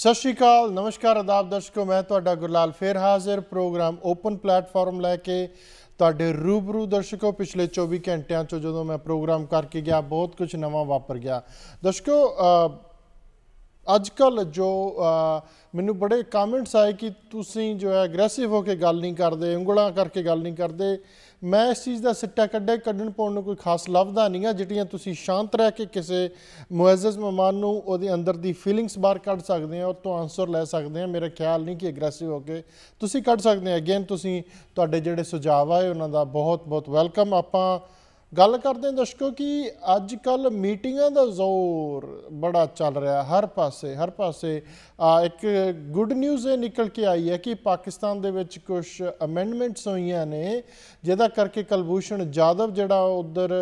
ਸਤਿ ਸ਼੍ਰੀ ਅਕਾਲ ਨਮਸਕਾਰ ਆਦਾਬ ਦਰਸ਼ਕੋ ਮੈਂ ਤੁਹਾਡਾ ਗੁਰਲਾਲ ਫੇਰ ਹਾਜ਼ਰ ਪ੍ਰੋਗਰਾਮ ਓਪਨ ਪਲੇਟਫਾਰਮ ਲੈ ਕੇ ਤੁਹਾਡੇ ਰੂਬਰੂ ਦਰਸ਼ਕੋ ਪਿਛਲੇ 24 ਘੰਟਿਆਂ ਚੋਂ ਜਦੋਂ ਮੈਂ ਪ੍ਰੋਗਰਾਮ ਕਰਕੇ ਗਿਆ ਬਹੁਤ ਕੁਝ ਨਵਾਂ ਵਾਪਰ ਗਿਆ ਦਰਸ਼ਕੋ ਅੱਜ ਕੱਲ ਜੋ ਮੈਨੂੰ ਬੜੇ ਕਮੈਂਟਸ ਆਏ ਕਿ ਤੁਸੀਂ ਜੋ ਹੈ ਐਗਰੈਸਿਵ ਹੋ ਕੇ ਗੱਲ ਨਹੀਂ ਕਰਦੇ ਉਂਗਲਾਂ ਕਰਕੇ ਗੱਲ ਨਹੀਂ ਕਰਦੇ ਮੈਂ ਇਸ ਚੀਜ਼ ਦਾ ਸਿੱਟਾ ਕੱਢਿਆ ਕੱਢਣ ਪਾਉਣ ਨੂੰ ਕੋਈ ਖਾਸ ਲੱਭਦਾ ਨਹੀਂ ਆ ਜਿੱਟੀਆਂ ਤੁਸੀਂ ਸ਼ਾਂਤ ਰਹਿ ਕੇ ਕਿਸੇ ਮੁਅੱਜ਼ਜ਼ ਮਹਿਮਾਨ ਨੂੰ ਉਹਦੇ ਅੰਦਰ ਦੀ ਫੀਲਿੰਗਸ ਬਾਹਰ ਕੱਢ ਸਕਦੇ ਆ ਉਹ ਤੋਂ ਆਨਸਰ ਲੈ ਸਕਦੇ ਆ ਮੇਰਾ ਖਿਆਲ ਨਹੀਂ ਕਿ ਐਗਰੈਸਿਵ ਹੋ ਕੇ ਤੁਸੀਂ ਕੱਢ ਸਕਦੇ ਆ ਅਗੇਨ ਤੁਸੀਂ ਤੁਹਾਡੇ ਜਿਹੜੇ ਸੁਝਾਅ ਆਏ ਉਹਨਾਂ ਦਾ ਬਹੁਤ ਬਹੁਤ ਵੈਲਕਮ ਆਪਾਂ ਗੱਲ ਕਰਦੇ ਹਾਂ ਦਰਸ਼ਕੋ ਕਿ ਅੱਜ ਕੱਲ ਮੀਟਿੰਗਾਂ ਦਾ ਜ਼ੋਰ ਬੜਾ ਚੱਲ ਰਿਹਾ ਹਰ ਪਾਸੇ ਹਰ ਪਾਸੇ ਇੱਕ ਗੁੱਡ ਨਿਊਜ਼ ਇਹ ਨਿਕਲ ਕੇ ਆਈ ਹੈ ਕਿ ਪਾਕਿਸਤਾਨ ਦੇ ਵਿੱਚ ਕੁਝ ਅਮੈਂਡਮੈਂਟਸ ਹੋਈਆਂ ਨੇ ਜਿਹਦਾ ਕਰਕੇ ਕਲਬੂਸ਼ਣ ਜਾਦਵ ਜਿਹੜਾ ਉਧਰ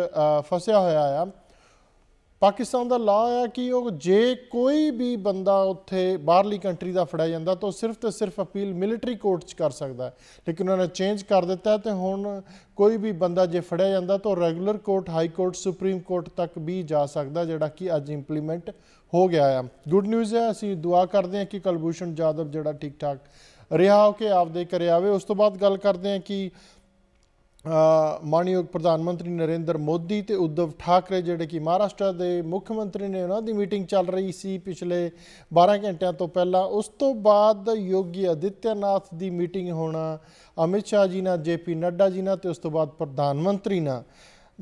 ਫਸਿਆ ਹੋਇਆ ਆ ਪਾਕਿਸਤਾਨ ਦਾ ਲਾਅ ਆ ਕਿ ਉਹ ਜੇ ਕੋਈ ਵੀ ਬੰਦਾ ਉੱਥੇ ਬਾਹਰਲੀ ਕੰਟਰੀ ਦਾ ਫੜਿਆ ਜਾਂਦਾ ਤਾਂ ਸਿਰਫ ਤੇ ਸਿਰਫ ਅਪੀਲ ਮਿਲਟਰੀ ਕੋਰਟ 'ਚ ਕਰ ਸਕਦਾ ਹੈ ਲੇਕਿਨ ਉਹਨਾਂ ਨੇ ਚੇਂਜ ਕਰ ਦਿੱਤਾ ਤੇ ਹੁਣ ਕੋਈ ਵੀ ਬੰਦਾ ਜੇ ਫੜਿਆ ਜਾਂਦਾ ਤਾਂ regular court high court supreme court ਤੱਕ ਵੀ ਜਾ ਸਕਦਾ ਜਿਹੜਾ ਕਿ ਅੱਜ ਇੰਪਲੀਮੈਂਟ ਹੋ ਗਿਆ ਆ ਗੁੱਡ ਨਿਊਜ਼ ਹੈ ਅਸੀਂ ਦੁਆ ਕਰਦੇ ਹਾਂ ਕਿ ਕਲਬੂਸ਼ਨ ਜਾਦਵ ਜਿਹੜਾ ਠੀਕ ਠਾਕ ਰਿਹਾ ਹੋ ਕੇ ਆਪਦੇ ਕਰਿਆਵੇ ਆਵੇ ਉਸ ਤੋਂ ਬਾਅਦ ਗੱਲ ਕਰਦੇ ਹਾਂ ਕਿ ਮਾਨਯੋਗ ਪ੍ਰਧਾਨ ਮੰਤਰੀ ਨਰਿੰਦਰ ਮੋਦੀ ਤੇ ਉਦਵ ਠਾਕਰੇ ਜਿਹੜੇ ਕਿ ਮਹਾਰਾਸ਼ਟਰ ਦੇ ਮੁੱਖ ਮੰਤਰੀ ਨੇ ਉਹਨਾਂ ਦੀ ਮੀਟਿੰਗ ਚੱਲ ਰਹੀ ਸੀ ਪਿਛਲੇ 12 ਘੰਟਿਆਂ ਤੋਂ ਪਹਿਲਾਂ ਉਸ ਤੋਂ ਬਾਅਦ ਯੋਗੀ ਅਦਿੱਤਿਆਨਾਥ ਦੀ ਮੀਟਿੰਗ ਹੋਣਾ ਅਮਿਤ ਸ਼ਾਹ ਜੀ ਨਾਲ ਜੇਪੀ ਨੱਡਾ ਜੀ ਨਾਲ ਤੇ ਉਸ ਤੋਂ ਬਾਅਦ ਪ੍ਰਧਾਨ ਮੰਤਰੀ ਨਾਲ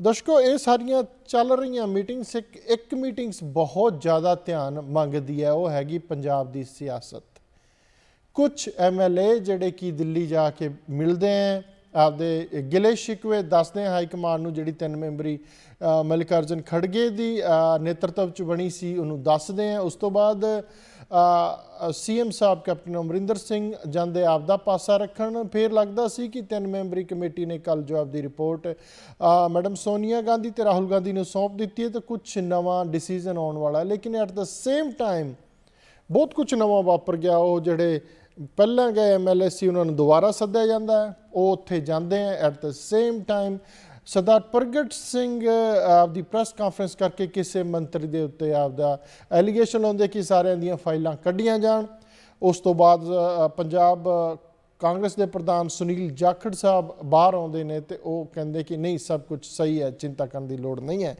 ਦਸ਼ਕੋ ਇਹ ਸਾਰੀਆਂ ਚੱਲ ਰਹੀਆਂ ਮੀਟਿੰਗਸ ਇੱਕ ਮੀਟਿੰਗਸ ਬਹੁਤ ਜ਼ਿਆਦਾ ਧਿਆਨ ਮੰਗਦੀ ਹੈ ਉਹ ਹੈਗੀ ਪੰਜਾਬ ਦੀ ਸਿਆਸਤ ਕੁਝ ਐਮਐਲਏ ਜਿਹੜੇ ਕਿ ਦਿੱਲੀ ਜਾ ਕੇ ਮਿਲਦੇ ਆਂ ਆਪਦੇ ਗਿਲੇ ਸ਼ਿਕਵੇ ਦੱਸਦੇ ਹਾਈ ਕਮਾਂਡ ਨੂੰ ਜਿਹੜੀ ਤਿੰਨ ਮੈਂਬਰੀ ਮਲਿਕ ਅਰਜਨ ਖੜਗੇ ਦੀ ਨੇਤਰਤਵ ਚ ਬਣੀ ਸੀ ਉਹਨੂੰ ਦੱਸਦੇ ਆ ਉਸ ਤੋਂ ਬਾਅਦ ਸੀਐਮ ਸਾਹਿਬ ਕੈਪਟਨ ਅਮਰਿੰਦਰ ਸਿੰਘ ਜਾਂਦੇ ਆਪ ਦਾ ਪਾਸਾ ਰੱਖਣ ਫੇਰ ਲੱਗਦਾ ਸੀ ਕਿ ਤਿੰਨ ਮੈਂਬਰੀ ਕਮੇਟੀ ਨੇ ਕੱਲ ਜਵਾਬ ਦੀ ਰਿਪੋਰਟ ਮੈਡਮ ਸੋਨੀਆ ਗਾਂਧੀ ਤੇ ਰਾਹੁਲ ਗਾਂਧੀ ਨੂੰ ਸੌਂਪ ਦਿੱਤੀ ਹੈ ਤਾਂ ਕੁਝ ਨਵਾਂ ਡਿਸੀਜਨ ਆਉਣ ਵਾਲਾ ਲੇਕਿਨ ਐਟ ਦ ਸੇਮ ਟਾਈਮ ਬਹੁਤ ਕੁਝ ਨਵਾਂ ਵਾਪਰ ਗਿਆ ਉਹ ਜਿਹੜੇ ਪਹਿਲਾਂ ਗਏ ਸੀ ਉਹਨਾਂ ਨੂੰ ਦੁਬਾਰਾ ਸੱਦਿਆ ਜਾਂਦਾ ਹੈ ਉਹ ਉੱਥੇ ਜਾਂਦੇ ਆ at the same time Sardar Pargat Singh the press conference ਕਰਕੇ ਕਿਸੇ ਮੰਤਰੀ ਦੇ ਉੱਤੇ ਆਪਦਾ ਐਲੀਗੇਸ਼ਨ ਲਾਉਂਦੇ ਕਿ ਸਾਰਿਆਂ ਦੀਆਂ ਫਾਈਲਾਂ ਕੱਢੀਆਂ ਜਾਣ ਉਸ ਤੋਂ ਬਾਅਦ ਪੰਜਾਬ ਕਾਂਗਰਸ ਦੇ ਪ੍ਰਧਾਨ ਸੁਨੀਲ ਜਾਖੜ ਸਾਹਿਬ ਬਾਹਰ ਆਉਂਦੇ ਨੇ ਤੇ ਉਹ ਕਹਿੰਦੇ ਕਿ ਨਹੀਂ ਸਭ ਕੁਝ ਸਹੀ ਹੈ ਚਿੰਤਾ ਕਰਨ ਦੀ ਲੋੜ ਨਹੀਂ ਹੈ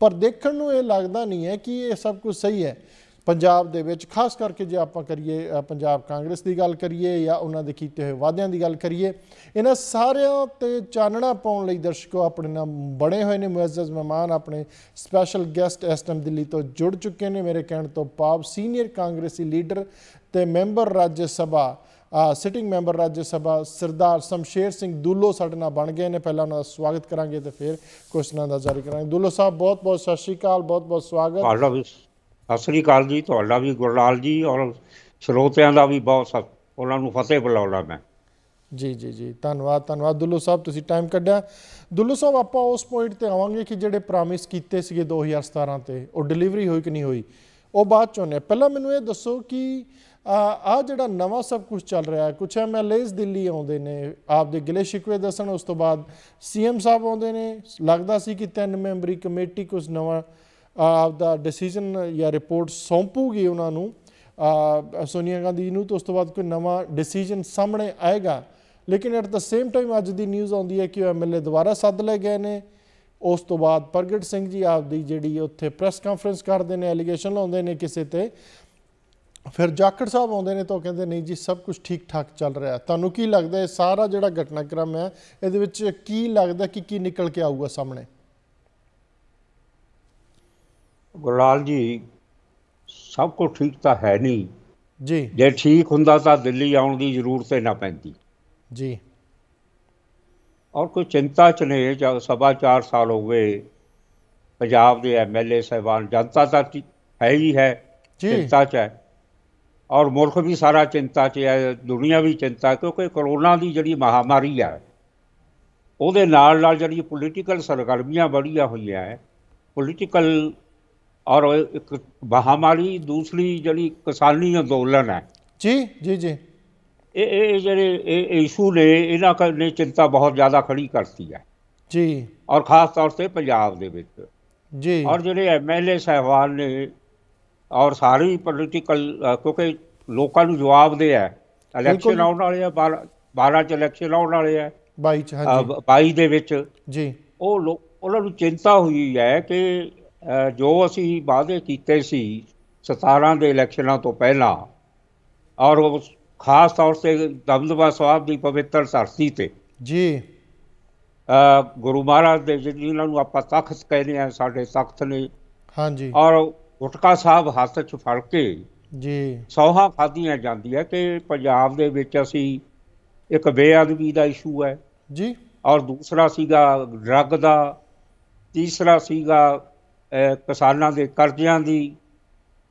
ਪਰ ਦੇਖਣ ਨੂੰ ਇਹ ਲੱਗਦਾ ਨਹੀਂ ਹੈ ਕਿ ਇਹ ਸਭ ਕੁਝ ਸਹੀ ਹੈ ਪੰਜਾਬ ਦੇ ਵਿੱਚ ਖਾਸ ਕਰਕੇ ਜੇ ਆਪਾਂ ਕਰੀਏ ਪੰਜਾਬ ਕਾਂਗਰਸ ਦੀ ਗੱਲ ਕਰੀਏ ਜਾਂ ਉਹਨਾਂ ਦੇ ਕੀਤੇ ਹੋਏ ਵਾਅਦਿਆਂ ਦੀ ਗੱਲ ਕਰੀਏ ਇਹਨਾਂ ਸਾਰਿਆਂ ਤੇ ਚਾਨਣਾ ਪਾਉਣ ਲਈ ਦਰਸ਼ਕੋ ਆਪਣੇ ਨਾਲ ਬੜੇ ਹੋਏ ਨੇ ਮੁਅੱਜ਼ਜ਼ ਮਹਿਮਾਨ ਆਪਣੇ ਸਪੈਸ਼ਲ ਗੈਸਟ ਐਸਟਮ ਦਿੱਲੀ ਤੋਂ ਜੁੜ ਚੁੱਕੇ ਨੇ ਮੇਰੇ ਕਹਿਣ ਤੋਂ ਪਾਪ ਸੀਨੀਅਰ ਕਾਂਗਰਸੀ ਲੀਡਰ ਤੇ member Raj Sabha sitting member Raj Sabha Sardar Samsher Singh Dullo ਸਾਡੇ ਨਾਲ ਬਣ ਗਏ ਨੇ ਪਹਿਲਾਂ ਉਹਨਾਂ ਦਾ ਸਵਾਗਤ ਕਰਾਂਗੇ ਤੇ ਫਿਰ ਕੁਐਸਚਨਾਂ ਦਾ ਜਾਰੀ ਕਰਾਂਗੇ ਦੁੱਲੋ ਸਾਹਿਬ ਬਹੁਤ ਬਹੁਤ ਸਤਿ ਸ਼੍ਰੀ ਅਕਾਲ ਬਹੁਤ ਬਹੁਤ ਸਵਾਗਤ ਸਤਿ ਸ੍ਰੀ ਅਕਾਲ ਜੀ ਤੁਹਾਡਾ ਵੀ ਗੁਰਲਾਲ ਜੀ ਔਰ ਸਰੋਤਿਆਂ ਦਾ ਵੀ ਬਹੁਤ ਸਤ ਉਹਨਾਂ ਨੂੰ ਫਤਿਹ ਬੁਲਾਉਣਾ ਮੈਂ ਜੀ ਜੀ ਜੀ ਧੰਨਵਾਦ ਧੰਨਵਾਦ ਦੁੱਲੂ ਸਾਹਿਬ ਤੁਸੀਂ ਟਾਈਮ ਕੱਢਿਆ ਦੁੱਲੂ ਸਾਹਿਬ ਆਪਾਂ ਉਸ ਪੁਆਇੰਟ ਤੇ ਆਵਾਂਗੇ ਕਿ ਜਿਹੜੇ ਪ੍ਰੋਮਿਸ ਕੀਤੇ ਸੀਗੇ 2017 ਤੇ ਉਹ ਡਿਲੀਵਰੀ ਹੋਈ ਕਿ ਨਹੀਂ ਹੋਈ ਉਹ ਬਾਅਦ ਚੋਂ ਨੇ ਪਹਿਲਾਂ ਮੈਨੂੰ ਇਹ ਦੱਸੋ ਕਿ ਆ ਜਿਹੜਾ ਨਵਾਂ ਸਭ ਕੁਝ ਚੱਲ ਰਿਹਾ ਹੈ ਕੁਝ ਐਮਐਲਏਸ ਦਿੱਲੀ ਆਉਂਦੇ ਨੇ ਆਪਦੇ ਗਿਲੇ ਸ਼ਿਕਵੇ ਦੱਸਣ ਉਸ ਤੋਂ ਬਾਅਦ ਸੀਐਮ ਸਾਹਿਬ ਆਉਂਦੇ ਨੇ ਲੱਗਦਾ ਸੀ ਕਿ ਤਿੰਨ ਮੈਂਬਰੀ ਕਮੇਟੀ ਕੁਝ ਨਵਾਂ ਆਪ ਦਾ ਡਿਸੀਜਨ ਜਾਂ ਰਿਪੋਰਟ ਸੌਂਪੂਗੀ ਉਹਨਾਂ ਨੂੰ ਸੋਨੀਆ ਗਾਂਧੀ ਨੂੰ ਤੋਂ ਉਸ ਤੋਂ ਬਾਅਦ ਕੋਈ ਨਵਾਂ ਡਿਸੀਜਨ ਸਾਹਮਣੇ ਆਏਗਾ ਲੇਕਿਨ ਐਟ ਦ ਸੇਮ ਟਾਈਮ ਅੱਜ ਦੀ ਨਿਊਜ਼ ਆਉਂਦੀ ਹੈ ਕਿ ਉਹ ਐਮਐਲਏ ਦੁਬਾਰਾ ਸੱਦ ਲਏ ਗਏ ਨੇ ਉਸ ਤੋਂ ਬਾਅਦ ਪ੍ਰਗਟ ਸਿੰਘ ਜੀ ਆਪ ਦੀ ਜਿਹੜੀ ਉੱਥੇ ਪ੍ਰੈਸ ਕਾਨਫਰੰਸ ਕਰਦੇ ਨੇ ਐਲੀਗੇਸ਼ਨ ਲਾਉਂਦੇ ਨੇ ਕਿਸੇ ਤੇ ਫਿਰ ਜਾਕੜ ਸਾਹਿਬ ਆਉਂਦੇ ਨੇ ਤਾਂ ਕਹਿੰਦੇ ਨਹੀਂ ਜੀ ਸਭ ਕੁਝ ਠੀਕ ਠਾਕ ਚੱਲ ਰਿਹਾ ਤੁਹਾਨੂੰ ਕੀ ਲੱਗਦਾ ਹੈ ਸਾਰਾ ਜਿਹੜਾ ਘਟਨਾਕ੍ਰਮ ਹੈ ਇਹਦੇ ਵਿੱਚ ਕੀ ਲੱਗਦਾ ਕਿ ਕੀ ਨਿਕਲ ਕੇ ਆਊਗਾ ਸਾਹਮਣੇ ਗੁਰਲਾਲ ਜੀ ਸਭ ਕੁਝ ਠੀਕ ਤਾਂ ਹੈ ਨਹੀਂ ਜੀ ਜੇ ਠੀਕ ਹੁੰਦਾ ਤਾਂ ਦਿੱਲੀ ਆਉਣ ਦੀ ਜ਼ਰੂਰਤ ਹੀ ਨਾ ਪੈਂਦੀ ਜੀ ਔਰ ਕੋਈ ਚਿੰਤਾ ਚ ਨਹੀਂ ਜਦ ਸਭਾ 4 ਸਾਲ ਹੋ ਗਏ ਪੰਜਾਬ ਦੇ ਐਮਐਲਏ ਸਹਿਬਾਨ ਜਨਤਾ ਤਾਂ ਹੈ ਹੀ ਹੈ ਚਿੰਤਾ ਚ ਹੈ ਔਰ ਮੁਲਕ ਵੀ ਸਾਰਾ ਚਿੰਤਾ ਚ ਹੈ ਦੁਨੀਆ ਵੀ ਚਿੰਤਾ ਕਿਉਂਕਿ ਕਰੋਨਾ ਦੀ ਜਿਹੜੀ ਮਹਾਮਾਰੀ ਆ ਉਹਦੇ ਨਾਲ ਨਾਲ ਜਿਹੜੀ ਪੋਲੀਟੀਕਲ ਸਰਗਰਮੀਆਂ ਵੜੀਆਂ ਹੋਈਆਂ ਹੈ ਪੋਲੀਟੀਕਲ ਔਰ ਇੱਕ ਬਹਾਮਾਰੀ ਦੂਸਰੀ ਜਿਹੜੀ ਕਿਸਾਨੀ ਅੰਦੋਲਨ ਹੈ ਜੀ ਜੀ ਜੀ ਇਹ ਇਹ ਜਿਹੜੇ ਇਹ ਇਸ਼ੂ ਨੇ ਇਹਨਾਂ ਨੇ ਚਿੰਤਾ ਬਹੁਤ ਜ਼ਿਆਦਾ ਖੜੀ ਕਰਤੀ ਹੈ ਜੀ ਔਰ ਖਾਸ ਤੌਰ ਤੇ ਪੰਜਾਬ ਦੇ ਵਿੱਚ ਜੀ ਔਰ ਜਿਹੜੇ ਐਮਐਲਏ ਸਹਿਵਾਲ ਨੇ ਔਰ ਸਾਰੀ ਪੋਲੀਟੀਕਲ ਕਿਉਂਕਿ ਲੋਕਾਂ ਨੂੰ ਜਵਾਬ ਦੇ ਹੈ ਇਲੈਕਸ਼ਨ ਆਉਣ ਵਾਲੇ ਆ 12 ਚ ਇਲੈਕਸ਼ਨ ਆਉਣ ਵਾਲੇ ਆ 22 ਚ ਹਾਂਜੀ 22 ਦੇ ਵਿੱਚ ਜੀ ਉਹ ਉਹਨਾਂ ਨੂੰ ਚਿੰਤਾ ਹੋਈ ਹੈ ਕਿ ਜੋ ਅਸੀਂ ਵਾਅਦੇ ਕੀਤੇ ਸੀ 17 ਦੇ ਇਲੈਕਸ਼ਨਾਂ ਤੋਂ ਪਹਿਲਾਂ ਔਰ ਉਹ ਖਾਸ ਤੌਰ ਤੇ ਦਮਦਵਾ ਸਾਹਿਬ ਦੀ ਪਵਿੱਤਰ ਸਰਸੀ ਤੇ ਜੀ ਗੁਰੂ ਮਹਾਰਾਜ ਦੇ ਜਿਹਨਾਂ ਨੂੰ ਆਪਾਂ ਤਖਤ ਕਹਿੰਦੇ ਆ ਸਾਡੇ ਤਖਤ ਨੇ ਹਾਂਜੀ ਔਰ ਉਟਕਾ ਸਾਹਿਬ ਹੱਥ 'ਚ ਫੜ ਕੇ ਜੀ ਸੌਹਾ ਖਾਦੀਆਂ ਜਾਂਦੀ ਹੈ ਕਿ ਪੰਜਾਬ ਦੇ ਵਿੱਚ ਅਸੀਂ ਇੱਕ ਬੇਅਦਬੀ ਦਾ ਇਸ਼ੂ ਹੈ ਜੀ ਔਰ ਦੂਸਰਾ ਸੀਗਾ ਡਰੱਗ ਦਾ ਤੀਸਰਾ ਸੀਗਾ ਕਿਸਾਨਾਂ ਦੇ ਕਰਜ਼ਿਆਂ ਦੀ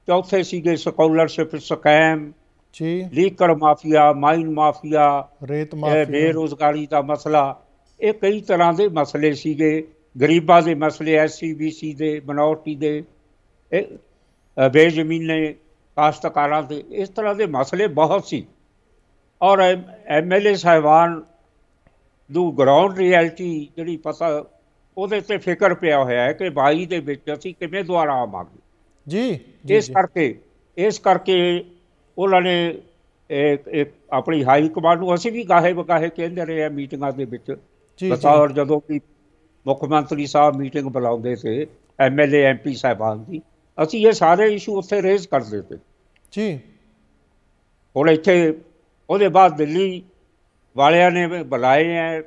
ਚੌਥੇ ਸੀਗੇ ਸਕਾਲਰਸ਼ਿਪ ਸਕੈਮ ਜੀ ਲੀਕਰ ਮਾਫੀਆ ਮਾਈਨ ਮਾਫੀਆ ਰੇਤ ਮਾਫੀਆ ਬੇਰੋਜ਼ਗਾਰੀ ਦਾ ਮਸਲਾ ਇਹ ਕਈ ਤਰ੍ਹਾਂ ਦੇ ਮਸਲੇ ਸੀਗੇ ਗਰੀਬਾਂ ਦੇ ਮਸਲੇ ਐਸਸੀ ਬੀਸੀ ਦੇ ਮਨੋਰਟੀ ਦੇ ਇਹ ਬੇਜ਼ਮੀਨੇ ਕਾਸ਼ਤਕਾਰਾਂ ਦੇ ਇਸ ਤਰ੍ਹਾਂ ਦੇ ਮਸਲੇ ਬਹੁਤ ਸੀ ਔਰ ਐਮਐਲਏ ਸਹਿਵਾਨ ਦੂ ਗਰਾਊਂਡ ਰਿਐਲਿਟੀ ਜਿਹੜੀ ਪਤਾ ਉਹਦੇ ਤੇ ਫਿਕਰ ਪਿਆ ਹੋਇਆ ਹੈ ਕਿ ਬਾਈ ਦੇ ਵਿੱਚ ਅਸੀਂ ਕਿਵੇਂ ਦੁਆਰਾ ਆਵਾਂਗੇ ਜੀ ਇਸ ਕਰਕੇ ਇਸ ਕਰਕੇ ਉਹਨਾਂ ਨੇ ਆਪਣੀ ਹਾਈ ਕਮਾਂਡ ਨੂੰ ਅਸੀਂ ਵੀ ਗਾਹੇ ਬਗਾਹੇ ਕਹਿੰਦੇ ਰਹੇ ਆ ਮੀਟਿੰਗਾਂ ਦੇ ਵਿੱਚ ਬਤੌਰ ਜਦੋਂ ਕਿ ਮੁੱਖ ਮੰਤਰੀ ਸਾਹਿਬ ਮੀਟਿੰਗ ਬੁਲਾਉਂਦੇ ਸੀ ਐਮਐਲਏ ਐਮਪੀ ਸਾਹਿਬਾਨ ਦੀ ਅਸੀਂ ਇਹ ਸਾਰੇ ਇਸ਼ੂ ਉੱਥੇ ਰੇਜ਼ ਕਰਦੇ ਤੇ ਜੀ ਹੁਣ ਇੱਥੇ ਉਹਦੇ ਬਾਅਦ ਦਿੱਲੀ ਵਾਲਿਆਂ ਨੇ ਬੁਲਾਏ ਐ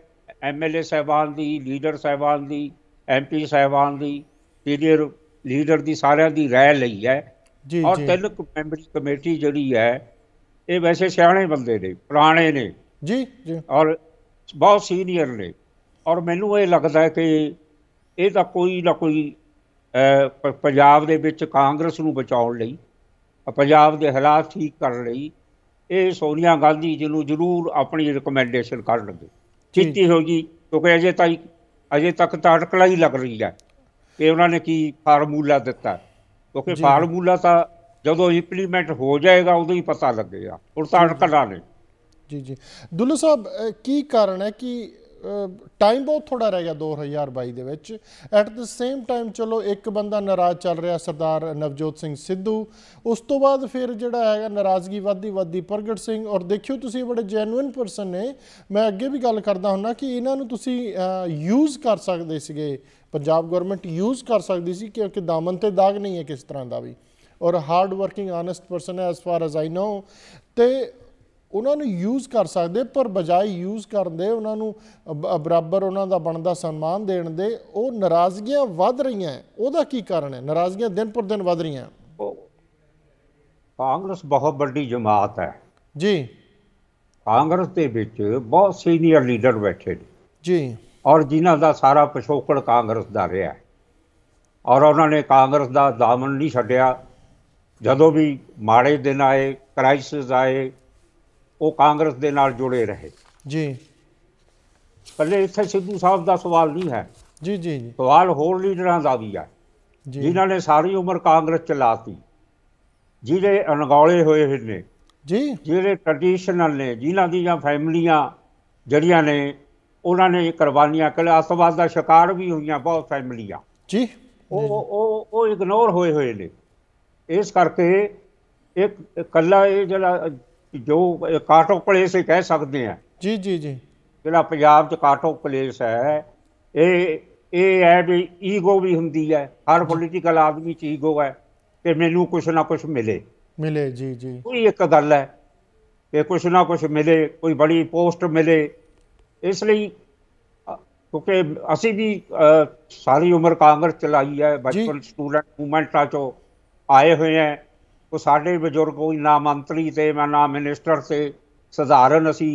ਐਮਐਲਏ ਸਹਿਬਾਨ ਦੀ ਲੀਡਰ ਸਹਿਬਾਨ ਦੀ ਐਮਪੀ ਸਹਿਬਾਨ ਦੀ ਸੀਨੀਅਰ ਲੀਡਰ ਦੀ ਸਾਰਿਆਂ ਦੀ رائے ਲਈ ਹੈ ਜੀ ਔਰ ਤਿੰਨ ਮੈਂਬਰੀ ਕਮੇਟੀ ਜਿਹੜੀ ਹੈ ਇਹ ਵੈਸੇ ਸਿਆਣੇ ਬੰਦੇ ਨੇ ਪੁਰਾਣੇ ਨੇ ਜੀ ਜੀ ਔਰ ਬਹੁਤ ਸੀਨੀਅਰ ਨੇ ਔਰ ਮੈਨੂੰ ਇਹ ਲੱਗਦਾ ਹੈ ਕਿ ਇਹ ਤਾਂ ਕੋਈ ਨਾ ਕੋਈ ਪੰਜਾਬ ਦੇ ਵਿੱਚ ਕਾਂਗਰਸ ਨੂੰ ਬਚਾਉਣ ਲਈ ਪੰਜਾਬ ਦੇ ਹਾਲਾਤ ਠੀਕ ਕਰਨ ਲਈ ਇਹ ਸੋਨੀਆ ਗਾਂਧੀ ਜੀ ਨੂੰ ਜ਼ਰੂਰ ਆਪਣੀ ਰეკਮੈਂਡੇਸ਼ਨ ਕਰਨਗੇ ਕੀਤੀ ਗਈ ਕਿਉਂਕਿ ਅਜੇ ਤਾਈ ਅਜੇ ਤੱਕ ਤਾਂ ਅਟਕਲਾ ਹੀ ਲੱਗ ਰਹੀ ਹੈ ਕਿ ਉਹਨਾਂ ਨੇ ਕੀ ਫਾਰਮੂਲਾ ਦਿੱਤਾ ਕਿਉਂਕਿ ਫਾਰਮੂਲਾ ਤਾਂ ਜਦੋਂ ਇੰਪਲੀਮੈਂਟ ਹੋ ਜਾਏਗਾ ਉਦੋਂ ਹੀ ਪਤਾ ਲੱਗੇਗਾ ਹੁਣ ਤਾਂ ਅਟਕਲਾ ਨਹੀਂ ਜੀ ਜੀ ਦੁੱਲੂ ਸਾਹਿਬ ਕੀ ਕਾਰਨ ਹੈ ਕਿ ਟਾਈਮ ਬਹੁਤ ਥੋੜਾ ਰਹਿ ਗਿਆ 2022 ਦੇ ਵਿੱਚ ਐਟ ਦ ਸੇਮ ਟਾਈਮ ਚਲੋ ਇੱਕ ਬੰਦਾ ਨਾਰਾਜ਼ ਚੱਲ ਰਿਹਾ ਸਰਦਾਰ ਨਵਜੋਤ ਸਿੰਘ ਸਿੱਧੂ ਉਸ ਤੋਂ ਬਾਅਦ ਫਿਰ ਜਿਹੜਾ ਹੈਗਾ ਨਾਰਾਜ਼ਗੀ ਵੱਧਦੀ ਵੱਧਦੀ ਪ੍ਰਗਟ ਸਿੰਘ ਔਰ ਦੇਖਿਓ ਤੁਸੀਂ ਬੜੇ ਜੈਨੂਇਨ ਪਰਸਨ ਨੇ ਮੈਂ ਅੱਗੇ ਵੀ ਗੱਲ ਕਰਦਾ ਹੁੰਨਾ ਕਿ ਇਹਨਾਂ ਨੂੰ ਤੁਸੀਂ ਯੂਜ਼ ਕਰ ਸਕਦੇ ਸੀਗੇ ਪੰਜਾਬ ਗਵਰਨਮੈਂਟ ਯੂਜ਼ ਕਰ ਸਕਦੀ ਸੀ ਕਿਉਂਕਿ ਦਾਮਨ ਤੇ ਦਾਗ ਨਹੀਂ ਹੈ ਕਿਸ ਤਰ੍ਹਾਂ ਦਾ ਵੀ ਔਰ ਹਾਰਡ ਵਰਕਿੰਗ ਆਨੈਸਟ ਪਰਸਨ ਹੈ as far as I know ਤੇ ਉਹਨਾਂ ਨੂੰ ਯੂਜ਼ ਕਰ ਸਕਦੇ ਪਰ ਬਜਾਏ ਯੂਜ਼ ਕਰਨ ਦੇ ਉਹਨਾਂ ਨੂੰ ਬਰਾਬਰ ਉਹਨਾਂ ਦਾ ਬਣਦਾ ਸਨਮਾਨ ਦੇਣ ਦੇ ਉਹ ਨਾਰਾਜ਼ਗੀਆਂ ਵੱਧ ਰਹੀਆਂ ਉਹਦਾ ਕੀ ਕਾਰਨ ਹੈ ਨਾਰਾਜ਼ਗੀਆਂ ਦਿਨ ਪਰ ਦਿਨ ਵੱਧ ਰਹੀਆਂ ਕਾਂਗਰਸ ਬਹੁਤ ਵੱਡੀ ਜਮਾਤ ਹੈ ਜੀ ਕਾਂਗਰਸ ਦੇ ਵਿੱਚ ਬਹੁਤ ਸੀਨੀਅਰ ਲੀਡਰ ਬੈਠੇ ਨੇ ਜੀ ਔਰ ਜਿਨ੍ਹਾਂ ਦਾ ਸਾਰਾ ਪਿਛੋਕੜ ਕਾਂਗਰਸ ਦਾ ਰਿਹਾ ਔਰ ਉਹਨਾਂ ਨੇ ਕਾਂਗਰਸ ਦਾ ਦਾਮਨ ਨਹੀਂ ਛੱਡਿਆ ਜਦੋਂ ਵੀ ਮਾੜੇ ਦਿਨ ਆਏ ਕ੍ਰਾਈਸਿਸ ਆਏ ਉਹ ਕਾਂਗਰਸ ਦੇ ਨਾਲ ਜੁੜੇ ਰਹੇ ਜੀ ਪਹਿਲੇ ਇੱਥੇ ਸਿੱਧੂ ਸਾਹਿਬ ਦਾ ਸਵਾਲ ਨਹੀਂ ਹੈ ਜੀ ਜੀ ਜੀ ਸਵਾਲ ਹੋਰ ਲੀਡਰਾਂ ਦਾ ਵੀ ਹੈ ਜਿਨ੍ਹਾਂ ਨੇ ساری ਉਮਰ ਕਾਂਗਰਸ ਚਲਾਤੀ ਜਿਹੜੇ ਅਣਗੌਲੇ ਹੋਏ ਹੋਏ ਨੇ ਜੀ ਜਿਹੜੇ ਟ੍ਰੈਡੀਸ਼ਨਲ ਨੇ ਜਿਨ੍ਹਾਂ ਦੀਆਂ ਫੈਮਲੀਆਂ ਜੜੀਆਂ ਨੇ ਉਹਨਾਂ ਨੇ ਕੁਰਬਾਨੀਆਂ ਕਲਾਸਵਾਦ ਦਾ ਸ਼ਿਕਾਰ ਵੀ ਹੋਈਆਂ ਬਹੁਤ ਫੈਮਲੀਆਂ ਜੀ ਉਹ ਉਹ ਉਹ ਇਗਨੋਰ ਹੋਏ ਹੋਏ ਨੇ ਇਸ ਕਰਕੇ ਇੱਕ ਕੱਲਾ ਇਹ ਜਿਹੜਾ ਜੋ ਕਾਟੋ ਪਲੇਸ ਹੀ ਕਹਿ ਸਕਦੇ ਆ ਜੀ ਜੀ ਜੀ ਜਿਹੜਾ ਪੰਜਾਬ 'ਚ ਕਾਟੋ ਪਲੇਸ ਹੈ ਇਹ ਇਹ ਹੈ ਵੀ ਈਗੋ ਵੀ ਹੁੰਦੀ ਹੈ ਹਰ ਪੋਲੀਟੀਕਲ ਆਦਮੀ 'ਚ ਈਗੋ ਹੈ ਕਿ ਮੈਨੂੰ ਕੁਛ ਨਾ ਕੁਛ ਮਿਲੇ ਮਿਲੇ ਜੀ ਜੀ ਕੋਈ ਇੱਕ ਗੱਲ ਹੈ ਕਿ ਕੁਛ ਨਾ ਕੁਛ ਮਿਲੇ ਕੋਈ ਬੜੀ ਪੋਸਟ ਮਿਲੇ ਇਸ ਲਈ ਕਿਉਂਕਿ ਅਸੀਂ ਵੀ ਸਾਰੀ ਉਮਰ ਕਾਂਗਰਸ ਚਲਾਈ ਹੈ ਬਚਪਨ ਸਟੂਡੈਂਟ ਮੂਵਮੈਂਟਾਂ 'ਚੋਂ ਆਏ ਹੋਏ ਹਾਂ ਕੋ ਸਾਡੇ ਬਜ਼ੁਰਗ ਕੋਈ ਨਾ ਮੰਤਰੀ ਤੇ ਮੈਂ ਨਾ ਮਿਨਿਸਟਰ ਤੇ ਸਧਾਰਨ ਅਸੀਂ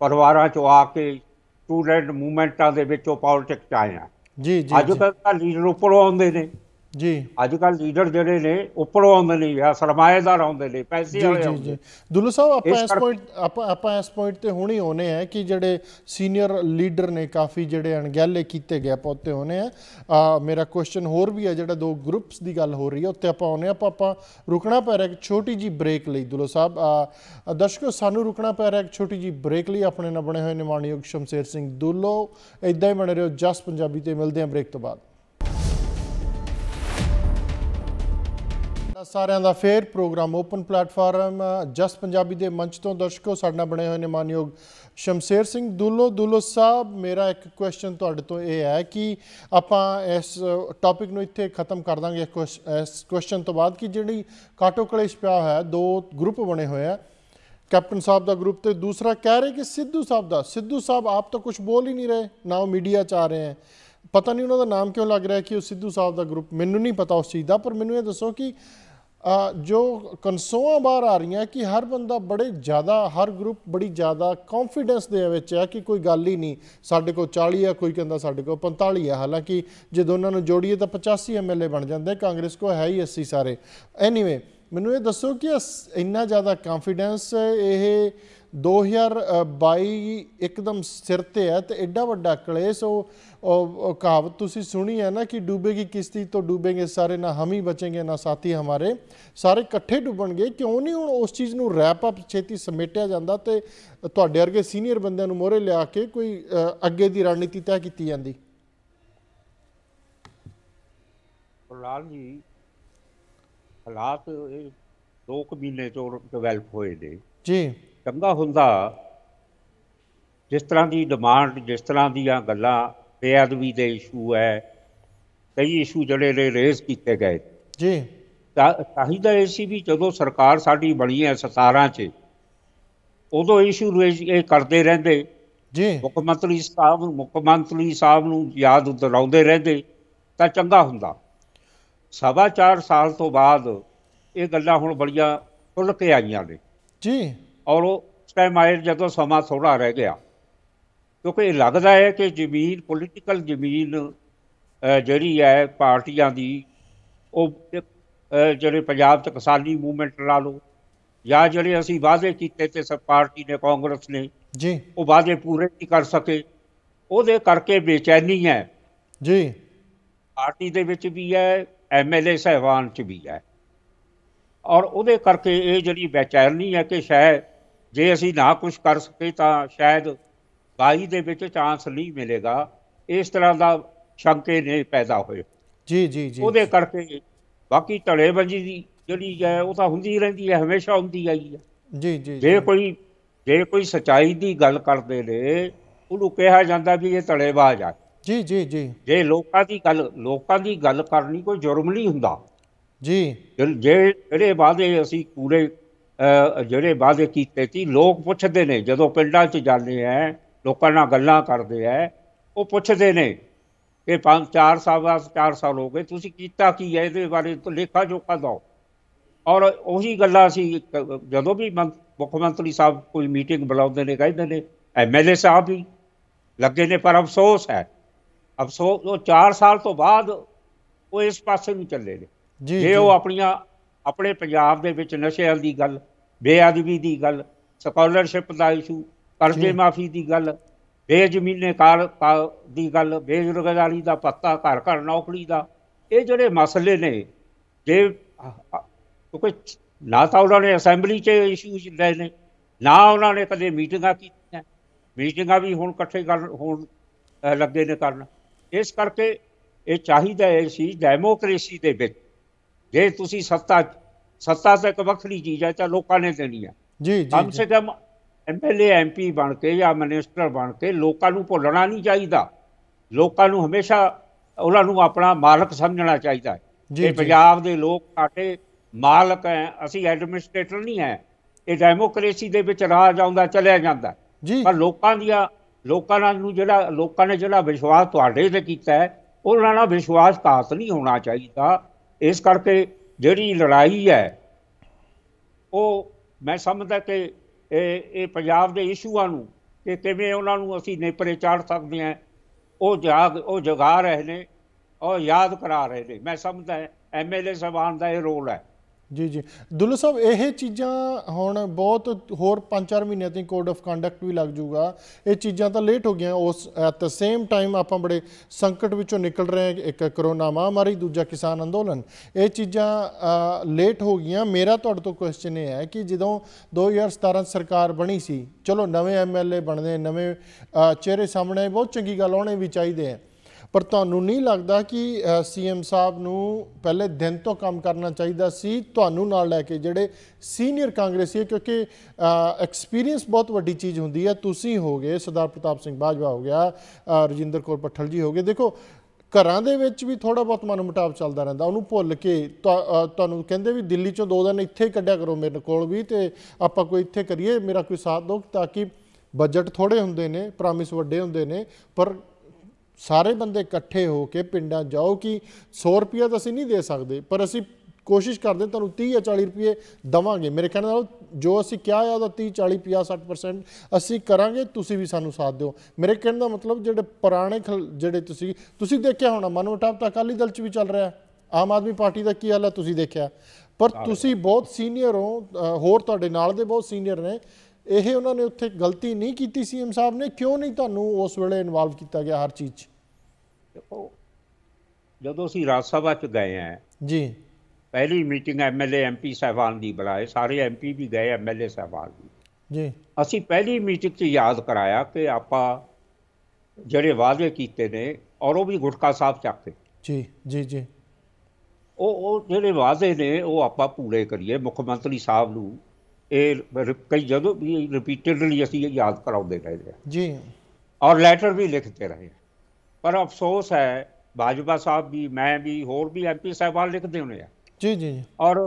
ਪਰਿਵਾਰਾਂ ਚੋਂ ਆ ਕੇ ਸਟੂਡੈਂਟ ਮੂਵਮੈਂਟਾਂ ਦੇ ਵਿੱਚੋਂ ਪੋਲਿਟਿਕਸ ਆਏ ਆ ਜੀ ਜੀ ਅੱਜ ਤੱਕ ਤਾਂ ਲੀਡਰ ਉੱਪਰ ਆਉਂਦੇ ਨੇ ਜੀ ਅੱਜ ਕੱਲ ਲੀਡਰ ਜਿਹੜੇ ਨੇ ਉੱਪਰੋਂ ਆਉਂਦੇ ਨੇ ਆ ਸਰਮਾਇਦਾਰ ਆਉਂਦੇ ਨੇ ਪੈਸੇ ਵਾਲੇ ਜੀ ਜੀ ਦੁੱਲੂ ਸਾਹਿਬ ਆਪਾਂ ਇਸ ਪੁਆਇੰਟ ਆਪਾਂ ਆਪਾਂ ਇਸ ਪੁਆਇੰਟ ਤੇ ਹੁਣੀ ਹੋਨੇ ਆ ਕਿ ਜਿਹੜੇ ਸੀਨੀਅਰ ਲੀਡਰ ਨੇ ਕਾਫੀ ਜਿਹੜੇ ਅਣਗਹਿਲੇ ਕੀਤੇ ਗਏ ਆਪਾਂ ਉੱਤੇ ਹੋਨੇ ਆ ਮੇਰਾ ਕੁਐਸਚਨ ਹੋਰ ਵੀ ਆ ਜਿਹੜਾ ਦੋ ਗਰੁੱਪਸ ਦੀ ਗੱਲ ਹੋ ਰਹੀ ਹੈ ਉੱਤੇ ਆਪਾਂ ਆਉਨੇ ਆਪਾਂ ਆਪਾਂ ਰੁਕਣਾ ਪੈ ਰਿਹਾ ਇੱਕ ਛੋਟੀ ਜੀ ਬ੍ਰੇਕ ਲਈ ਦੁੱਲੂ ਸਾਹਿਬ ਦਰਸ਼ਕੋ ਸਾਨੂੰ ਰੁਕਣਾ ਪੈ ਰਿਹਾ ਇੱਕ ਛੋਟੀ ਜੀ ਬ੍ਰੇਕ ਲਈ ਆਪਣੇ ਨਾਲ ਬਣੇ ਹੋਏ ਨਿਮਾਣਯੋਗ ਸ਼ਮਸ਼ੇਰ ਸਿੰਘ ਦੁੱਲੋ ਇਦਾਂ ਹੀ ਬਣੇ ਰਹੋ ਜਸ ਪੰਜਾਬੀ ਤੇ ਮਿਲਦੇ ਆ ਬ੍ਰੇਕ ਤੋਂ ਬਾਅਦ ਸਾਰਿਆਂ ਦਾ ਫੇਰ programme open platform Jas Punjabi ਦੇ ਮੰਚ ਤੋਂ ਦਰਸ਼ਕੋ ਸਾਡੇ ਨਾਲ ਬਣੇ ਹੋਏ ਨੇ ਮਾਨਯੋਗ ਸ਼ਮਸ਼ੇਰ ਸਿੰਘ ਦੁੱਲੋ ਦੁੱਲੋ ਸਾਹਿਬ ਮੇਰਾ ਇੱਕ ਕੁਐਸਚਨ ਤੁਹਾਡੇ ਤੋਂ ਇਹ ਹੈ ਕਿ ਆਪਾਂ ਇਸ ਟਾਪਿਕ ਨੂੰ ਇੱਥੇ ਖਤਮ ਕਰ ਦਾਂਗੇ ਇਸ ਕੁਐਸਚਨ ਤੋਂ ਬਾਅਦ ਕਿ ਜਿਹੜੀ ਕਾਟੋ ਕਲੇਸ਼ ਪਿਆ ਹੋਇਆ ਦੋ ਗਰੁੱਪ ਬਣੇ ਹੋਏ ਆ ਕੈਪਟਨ ਸਾਹਿਬ ਦਾ ਗਰੁੱਪ ਤੇ ਦੂਸਰਾ ਕਹਿ ਰਹੇ ਕਿ ਸਿੱਧੂ ਸਾਹਿਬ ਦਾ ਸਿੱਧੂ ਸਾਹਿਬ ਆਪ ਤਾਂ ਕੁਝ ਬੋਲ ਹੀ ਨਹੀਂ ਰਹੇ ਨਾ ਉਹ ਮੀਡੀਆ ਚ ਆ ਰਹੇ ਆ ਪਤਾ ਨਹੀਂ ਉਹਨਾਂ ਦਾ ਨਾਮ ਕਿਉਂ ਲੱਗ ਰਿਹਾ ਕਿ ਉਹ ਸਿੱਧੂ ਸਾਹਿਬ ਦਾ ਗਰੁੱਪ ਮੈਨੂੰ ਨਹੀਂ ਪਤਾ ਉਸ ਚੀਜ਼ ਦਾ ਪਰ ਮੈਨੂੰ ਇਹ ਦੱਸੋ ਕਿ ਜੋ ਕਨਸੋਆਂ ਬਾਹਰ ਆ ਰਹੀਆਂ ਕਿ ਹਰ ਬੰਦਾ ਬੜੇ ਜ਼ਿਆਦਾ ਹਰ ਗਰੁੱਪ ਬੜੀ ਜ਼ਿਆਦਾ ਕੌਨਫੀਡੈਂਸ ਦੇ ਵਿੱਚ ਹੈ ਕਿ ਕੋਈ ਗੱਲ ਹੀ ਨਹੀਂ ਸਾਡੇ ਕੋਲ 40 ਆ ਕੋਈ ਕਹਿੰਦਾ ਸਾਡੇ ਕੋਲ 45 ਆ ਹਾਲਾਂਕਿ ਜੇ ਦੋਨਾਂ ਨੂੰ ਜੋੜੀਏ ਤਾਂ 85 ਐਮਐਲਏ ਬਣ ਜਾਂਦੇ ਕਾਂਗਰਸ ਕੋ ਹੈ ਹੀ 80 ਸਾਰੇ ਐਨੀਵੇ ਮੈਨੂੰ ਇਹ ਦੱਸੋ ਕਿ ਇੰਨਾ ਜ਼ਿਆਦਾ ਕੌਨਫੀਡੈਂਸ ਇਹ 2022 ਇੱਕਦਮ ਸਿਰ ਤੇ ਹੈ ਤੇ ਐਡਾ ਵੱਡਾ ਕਲੇਸ਼ ਉਹ ਉਹ ਕਹਾਵਤ ਤੁਸੀਂ ਸੁਣੀ ਹੈ ਨਾ ਕਿ ਡੂਬੇਗੀ ਕਿਸ਼ਤੀ ਤੋਂ ਡੂਬेंगे ਸਾਰੇ ਨਾ ਹਮ ਹੀ ਬਚेंगे ਨਾ ਸਾਥੀ ਹਮਾਰੇ ਸਾਰੇ ਇਕੱਠੇ ਡੁੱਬਣਗੇ ਕਿਉਂ ਨਹੀਂ ਹੁਣ ਉਸ ਚੀਜ਼ ਨੂੰ ਰੈਪ ਅਪ ਛੇਤੀ ਸਮੇਟਿਆ ਜਾਂਦਾ ਤੇ ਤੁਹਾਡੇ ਵਰਗੇ ਸੀਨੀਅਰ ਬੰਦਿਆਂ ਨੂੰ ਮੋਰੇ ਲਿਆ ਕੇ ਕੋਈ ਅੱਗੇ ਦੀ ਰਣਨੀਤੀ ਤੈਅ ਕੀਤੀ ਜਾਂਦੀ ਰਾਮ ਜੀ ਹਾਲਾਤ ਇਹ 2 ਮਹੀਨੇ ਤੋਂ ਡਿਵੈਲਪ ਹੋਏ ਦੇ ਜੀ ਚੰਗਾ ਹੁੰਦਾ ਜਿਸ ਤਰ੍ਹਾਂ ਦੀ ਡਿਮਾਂਡ ਜਿਸ ਤਰ੍ਹਾਂ ਦੀਆਂ ਗੱਲਾਂ ਬੇਅਦਬੀ ਦੇ ਇਸ਼ੂ ਹੈ ਕਈ ਇਸ਼ੂ ਜਿਹੜੇ ਨੇ ਰੇਜ਼ ਕੀਤੇ ਗਏ ਜੀ ਸਾਹਿਦਾ ਐਸੀ ਵੀ ਜਦੋਂ ਸਰਕਾਰ ਸਾਡੀ ਬਣੀ ਹੈ 17 'ਚ ਉਦੋਂ ਇਸ਼ੂ ਇਹ ਕਰਦੇ ਰਹਿੰਦੇ ਜੀ ਮੁੱਖ ਮੰਤਰੀ ਸਾਹਿਬ ਨੂੰ ਮੁੱਖ ਮੰਤਰੀ ਸਾਹਿਬ ਨੂੰ ਯਾਦ ਦਿਲਾਉਂਦੇ ਰਹਿੰਦੇ ਤਾਂ ਚੰਗਾ ਹੁੰਦਾ ਸਵਾ ਚਾਰ ਸਾਲ ਤੋਂ ਬਾਅਦ ਇਹ ਗੱਲਾਂ ਹੁਣ ਬੜੀਆਂ ਖੁੱਲ ਕੇ ਆਈਆਂ ਨੇ ਜੀ ਔਰ ਉਹ ਟਾਈਮ ਆਇਆ ਜਦੋਂ ਸਮਾਂ ਥੋੜਾ ਰਹਿ ਗਿਆ ਕਿਉਂਕਿ ਇਹ ਲੱਗਦਾ ਹੈ ਕਿ ਜ਼ਮੀਨ ਪੋਲੀਟੀਕਲ ਜ਼ਮੀਨ ਜਿਹੜੀ ਹੈ ਪਾਰਟੀਆਂ ਦੀ ਉਹ ਜਿਹੜੇ ਪੰਜਾਬ ਚ ਕਿਸਾਨੀ ਮੂਵਮੈਂਟ ਲਾ ਲੋ ਜਾਂ ਜਿਹੜੇ ਅਸੀਂ ਵਾਅਦੇ ਕੀਤੇ ਤੇ ਸਭ ਪਾਰਟੀ ਨੇ ਕਾਂਗਰਸ ਨੇ ਜੀ ਉਹ ਵਾਅਦੇ ਪੂਰੇ ਨਹੀਂ ਕਰ ਸਕੇ ਉਹਦੇ ਕਰਕੇ ਬੇਚੈਨੀ ਹੈ ਜੀ ਪਾਰਟੀ ਦੇ ਵਿੱਚ ਵੀ ਹੈ ਐਮਐਲਏ ਸਹਿਬਾਨ ਚ ਵੀ ਹੈ ਔਰ ਉਹਦੇ ਕਰਕੇ ਇਹ ਜਿਹੜੀ ਬੇਚੈਨੀ ਹੈ ਕਿ ਸ਼ਾਇਦ ਜੇ ਅਸੀਂ ਨਾ ਕੁਝ ਕਰ ਸਕੇ ਤਾਂ ਸ਼ਾਇਦ 22 ਦੇ ਵਿੱਚ ਚਾਂਸ ਨਹੀਂ ਮਿਲੇਗਾ ਇਸ ਤਰ੍ਹਾਂ ਦਾ ਸ਼ੰਕੇ ਨੇ ਪੈਦਾ ਹੋਏ ਜੀ ਜੀ ਜੀ ਉਹਦੇ ਕਰਕੇ ਬਾਕੀ ਬੰਜੀ ਦੀ ਜਿਹੜੀ ਹੈ ਉਹ ਤਾਂ ਹੁੰਦੀ ਰਹਿੰਦੀ ਹੈ ਹਮੇਸ਼ਾ ਹੁੰਦੀ ਆਈ ਹੈ ਜੀ ਜੀ ਜੇ ਕੋਈ ਜੇ ਕੋਈ ਸਚਾਈ ਦੀ ਗੱਲ ਕਰਦੇ ਨੇ ਉਹਨੂੰ ਕਿਹਾ ਜਾਂਦਾ ਵੀ ਇਹ ਧੜੇਬਾਜ਼ ਆ ਜੀ ਜੀ ਜੀ ਜੇ ਲੋਕਾਂ ਦੀ ਗੱਲ ਲੋਕਾਂ ਦੀ ਗੱਲ ਕਰਨੀ ਕੋਈ ਜੁਰਮ ਨਹੀਂ ਹੁੰਦਾ ਜੀ ਜੇ ਜਿਹੜੇ ਵਾਦੇ ਅਸੀਂ ਪੂਰੇ ਜਿਹੜੇ ਵਾਦੇ ਕੀਤੇ ਸੀ ਲੋਕ ਪੁੱਛਦੇ ਨੇ ਜਦੋਂ ਪਿੰਡਾਂ 'ਚ ਜਾਂਦੇ ਆ ਲੋਕਾਂ ਨਾਲ ਗੱਲਾਂ ਕਰਦੇ ਐ ਉਹ ਪੁੱਛਦੇ ਨੇ ਕਿ ਪੰਜ ਚਾਰ ਸਾਲ 4 ਸਾਲ ਹੋ ਗਏ ਤੁਸੀਂ ਕੀਤਾ ਕੀ ਹੈ ਇਹਦੇ ਬਾਰੇ ਲੇਖਾ ਜੋਖਾ ਦਿਓ ਔਰ ਉਹੀ ਗੱਲਾਂ ਸੀ ਜਦੋਂ ਵੀ ਮੁੱਖ ਮੰਤਰੀ ਸਾਹਿਬ ਕੋਈ ਮੀਟਿੰਗ ਬੁਲਾਉਂਦੇ ਨੇ ਕਹਿੰਦੇ ਨੇ ਐਮਐਲਏ ਸਾਹਿਬ ਵੀ ਲੱਗੇ ਨੇ ਪਰ ਅਫਸੋਸ ਹੈ ਅਫਸੋਸ ਉਹ 4 ਸਾਲ ਤੋਂ ਬਾਅਦ ਉਹ ਇਸ ਪਾਸੇ ਨੂੰ ਚੱਲੇ ਨੇ ਜੇ ਉਹ ਆਪਣੀਆਂ ਆਪਣੇ ਪੰਜਾਬ ਦੇ ਵਿੱਚ ਨਸ਼ੇ ਦੀ ਗੱਲ ਬੇਅਦਬੀ ਦੀ ਗੱਲ ਸਕਾਲਰਸ਼ਿਪ ਦਾ ਇਸ਼ੂ ਕਰਜ਼ੇ ਮਾਫੀ ਦੀ ਗੱਲ ਬੇਜ਼ਮੀਨੇ ਕਾਰ ਦੀ ਗੱਲ ਬੇਰੁਜ਼ਗਾਰੀ ਦਾ ਪੱਤਾ ਘਰ ਘਰ ਨੌਕਰੀ ਦਾ ਇਹ ਜਿਹੜੇ ਮਸਲੇ ਨੇ ਜੇ ਕੋਈ ਨਾ ਤਾਂ ਉਹਨਾਂ ਨੇ ਅਸੈਂਬਲੀ 'ਚ ਇਸ਼ੂਜ਼ ਲੈ ਨੇ ਨਾ ਉਹਨਾਂ ਨੇ ਕਦੇ ਮੀਟਿੰਗਾਂ ਕੀਤੀਆਂ ਮੀਟਿੰਗਾਂ ਵੀ ਹੁਣ ਇਕੱਠੇ ਗੱਲ ਹੋਣ ਲੱਗੇ ਨੇ ਕਰਨ ਇਸ ਕਰਕੇ ਇਹ ਚਾਹੀਦਾ ਹੈ ਸੀ ਡੈਮੋਕ੍ਰੇਸੀ ਦੇ ਵਿੱਚ ਜੇ ਤੁਸੀਂ ਸੱਤਾ ਸੱਤਾ ਤੋਂ ਇੱਕ ਵੱਖਰੀ ਚੀਜ਼ ਹੈ ਤਾਂ ਲੋਕਾਂ ਨੇ ਦੇਣੀ ਹੈ ਜੀ ਜੀ ਕਮ ਸੇ ਕਮ ਐਮਐਲਏ ਐਮਪੀ ਬਣ ਕੇ ਜਾਂ ਮਿਨਿਸਟਰ ਬਣ ਕੇ ਲੋਕਾਂ ਨੂੰ ਭੁੱਲਣਾ ਨਹੀਂ ਚਾਹੀਦਾ ਲੋਕਾਂ ਨੂੰ ਹਮੇਸ਼ਾ ਉਹਨਾਂ ਨੂੰ ਆਪਣਾ ਮਾਲਕ ਸਮਝਣਾ ਚਾਹੀਦਾ ਹੈ ਇਹ ਪੰਜਾਬ ਦੇ ਲੋਕ ਸਾਡੇ ਮਾਲਕ ਹੈ ਅਸੀਂ ਐਡਮਿਨਿਸਟ੍ਰੇਟਰ ਨਹੀਂ ਹੈ ਇਹ ਡੈਮੋਕ੍ਰੇਸੀ ਦੇ ਵਿੱਚ ਰਾਜ ਆਉਂਦਾ ਚੱਲਿਆ ਜਾਂਦਾ ਪਰ ਲੋਕਾਂ ਦੀਆਂ ਲੋਕਾਂ ਨਾਲ ਨੂੰ ਜਿਹੜਾ ਲੋਕਾਂ ਨੇ ਜਿਹੜਾ ਵਿਸ਼ਵਾਸ ਤੁਹਾਡੇ ਤੇ ਕੀਤਾ ਹੈ ਉਹਨਾਂ ਨਾਲ ਵਿਸ਼ਵਾਸ ਘਾਤ ਨਹੀਂ ਹੋਣਾ ਚਾਹੀਦਾ ਇਸ ਕਰਕੇ ਜਿਹੜੀ ਲੜਾਈ ਹੈ ਉਹ ਮੈਂ ਸਮਝਦਾ ਕਿ ਇਹ ਇਹ ਪੰਜਾਬ ਦੇ ਇਸ਼ੂਆਂ ਨੂੰ ਕਿ ਕਿਵੇਂ ਉਹਨਾਂ ਨੂੰ ਅਸੀਂ ਨੇਪਰੇ ਚਾੜ ਸਕਦੇ ਹਾਂ ਉਹ ਜਾਗ ਉਹ ਜਗਾ ਰਹੇ ਨੇ ਉਹ ਯਾਦ ਕਰਾ ਰਹੇ ਨੇ ਮੈਂ ਸਮਝਦਾ ਐਮਐਲਏ ਸਾਹਿਬਾਨ ਦਾ ਇਹ ਰੋਲ ਹੈ ਜੀ ਜੀ ਦੁੱਲੂ ਸਾਹਿਬ ਇਹ ਚੀਜ਼ਾਂ ਹੁਣ ਬਹੁਤ ਹੋਰ 5-4 ਮਹੀਨਿਆਂ ਤੱਕ ਕੋਡ ਆਫ ਕੰਡਕਟ ਵੀ ਲੱਗ ਜਾਊਗਾ ਇਹ ਚੀਜ਼ਾਂ ਤਾਂ ਲੇਟ ਹੋ ਗਈਆਂ ਉਸ ਐਟ ਦ ਸੇਮ ਟਾਈਮ ਆਪਾਂ ਬੜੇ ਸੰਕਟ ਵਿੱਚੋਂ ਨਿਕਲ ਰਹੇ ਹਾਂ ਇੱਕ ਕਰੋਨਾ ਮਹਾਮਾਰੀ ਦੂਜਾ ਕਿਸਾਨ ਅੰਦੋਲਨ ਇਹ ਚੀਜ਼ਾਂ ਲੇਟ ਹੋ ਗਈਆਂ ਮੇਰਾ ਤੁਹਾਡੇ ਤੋਂ ਕੁਐਸਚਨ ਇਹ ਹੈ ਕਿ ਜਦੋਂ 2017 ਸਰਕਾਰ ਬਣੀ ਸੀ ਚਲੋ ਨਵੇਂ ਐਮਐਲਏ ਬਣਦੇ ਨਵੇਂ ਚਿਹਰੇ ਸਾਹਮਣੇ ਬਹੁਤ ਚੰਗੀ ਗੱਲ ਆਉਣੇ ਵੀ ਚਾਹੀਦੇ ਆ ਪਰ ਤੁਹਾਨੂੰ ਨਹੀਂ ਲੱਗਦਾ ਕਿ ਸੀਐਮ ਸਾਹਿਬ ਨੂੰ ਪਹਿਲੇ ਦਿਨ ਤੋਂ ਕੰਮ ਕਰਨਾ ਚਾਹੀਦਾ ਸੀ ਤੁਹਾਨੂੰ ਨਾਲ ਲੈ ਕੇ ਜਿਹੜੇ ਸੀਨੀਅਰ ਕਾਂਗਰਸੀ ਕਿਉਂਕਿ ਐਕਸਪੀਰੀਅੰਸ ਬਹੁਤ ਵੱਡੀ ਚੀਜ਼ ਹੁੰਦੀ ਹੈ ਤੁਸੀਂ ਹੋਗੇ ਸਰਦਾਰ ਪ੍ਰਤਾਪ ਸਿੰਘ ਬਾਜਵਾ ਹੋ ਗਿਆ ਰਜਿੰਦਰ ਕੌਰ ਪੱਠਲ ਜੀ ਹੋਗੇ ਦੇਖੋ ਘਰਾਂ ਦੇ ਵਿੱਚ ਵੀ ਥੋੜਾ ਬਹੁਤ ਮਨਮਟਾਵ ਚੱਲਦਾ ਰਹਿੰਦਾ ਉਹਨੂੰ ਭੁੱਲ ਕੇ ਤੁਹਾਨੂੰ ਕਹਿੰਦੇ ਵੀ ਦਿੱਲੀ ਚੋਂ ਦੋ ਦਿਨ ਇੱਥੇ ਕੱਢਿਆ ਕਰੋ ਮੇਰੇ ਕੋਲ ਵੀ ਤੇ ਆਪਾਂ ਕੋਈ ਇੱਥੇ ਕਰੀਏ ਮੇਰਾ ਕੋਈ ਸਾਥ ਦਿਓ ਤਾਂ ਕਿ ਬਜਟ ਥੋੜੇ ਹੁੰਦੇ ਨੇ ਪ੍ਰੋਮਿਸ ਵੱਡੇ ਹੁੰਦੇ ਨੇ ਪਰ ਸਾਰੇ ਬੰਦੇ ਇਕੱਠੇ ਹੋ ਕੇ ਪਿੰਡਾਂ ਜਾਓ ਕਿ 100 ਰੁਪਏ ਤਾਂ ਅਸੀਂ ਨਹੀਂ ਦੇ ਸਕਦੇ ਪਰ ਅਸੀਂ ਕੋਸ਼ਿਸ਼ ਕਰਦੇ ਤੁਹਾਨੂੰ 30 ਜਾਂ 40 ਰੁਪਏ ਦਵਾਂਗੇ ਮੇਰੇ ਕਹਿਣ ਨਾਲ ਜੋ ਅਸੀਂ ਕਿਹਾ ਹੈ ਉਹਦਾ 30 40 50 60% ਅਸੀਂ ਕਰਾਂਗੇ ਤੁਸੀਂ ਵੀ ਸਾਨੂੰ ਸਾਥ ਦਿਓ ਮੇਰੇ ਕਹਿਣ ਦਾ ਮਤਲਬ ਜਿਹੜੇ ਪੁਰਾਣੇ ਜਿਹੜੇ ਤੁਸੀਂ ਤੁਸੀਂ ਦੇਖਿਆ ਹੋਣਾ ਮਨੋਟਾਪ ਤਾਂ ਅਕਾਲੀ ਦਲ 'ਚ ਵੀ ਚੱਲ ਰਿਹਾ ਆਮ ਆਦਮੀ ਪਾਰਟੀ ਦਾ ਕੀ ਹਾਲ ਹੈ ਤੁਸੀਂ ਦੇਖਿਆ ਪਰ ਤੁਸੀਂ ਬਹੁਤ ਸੀਨੀਅਰ ਹੋ ਹੋਰ ਤੁਹਾਡੇ ਨਾਲ ਦੇ ਬਹੁਤ ਸੀਨੀਅਰ ਨੇ ਇਹ ਉਹਨਾਂ ਨੇ ਉੱਥੇ ਗਲਤੀ ਨਹੀਂ ਕੀਤੀ ਸੀ ਐਮ ਸਾਹਿਬ ਨੇ ਕਿਉਂ ਨਹੀਂ ਤੁਹਾਨੂੰ ਉਸ ਵੇਲੇ ਇਨਵੋਲਵ ਕੀਤਾ ਗਿਆ ਹਰ ਚੀਜ਼ 'ਚ ਜਦੋਂ ਅਸੀਂ ਰਾਜ ਸਭਾ 'ਚ ਗਏ ਆ ਜੀ ਪਹਿਲੀ ਮੀਟਿੰਗ ਐਮਐਲਏ ਐਮਪੀ ਸਾਹਿਬਾਨ ਦੀ ਬੁਲਾਏ ਸਾਰੇ ਐਮਪੀ ਵੀ ਗਏ ਐਮਐਲਏ ਸਾਹਿਬਾਨ ਦੀ ਜੀ ਅਸੀਂ ਪਹਿਲੀ ਮੀਟਿੰਗ 'ਚ ਯਾਦ ਕਰਾਇਆ ਕਿ ਆਪਾਂ ਜਿਹੜੇ ਵਾਅਦੇ ਕੀਤੇ ਨੇ ਔਰ ਉਹ ਵੀ ਗੁਟਕਾ ਸਾਹਿਬ ਚੱਕਦੇ ਜੀ ਜੀ ਜੀ ਉਹ ਉਹ ਜਿਹੜੇ ਵਾਅਦੇ ਨੇ ਉਹ ਆਪਾਂ ਪੂਰੇ ਕਰੀਏ ਮੁੱਖ ਮੰਤਰੀ ਸਾਹਿਬ ਨੂੰ ਇਹ ਕਈ ਜਦੋਂ ਵੀ ਰਿਪੀਟਡਲੀ ਅਸੀਂ ਇਹ ਯਾਦ ਕਰਾਉਂਦੇ ਰਹੇ ਹਾਂ ਜੀ ਔਰ ਲੈਟਰ ਵੀ ਲਿਖਦੇ ਰਹੇ ਪਰ ਅਫਸੋਸ ਹੈ ਬਾਜਵਾ ਸਾਹਿਬ ਵੀ ਮੈਂ ਵੀ ਹੋਰ ਵੀ ਐਮਪੀ ਸਾਹਿਬਾਂ ਲਿਖਦੇ ਹੁੰਦੇ ਆ ਜੀ ਜੀ ਔਰ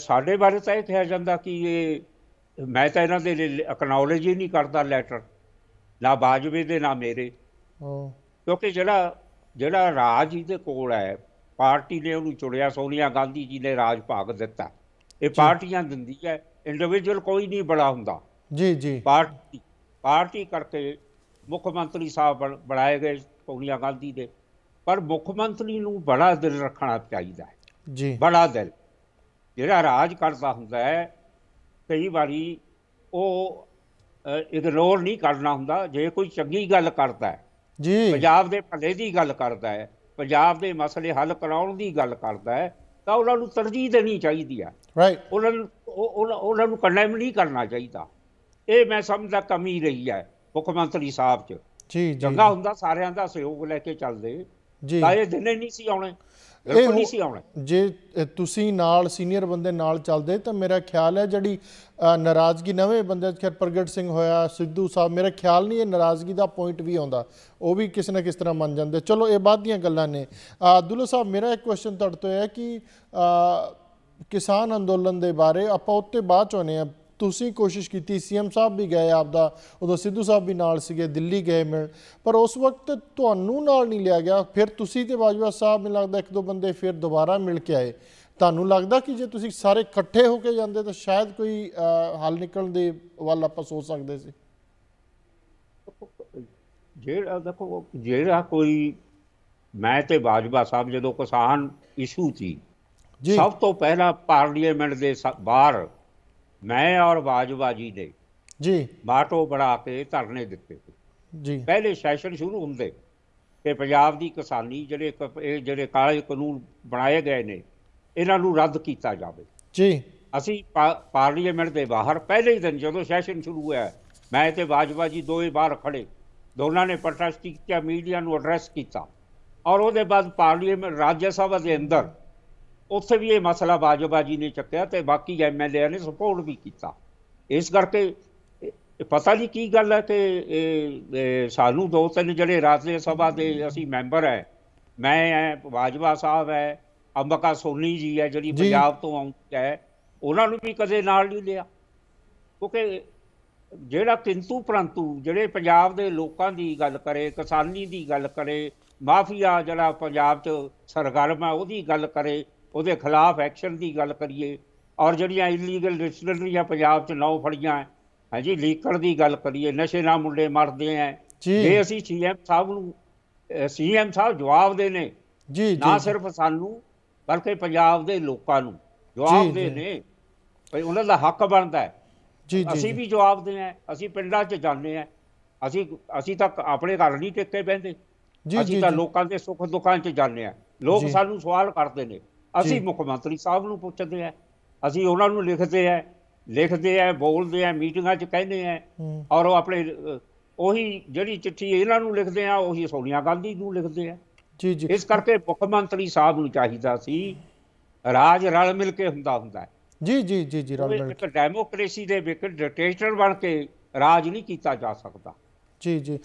ਸਾਡੇ ਬਾਰੇ ਤਾਂ ਇਹ ਕਿਹਾ ਜਾਂਦਾ ਕਿ ਇਹ ਮੈਂ ਤਾਂ ਇਹਨਾਂ ਦੇ ਲਈ ਅਕਨੋਲਜ ਹੀ ਨਹੀਂ ਕਰਦਾ ਲੈਟਰ ਨਾ ਬਾਜਵੇ ਦੇ ਨਾ ਮੇਰੇ ਹਾਂ ਕਿਉਂਕਿ ਜਿਹੜਾ ਜਿਹੜਾ ਰਾਜ ਇਹਦੇ ਕੋਲ ਹੈ ਪਾਰਟੀ ਨੇ ਉਹਨੂੰ ਚੁੜਿਆ ਸੋਨੀਆ ਗਾਂਧੀ ਜੀ ਨੇ ਰਾਜ ਭਾਗ ਦਿੱਤਾ ਇਹ ਪਾਰਟੀਆਂ ਦਿੰਦੀ ਹੈ ਇੰਡੀਵਿਜੂਅਲ ਕੋਈ ਨਹੀਂ ਬੜਾ ਹੁੰਦਾ ਜੀ ਜੀ ਪਾਰਟੀ ਪਾਰਟੀ ਕਰਕੇ ਮੁੱਖ ਮੰਤਰੀ ਸਾਹਿਬ ਬਣਾਏ ਗਏ ਸੋਨੀਆ ਗਾਂਧੀ ਦੇ ਪਰ ਮੁੱਖ ਮੰਤਰੀ ਨੂੰ ਬੜਾ ਦਿਲ ਰੱਖਣਾ ਚਾਹੀਦਾ ਹੈ ਜੀ ਬੜਾ ਦਿਲ ਜਿਹੜਾ ਰਾਜ ਕਰਦਾ ਹੁੰਦਾ ਹੈ ਕਈ ਵਾਰੀ ਉਹ ਇਗਨੋਰ ਨਹੀਂ ਕਰਨਾ ਹੁੰਦਾ ਜੇ ਕੋਈ ਚੰਗੀ ਗੱਲ ਕਰਦਾ ਹੈ ਜੀ ਪੰਜਾਬ ਦੇ ਭਲੇ ਦੀ ਗੱਲ ਕਰਦਾ ਹੈ ਪੰਜਾਬ ਦੇ ਮਸਲੇ ਹੱਲ ਕਰਾਉਣ ਦੀ ਗੱਲ ਕਰਦਾ ਹੈ ਤਾਂ ਉਹਨਾਂ ਨੂੰ ਤਰਜੀਹ ਦੇਣੀ ਚਾਹੀਦੀ ਆ ਰਾਈਟ ਉਹਨਾਂ ਨੂੰ ਉਹਨਾਂ ਨੂੰ ਕੰਡੈਮ ਨਹੀਂ ਕਰਨਾ ਚਾਹੀਦਾ ਇਹ ਮੈਂ ਸਮਝਦਾ ਕਮੀ ਰਹੀ ਹੈ ਮੁੱਖ ਮੰਤਰੀ ਸਾਹਿਬ 'ਚ ਜੀ ਜੀ ਚੰਗਾ ਹੁੰਦਾ ਸਾਰਿਆਂ ਦਾ ਸਹਿਯੋਗ ਲੈ ਕੇ ਚੱਲਦੇ ਜੀ ਤਾਂ ਇਹ ਦਿਨੇ ਨਹੀਂ ਸੀ ਆਉਣੇ ਇਹ ਨਹੀਂ ਸੀ ਆਉਣੇ ਜੇ ਤੁਸੀਂ ਨਾਲ ਸੀਨੀਅਰ ਬੰਦੇ ਨਾਲ ਚੱਲਦੇ ਤਾਂ ਮੇਰਾ ਖਿਆਲ ਹੈ ਜਿਹੜੀ ਨਾਰਾਜ਼ਗੀ ਨਵੇਂ ਬੰਦੇ ਖੈਰ ਪ੍ਰਗਟ ਸਿੰਘ ਹੋਇਆ ਸਿੱਧੂ ਸਾਹਿਬ ਮੇਰਾ ਖਿਆਲ ਨਹੀਂ ਇਹ ਨਾਰਾਜ਼ਗੀ ਦਾ ਪੁਆਇੰਟ ਵੀ ਆਉਂਦਾ ਉਹ ਵੀ ਕਿਸ ਨਾ ਕਿਸ ਤਰ੍ਹਾਂ ਮੰਨ ਜਾਂਦੇ ਚਲੋ ਇਹ ਬਾਅਦ ਦੀਆਂ ਗੱਲਾਂ ਨੇ ਅਬਦੁੱਲਾ ਸਾਹਿਬ ਮੇਰਾ ਇੱਕ ਕੁਐਸਚਨ ਤੁਹਾਡੇ ਤੋਂ ਹੈ ਕਿ ਕਿਸਾਨ ਅੰਦੋਲਨ ਦੇ ਬਾਰੇ ਆਪਾਂ ਉੱਤੇ ਬਾਅਦ ਚ ਆਉਨੇ ਆ ਤੁਸੀਂ ਕੋਸ਼ਿਸ਼ ਕੀਤੀ ਸੀਐਮ ਸਾਹਿਬ ਵੀ ਗਏ ਆਪ ਦਾ ਉਦੋਂ ਸਿੱਧੂ ਸਾਹਿਬ ਵੀ ਨਾਲ ਸੀਗੇ ਦਿੱਲੀ ਗਏ ਮਿਲ ਪਰ ਉਸ ਵਕਤ ਤੁਹਾਨੂੰ ਨਾਲ ਨਹੀਂ ਲਿਆ ਗਿਆ ਫਿਰ ਤੁਸੀਂ ਤੇ ਬਾਜਵਾ ਸਾਹਿਬ ਮੈਨੂੰ ਲੱਗਦਾ ਇੱਕ ਦੋ ਬੰਦੇ ਫਿਰ ਦੁਬਾਰਾ ਮਿਲ ਕੇ ਆਏ ਤੁਹਾਨੂੰ ਲੱਗਦਾ ਕਿ ਜੇ ਤੁਸੀਂ ਸਾਰੇ ਇਕੱਠੇ ਹੋ ਕੇ ਜਾਂਦੇ ਤਾਂ ਸ਼ਾਇਦ ਕੋਈ ਹੱਲ ਨਿਕਲਣ ਦੇ ਵੱਲ ਆਪਾਂ ਸੋਚ ਸਕਦੇ ਸੀ ਜਿਹੜਾ ਦੇਖੋ ਜਿਹੜਾ ਕੋਈ ਮੈਂ ਤੇ ਬਾਜਵਾ ਸਾਹਿਬ ਜਦੋਂ ਕਿਸਾਨ ਇਸ਼ੂ ਸੀ ਸਭ ਤੋਂ ਪਹਿਲਾਂ ਪਾਰਲੀਮੈਂਟ ਦੇ ਬਾਹਰ ਮੈਂ ਔਰ ਬਾਜਵਾਜੀ ਦੇ ਨੇ ਜੀ ਬਾਟੋ ਬੜਾ ਕੇ ਧਰਨੇ ਦਿੱਤੇ ਜੀ ਪਹਿਲੇ ਸੈਸ਼ਨ ਸ਼ੁਰੂ ਹੁੰਦੇ ਤੇ ਪੰਜਾਬ ਦੀ ਕਿਸਾਨੀ ਜਿਹੜੇ ਇਹ ਜਿਹੜੇ ਕਾਲੇ ਕਾਨੂੰਨ ਬਣਾਏ ਗਏ ਨੇ ਇਹਨਾਂ ਨੂੰ ਰੱਦ ਕੀਤਾ ਜਾਵੇ ਜੀ ਅਸੀਂ ਪਾਰਲੀਮੈਂਟ ਦੇ ਬਾਹਰ ਪਹਿਲੇ ਹੀ ਦਿਨ ਜਦੋਂ ਸੈਸ਼ਨ ਸ਼ੁਰੂ ਹੋਇਆ ਮੈਂ ਤੇ ਬਾਜਵਾਜੀ ਦੋਵੇਂ ਬਾਹਰ ਖੜੇ ਦੋਨਾਂ ਨੇ ਪ੍ਰੋਟੈਸਟ ਕੀਤਾ ਮੀਡੀਆ ਨੂੰ ਐਡਰੈਸ ਕੀਤਾ ਔਰ ਉਹਦੇ ਬਾਅਦ ਪਾਰਲੀਮੈਂਟ ਰਾਜ ਸਭਾ ਦੇ ਅੰਦਰ ਉੱਥੇ ਵੀ ਇਹ ਮਸਲਾ ਬਾਜੋਬਾਜੀ ਨੇ ਚੱਕਿਆ ਤੇ ਬਾਕੀ ਐਮਐਲਏ ਨੇ ਸਪੋਰਟ ਵੀ ਕੀਤਾ ਇਸ ਕਰਕੇ ਪਤਾ ਨਹੀਂ ਕੀ ਗੱਲ ਹੈ ਤੇ ਸਾਨੂੰ ਦੋ ਤਿੰਨ ਜਿਹੜੇ ਰਾਜਨੀਤਿਕ ਸਭਾ ਦੇ ਅਸੀਂ ਮੈਂਬਰ ਹੈ ਮੈਂ ਹੈ ਬਾਜਵਾ ਸਾਹਿਬ ਹੈ ਅੰਬਕਾ ਸੋਨੀ ਜੀ ਹੈ ਜਿਹੜੀ ਪੰਜਾਬ ਤੋਂ ਆਉਂਦੀ ਹੈ ਉਹਨਾਂ ਨੂੰ ਵੀ ਕਦੇ ਨਾਲ ਨਹੀਂ ਲਿਆ ਕਿਉਂਕਿ ਜਿਹੜਾ ਕਿੰਤੂ ਪ੍ਰੰਤੂ ਜਿਹੜੇ ਪੰਜਾਬ ਦੇ ਲੋਕਾਂ ਦੀ ਗੱਲ ਕਰੇ ਕਿਸਾਨੀ ਦੀ ਗੱਲ ਕਰੇ ਮਾਫੀਆ ਜਿਹੜਾ ਪੰਜਾਬ 'ਚ ਸਰਗਰਮ ਹੈ ਉਹਦੀ ਗੱਲ ਕਰੇ ਉਹਦੇ ਖਿਲਾਫ ਐਕਸ਼ਨ ਦੀ ਗੱਲ ਕਰੀਏ ਔਰ ਜਿਹੜੀਆਂ ਇਲੀਗਲ ਡਿਸਟਿਲਰੀਆਂ ਪੰਜਾਬ 'ਚ ਨੌ ਫੜੀਆਂ ਹੈ ਹਾਂਜੀ ਲੀਕਰ ਦੀ ਗੱਲ ਕਰੀਏ ਨਸ਼ੇ ਨਾਲ ਮੁੰਡੇ ਮਰਦੇ ਆ ਇਹ ਅਸੀਂ ਸੀਐਮ ਸਾਹਿਬ ਨੂੰ ਸੀਐਮ ਸਾਹਿਬ ਜਵਾਬ ਦੇ ਨੇ ਜੀ ਜੀ ਨਾ ਸਿਰਫ ਸਾਨੂੰ ਬਲਕਿ ਪੰਜਾਬ ਦੇ ਲੋਕਾਂ ਨੂੰ ਜਵਾਬ ਦੇ ਨੇ ਭਈ ਉਹਨਾਂ ਦਾ ਹੱਕ ਬਣਦਾ ਹੈ ਜੀ ਜੀ ਅਸੀਂ ਵੀ ਜਵਾਬ ਦੇ ਆ ਅਸੀਂ ਪਿੰਡਾਂ 'ਚ ਜਾਂਦੇ ਆ ਅਸੀਂ ਅਸੀਂ ਤਾਂ ਆਪਣੇ ਘਰ ਨਹੀਂ ਟਿੱਕੇ ਬੈਂਦੇ ਅਸੀਂ ਤਾਂ ਲੋਕਾਂ ਦੇ ਸੁੱਖ ਦੁੱਖਾਂ 'ਚ ਜਾਂਦੇ ਆ ਲੋਕ ਸਾਨੂੰ ਸਵਾਲ ਕਰਦੇ ਨੇ ਅਸੀਂ ਮੁੱਖ ਮੰਤਰੀ ਸਾਹਿਬ ਨੂੰ ਪੁੱਛਦੇ ਆ ਅਸੀਂ ਉਹਨਾਂ ਨੂੰ ਲਿਖਦੇ ਆ ਲਿਖਦੇ ਆ ਬੋਲਦੇ ਆ ਮੀਟਿੰਗਾਂ 'ਚ ਕਹਿੰਦੇ ਆ ਔਰ ਉਹ ਆਪਣੇ ਉਹੀ ਜਿਹੜੀ ਚਿੱਠੀ ਇਹਨਾਂ ਨੂੰ ਲਿਖਦੇ ਆ ਉਹੀ ਸੋਨੀਆ ਗਾਂਧੀ ਨੂੰ ਲਿਖਦੇ ਆ ਜੀ ਜੀ ਇਸ ਕਰਕੇ ਮੁੱਖ ਮੰਤਰੀ ਸਾਹਿਬ ਨੂੰ ਚਾਹੀਦਾ ਸੀ ਰਾਜ ਰਲ ਮਿਲ ਕੇ ਹੁੰਦਾ ਹੁੰਦਾ ਜੀ ਜੀ ਜੀ ਜੀ ਰਲ ਮਿਲ ਕੇ ਡੈਮੋਕ੍ਰੇਸੀ ਦੇ ਵਿੱਚ ਡਿਕਟੇਟਰ ਬਣ ਕੇ ਰਾਜ ਨਹੀਂ ਕੀਤਾ ਜਾ ਸਕਦਾ ਜੀ ਜੀ